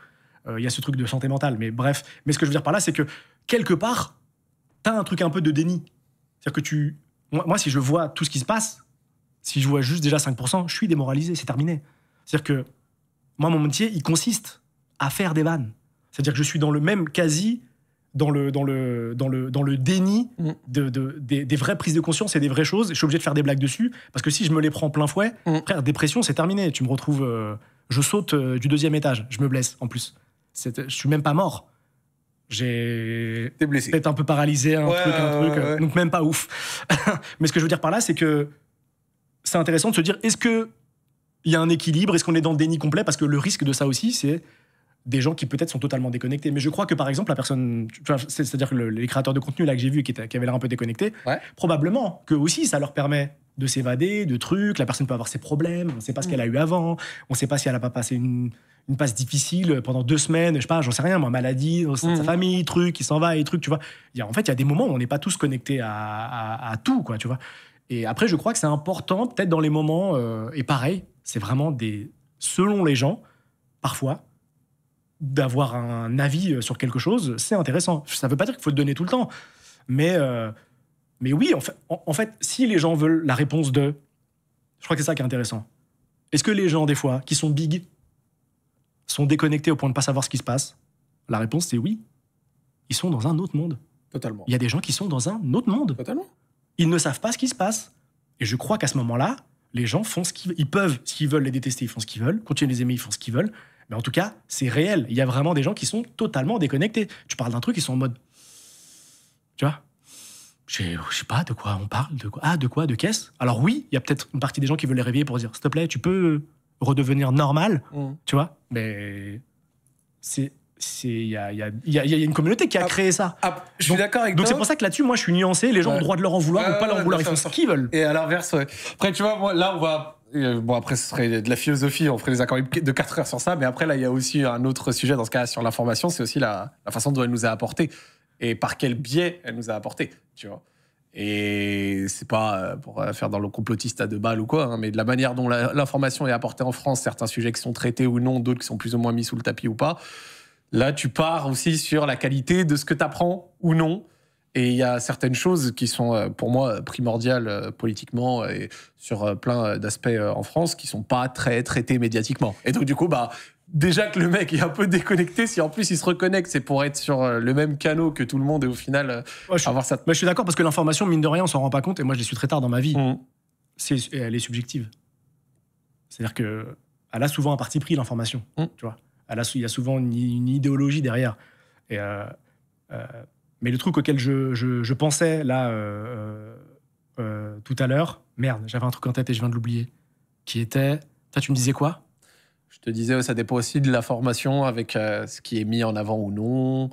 euh, il y a ce truc de santé mentale. Mais bref, mais ce que je veux dire par là, c'est que quelque part, t'as un truc un peu de déni. C'est-à-dire que tu. Moi, si je vois tout ce qui se passe, si je vois juste déjà 5%, je suis démoralisé, c'est terminé. C'est-à-dire que moi, mon métier, il consiste à faire des vannes. C'est-à-dire que je suis dans le même quasi dans le, dans le, dans le, dans le déni mm. de, des, vraies prises de conscience et des vraies choses. Je suis obligé de faire des blagues dessus, parce que si je me les prends plein fouet, mm. frère, dépression, c'est terminé. Tu me retrouves. Euh, je saute euh, du deuxième étage, je me blesse en plus. Je suis même pas mort. J'ai. T'es blessé. Peut-être un peu paralysé, un truc, un truc. Donc même pas ouf. Mais ce que je veux dire par là, c'est que c'est intéressant de se dire est-ce que il y a un équilibre Est-ce qu'on est dans le déni complet Parce que le risque de ça aussi, c'est des gens qui peut-être sont totalement déconnectés. Mais je crois que par exemple, la personne, c'est-à-dire que les créateurs de contenu là que j'ai vu qui, qui avaient l'air un peu déconnectés, probablement que aussi ça leur permet de s'évader, de trucs. La personne peut avoir ses problèmes, on ne sait pas ce mm. qu'elle a eu avant, on ne sait pas si elle n'a pas passé une, passe difficile pendant deux semaines, je sais pas, j'en sais rien, ma maladie, euh, sa mm. famille, truc, il s'en va et truc, tu vois. Y en fait, il y a des moments où on n'est pas tous connectés à, tout, quoi, tu vois. Et après, je crois que c'est important, peut-être dans les moments, euh, et pareil, c'est vraiment des, selon les gens, parfois, d'avoir un avis euh, sur quelque chose, c'est intéressant. Ça ne veut pas dire qu'il faut le donner tout le temps. Mais, euh, mais oui, en fait, si les gens veulent la réponse de... Je crois que c'est ça qui est intéressant. Est-ce que les gens, des fois, qui sont big, sont déconnectés au point de ne pas savoir ce qui se passe La réponse, c'est oui. Ils sont dans un autre monde. Totalement. Il y a des gens qui sont dans un autre monde. Totalement. Ils ne savent pas ce qui se passe. Et je crois qu'à ce moment-là, les gens font ce qu'ils ils peuvent, ce qu'ils veulent, les détester, ils font ce qu'ils veulent, continuer les aimer, ils font ce qu'ils veulent. Mais en tout cas, c'est réel. Il y a vraiment des gens qui sont totalement déconnectés. Tu parles d'un truc, ils sont en mode. Tu vois je sais pas de quoi on parle, de quoi, ah, de quoi, de caisse. Alors oui, il y a peut-être une partie des gens qui veulent les réveiller pour dire, s'il te plaît, tu peux redevenir normal, mmh. tu vois. Mais c'est il y a, y, a, y a, une communauté qui a ah, créé ça. Ah, je suis d'accord avec donc toi. Donc c'est pour ça que là-dessus, moi, je suis nuancé. Les gens ont le droit de leur en vouloir ou pas leur en vouloir. Ils font ce qu'ils veulent. Et à l'inverse, ouais. Après, tu vois, moi, là, on va euh, bon, après, ce serait de la philosophie, on ferait des accords de 4 heures sur ça, mais après, là, il y a aussi un autre sujet dans ce cas sur l'information, c'est aussi la, façon dont elle nous a apporté et par quel biais elle nous a apporté, tu vois. Et c'est pas euh, pour euh, faire dans le complotiste à deux balles ou quoi, hein, mais de la manière dont l'information est apportée en France, certains sujets qui sont traités ou non, d'autres qui sont plus ou moins mis sous le tapis ou pas. Là, tu pars aussi sur la qualité de ce que tu apprends ou non. Et il y a certaines choses qui sont euh, pour moi primordiales euh, politiquement et sur euh, plein d'aspects en France qui sont pas très traitées médiatiquement. Et donc du coup, bah déjà que le mec est un peu déconnecté, si en plus il se reconnecte, c'est pour être sur le même canot que tout le monde et au final avoir ça. je suis d'accord parce que l'information, mine de rien, on s'en rend pas compte et moi je l'ai su très tard dans ma vie. Mmh. C'est, elle est subjective. C'est-à-dire que elle a souvent un parti pris l'information, mmh. il y a souvent une, idéologie derrière. Et mais le truc auquel je, pensais là euh, euh, euh, tout à l'heure, merde, j'avais un truc en tête et je viens de l'oublier, qui était. Toi, tu me disais quoi Je te disais, ça dépend aussi de la formation avec ce qui est mis en avant ou non.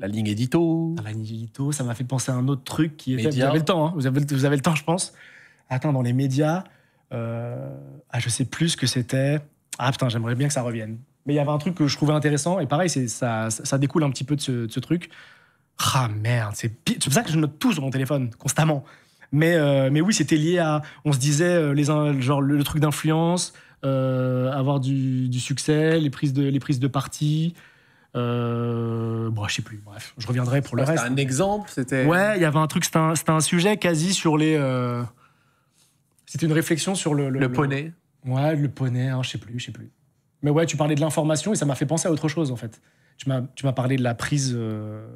La ligne édito. Ah, la ligne édito, ça m'a fait penser à un autre truc qui était. Vous avez le temps, hein, vous, avez, le temps, je pense. Attends, dans les médias, ah, je sais plus ce que c'était. Ah putain, j'aimerais bien que ça revienne. Mais il y avait un truc que je trouvais intéressant, et pareil, ça, ça découle un petit peu de ce, truc. Ah merde, c'est pour ça que je note tout sur mon téléphone, constamment. Mais, euh, mais oui, c'était lié à. On se disait, euh, les, genre, le, truc d'influence, euh, avoir du, succès, les prises de, les prises de parti. bon, je sais plus, bref, je reviendrai pour le reste. C'était un exemple c'était... Ouais, il y avait un truc, c'était un, un, sujet quasi sur les. C'était une réflexion sur le. Le, poney. ouais, le poney, hein, je sais plus, je sais plus. Mais ouais, tu parlais de l'information et ça m'a fait penser à autre chose, en fait. Tu m'as parlé de la prise euh,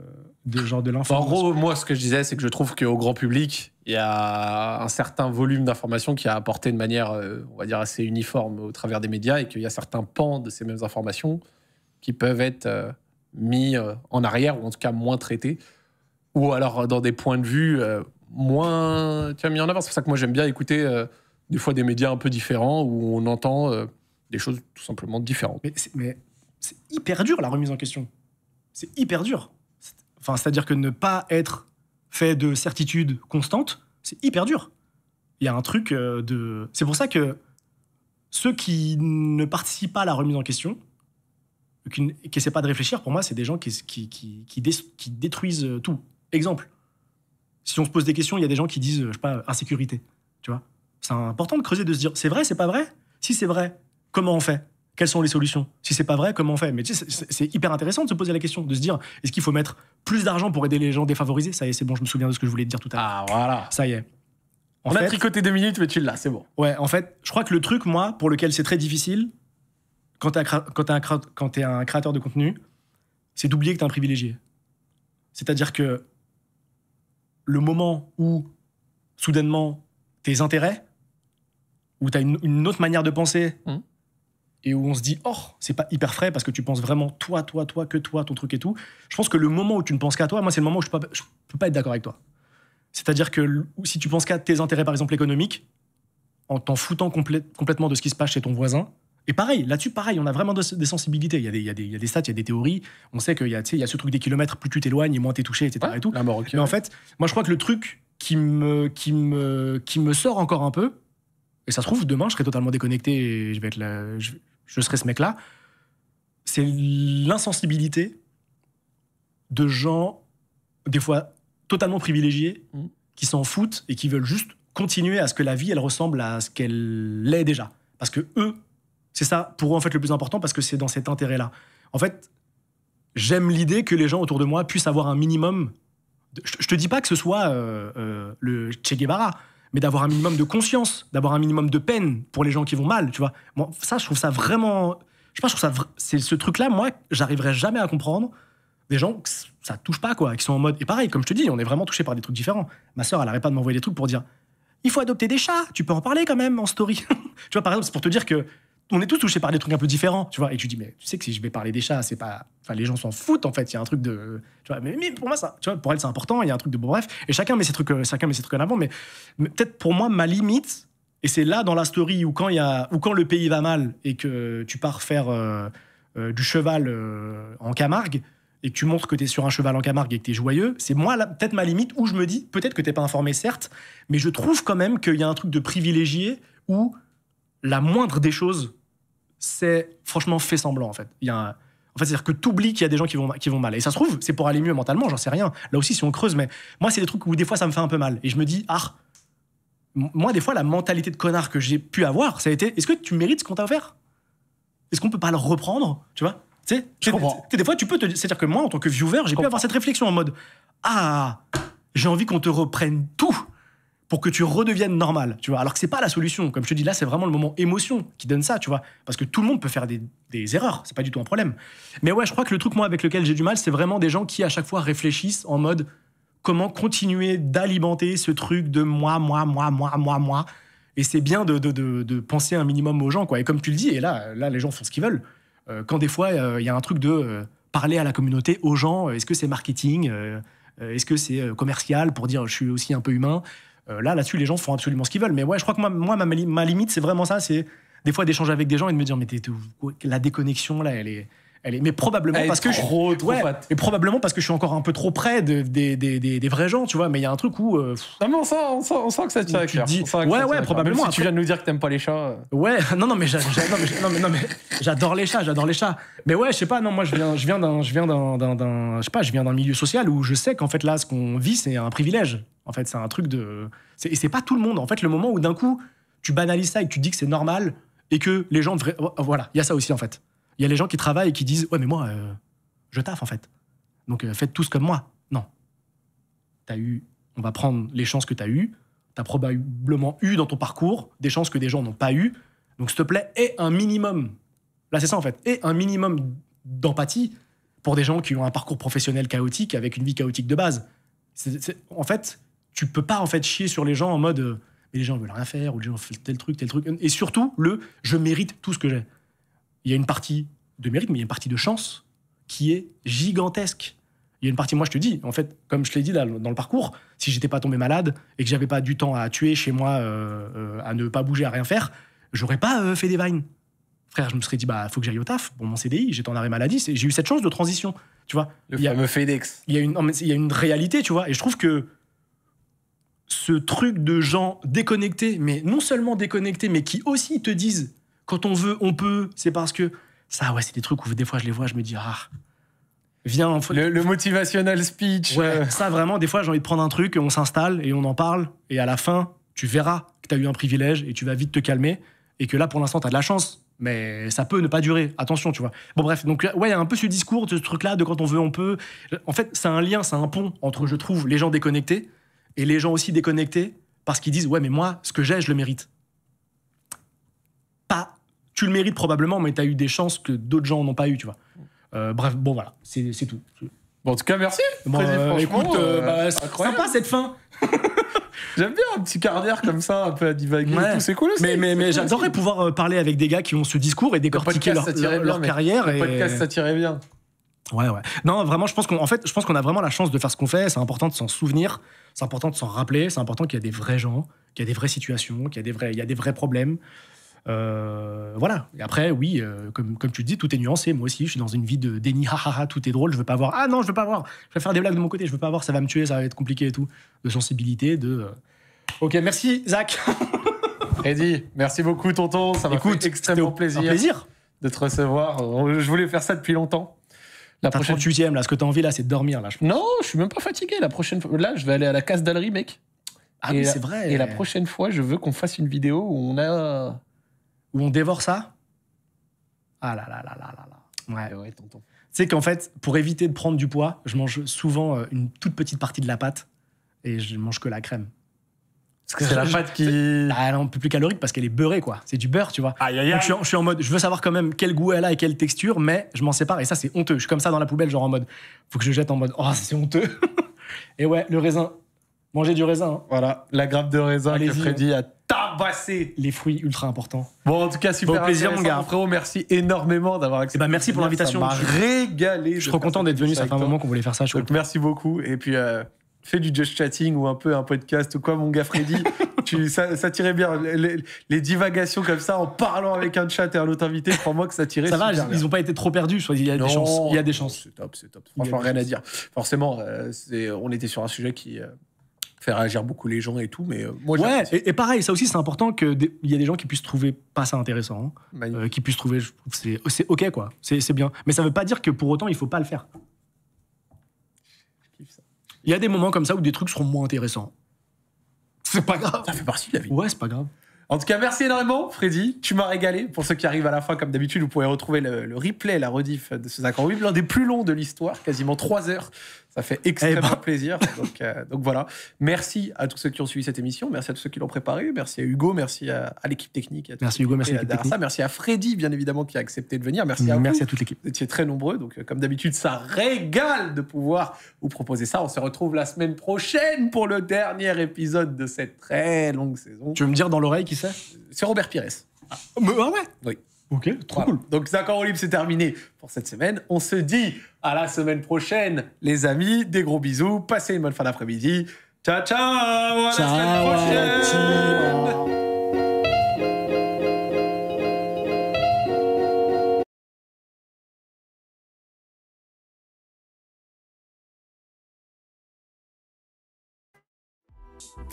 de genre de l'information. En gros, moi, ce que je disais, c'est que je trouve qu'au grand public, il y a un certain volume d'informations qui est apporté de manière, euh, on va dire, assez uniforme au travers des médias et qu'il y a certains pans de ces mêmes informations qui peuvent être euh, mis en arrière ou en tout cas moins traités ou alors dans des points de vue moins tu as mis en avant. C'est pour ça que moi, j'aime bien écouter des fois des médias un peu différents où on entend des choses tout simplement différentes. Mais c'est hyper dur la remise en question. C'est hyper dur. Enfin, c'est-à-dire que ne pas être fait de certitude constante, c'est hyper dur. Il y a un truc euh, de. C'est pour ça que ceux qui ne participent pas à la remise en question, qui n'essaient pas de réfléchir, pour moi, c'est des gens qui, détruisent euh, tout. Exemple. Si on se pose des questions, il y a des gens qui disent, je sais pas, insécurité. Tu vois C'est important de creuser, de se dire, c'est vrai, c'est pas vrai Si c'est vrai, comment on fait quelles sont les solutions Si c'est pas vrai, comment on fait Mais tu sais, c'est hyper intéressant de se poser la question, de se dire est-ce qu'il faut mettre plus d'argent pour aider les gens défavorisés Ça y est, c'est bon, je me souviens de ce que je voulais dire tout à l'heure. Ah voilà. Ça y est. on a tricoté deux minutes, mais tu l'as, c'est bon. Ouais, en fait, je crois que le truc, moi, pour lequel c'est très difficile, quand t'es un, créateur de contenu, c'est d'oublier que t'es un privilégié. C'est-à-dire que le moment où, soudainement, tes intérêts, où t'as une, une autre manière de penser, mmh et où on se dit, oh, c'est pas hyper frais parce que tu penses vraiment toi, toi, toi, que toi, ton truc et tout. Je pense que le moment où tu ne penses qu'à toi, moi, c'est le moment où je peux pas, peux pas être d'accord avec toi. C'est-à-dire que si tu penses qu'à tes intérêts, par exemple, économiques, en t'en foutant complètement de ce qui se passe chez ton voisin, et pareil, là-dessus, pareil, on a vraiment des sensibilités. Il y a des, il il y a des stats, il y a des théories. On sait qu'il y, a, il y a ce truc des kilomètres, plus tu t'éloignes et moins t'es touché, etc. tout. Mais en fait, moi, je crois que le truc qui me, qui me, qui me sort encore un peu, et ça se trouve, demain, je serai totalement déconnecté et je, vais être je, serai ce mec-là. C'est l'insensibilité de gens, des fois totalement privilégiés, mm. qui s'en foutent et qui veulent juste continuer à ce que la vie, elle ressemble à ce qu'elle l'est déjà. Parce que eux, c'est ça, pour eux, en fait, le plus important, parce que c'est dans cet intérêt-là. En fait, j'aime l'idée que les gens autour de moi puissent avoir un minimum. Je, te dis pas que ce soit euh, euh, le Che Guevara, mais d'avoir un minimum de conscience, d'avoir un minimum de peine pour les gens qui vont mal, tu vois. Moi, ça, je trouve ça vraiment. Je sais pas, je trouve ça. C'est ce truc-là, moi, j'arriverai jamais à comprendre. Des gens que ça touche pas, quoi, qui sont en mode. Et pareil, comme je te dis, on est vraiment touché par des trucs différents. Ma sœur, elle arrête pas de m'envoyer des trucs pour dire il faut adopter des chats, tu peux en parler quand même en story. tu vois, par exemple, c'est pour te dire que on est tous touchés par des trucs un peu différents, tu vois. Et tu dis, mais tu sais que si je vais parler des chats, c'est pas. Enfin, les gens s'en foutent, en fait. Il y a un truc de. mais, pour moi, ça, tu vois, pour elle, c'est important. Il y a un truc de bref. Et chacun met ses trucs, euh, chacun met ses trucs en avant. Mais, peut-être pour moi, ma limite, et c'est là dans la story où quand, y a, quand le pays va mal et que tu pars faire euh, euh, du cheval en Camargue, et que tu montres que tu es sur un cheval en Camargue et que tu es joyeux, c'est moi peut-être ma limite où je me dis, peut-être que t'es pas informé, certes, mais je trouve quand même qu'il y a un truc de privilégié où la moindre des choses c'est franchement fait semblant, en fait. Il y a En fait, c'est-à-dire que tu oublies qu'il y a des gens qui vont, qui vont mal. Et ça se trouve, c'est pour aller mieux mentalement, j'en sais rien. Là aussi, si on creuse, mais moi, c'est des trucs où des fois, ça me fait un peu mal. Et je me dis, ah, moi, des fois, la mentalité de connard que j'ai pu avoir, ça a été, est-ce que tu mérites ce qu'on t'a offert Est-ce qu'on peut pas le reprendre Tu vois Tu sais, comprends. Des fois, tu peux C'est-à-dire que moi, en tant que viewer, j'ai pu avoir cette réflexion en mode, ah, j'ai envie qu'on te reprenne tout pour que tu redeviennes normal, tu vois. Alors que c'est pas la solution. Comme je te dis, là, c'est vraiment le moment émotion qui donne ça, tu vois. Parce que tout le monde peut faire des, des erreurs, c'est pas du tout un problème. Mais ouais, je crois que le truc, moi, avec lequel j'ai du mal, c'est vraiment des gens qui, à chaque fois, réfléchissent en mode comment continuer d'alimenter ce truc de moi, moi, moi, moi, moi, moi. Et c'est bien de, de, de, penser un minimum aux gens, quoi. Et comme tu le dis, et là, là les gens font ce qu'ils veulent. Euh, quand des fois, euh, il y a un truc de euh, parler à la communauté, aux gens, est-ce que c'est marketing est-ce que c'est commercial pour dire je suis aussi un peu humain euh, là, là-dessus, les gens font absolument ce qu'ils veulent. Mais ouais, je crois que moi, moi ma, limite, c'est vraiment ça. C'est des fois d'échanger avec des gens et de me dire, mais la déconnexion, là, elle est mais probablement parce que je, probablement parce que je suis encore un peu trop près de, des, des, des, vrais gens, tu vois. Mais il y a un truc où. Euh, non, mais on sent, que ça tient à Dis, ouais, ouais, probablement. tu viens de nous dire que t'aimes pas les chats. Ouais, non, non, mais j'adore les chats, j'adore les chats. Mais ouais, je sais pas, non, moi je viens, je viens d'un, je viens d'un, je sais pas, je viens d'un milieu social où je sais qu'en fait là, ce qu'on vit, c'est un privilège. En fait, c'est un truc de, et c'est pas tout le monde. En fait, le moment où d'un coup, tu banalises ça et tu dis que c'est normal et que les gens, voilà, il y a ça aussi en fait. Il y a les gens qui travaillent et qui disent Ouais, mais moi, euh, je taffe en fait. Donc euh, faites tous comme moi. Non. As eu, on va prendre les chances que tu as eues. Tu as probablement eu dans ton parcours des chances que des gens n'ont pas eues. Donc s'il te plaît, aie un minimum. Là, c'est ça en fait. Aie un minimum d'empathie pour des gens qui ont un parcours professionnel chaotique avec une vie chaotique de base. en fait, tu peux pas en fait chier sur les gens en mode. Euh, mais les gens veulent rien faire, ou les gens font tel truc, tel truc. Et surtout, le je mérite tout ce que j'ai il y a une partie de mérite, mais il y a une partie de chance qui est gigantesque. Il y a une partie, moi je te dis, en fait, comme je te l'ai dit dans le parcours, si j'étais pas tombé malade et que j'avais pas du temps à tuer chez moi, euh, euh, à ne pas bouger, à rien faire, j'aurais pas euh, fait des vines. Frère, je me serais dit, bah faut que j'aille au taf. Bon, mon CDI, j'étais en arrêt maladie, j'ai eu cette chance de transition, tu vois. il y a, FedEx. Il y, il y a une réalité, tu vois, et je trouve que ce truc de gens déconnectés, mais non seulement déconnectés, mais qui aussi te disent quand on veut, on peut. C'est parce que ça, ouais, c'est des trucs où des fois je les vois, je me dis, ah, viens. Le, le, motivational speech. Euh. ça vraiment, des fois j'ai envie de prendre un truc, on s'installe et on en parle. Et à la fin, tu verras que tu as eu un privilège et tu vas vite te calmer. Et que là, pour l'instant, tu as de la chance. Mais ça peut ne pas durer. Attention, tu vois. Bon, bref. Donc, ouais, il y a un peu ce discours, ce truc-là, de quand on veut, on peut. En fait, c'est un lien, c'est un pont entre, je trouve, les gens déconnectés et les gens aussi déconnectés parce qu'ils disent, ouais, mais moi, ce que j'ai, je le mérite tu le mérites probablement, mais tu as eu des chances que d'autres gens n'ont pas eu, tu vois. Euh, bref, bon, voilà, c'est tout. en tout cas, merci. Bon, euh, écoute, euh, bah, sympa cette fin. J'aime bien un petit carrière comme ça, un peu à divaguer c'est cool aussi. Mais, mais, mais j'adorerais pouvoir parler avec des gars qui ont ce discours et décortiquer leur, leur, bien, carrière. Le podcast, ça tirait bien. Ouais, ouais. Non, vraiment, je pense qu'on fait, je pense qu'on a vraiment la chance de faire ce qu'on fait. C'est important de s'en souvenir, c'est important de s'en rappeler, c'est important qu'il y a des vrais gens, qu'il y a des vraies situations, qu'il y a des vrais, il y a des vrais problèmes, euh, voilà. Et après, oui, euh, comme, comme tu dis, tout est nuancé. Moi aussi, je suis dans une vie de déni, hahaha, tout est drôle, je veux pas voir. Ah non, je veux pas voir. Je vais faire des blagues de mon côté, je veux pas voir, ça va me tuer, ça va être compliqué et tout. De sensibilité, de. Euh. Ok, merci, Zach. Freddy, merci beaucoup, tonton. Ça m'a fait extrêmement plaisir, plaisir, de te recevoir. Je voulais faire ça depuis longtemps. La prochaine... 38e, là, ce que t'as envie, là, c'est de dormir, là. Je non, je suis même pas fatigué. La prochaine fois, là, je vais aller à la casse d'allerie, mec. Ah c'est vrai. Et la prochaine fois, je veux qu'on fasse une vidéo où on a où on dévore ça, ah là là là là là là. Ouais, ouais, tonton. Tu sais qu'en fait, pour éviter de prendre du poids, je mange souvent euh, une toute petite partie de la pâte et je mange que la crème. Parce que c'est la pâte qui. Ah, elle est un peu plus calorique parce qu'elle est beurrée, quoi. C'est du beurre, tu vois. Donc, je, suis en, mode, je veux savoir quand même quel goût elle a et quelle texture, mais je m'en sépare. Et ça, c'est honteux. Je suis comme ça dans la poubelle, genre en mode, faut que je jette en mode, oh, c'est honteux. et ouais, le raisin. Manger du raisin. Hein. Voilà, la grappe de raisin que passer. Les fruits ultra importants. Bon, en tout cas, super plaisir, mon gars. Frérot, merci énormément d'avoir accepté. Eh ben, merci pour l'invitation. Ça régalé. Je suis trop content d'être venu. Ça fait un moment qu'on voulait faire ça. Donc, merci beaucoup. Et puis, euh, fais du just chatting ou un peu un podcast ou quoi, mon gars Freddy. tu, ça, tirait bien. Les, divagations comme ça, en parlant avec un chat et un autre invité, crois-moi que ça tirait. Ça va, ils n'ont pas été trop perdus. Il y a des chances. Il y a des chances. C'est top, c'est top. Franchement, rien à dire. Forcément, euh, on était sur un sujet qui. Euh, faire agir beaucoup les gens et tout. Mais euh, moi, ouais, et, pareil, ça aussi, c'est important qu'il y ait des gens qui puissent trouver pas ça intéressant, hein. bah euh, qui puissent trouver, c'est ok quoi, c'est bien. Mais ça veut pas dire que pour autant il faut pas le faire. Il y a des moments comme ça où des trucs seront moins intéressants. C'est pas grave. Ça fait partie de la vie. Ouais, c'est pas grave. En tout cas, merci énormément, Freddy. Tu m'as régalé. Pour ceux qui arrivent à la fin, comme d'habitude, vous pourrez retrouver le, replay, la rediff de ce 5 en l'un des plus longs de l'histoire, quasiment 3 heures ça fait eh extrêmement ben. plaisir. Euh, donc, voilà. Merci à tous ceux qui ont suivi cette émission. Merci à tous ceux qui l'ont préparée. Merci à Hugo. Merci à, l'équipe technique. merci Hugo. Merci à l'équipe Merci à Freddy, bien évidemment, qui a accepté de venir. Merci à Merci à toute l'équipe. Vous étiez très nombreux. Donc, euh, comme d'habitude, ça régale de pouvoir vous proposer ça. On se retrouve la semaine prochaine pour le dernier épisode de cette très longue saison. Tu veux me dire dans l'oreille qui c'est euh, C'est Robert Pires. Ah, ah ouais Oui. Ok, trop cool. Donc, D'accord en c'est terminé pour cette semaine. On se dit à la semaine prochaine, les amis. Des gros bisous. Passez une bonne fin d'après-midi. Ciao, ciao. À la semaine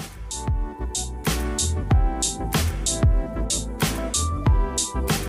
prochaine.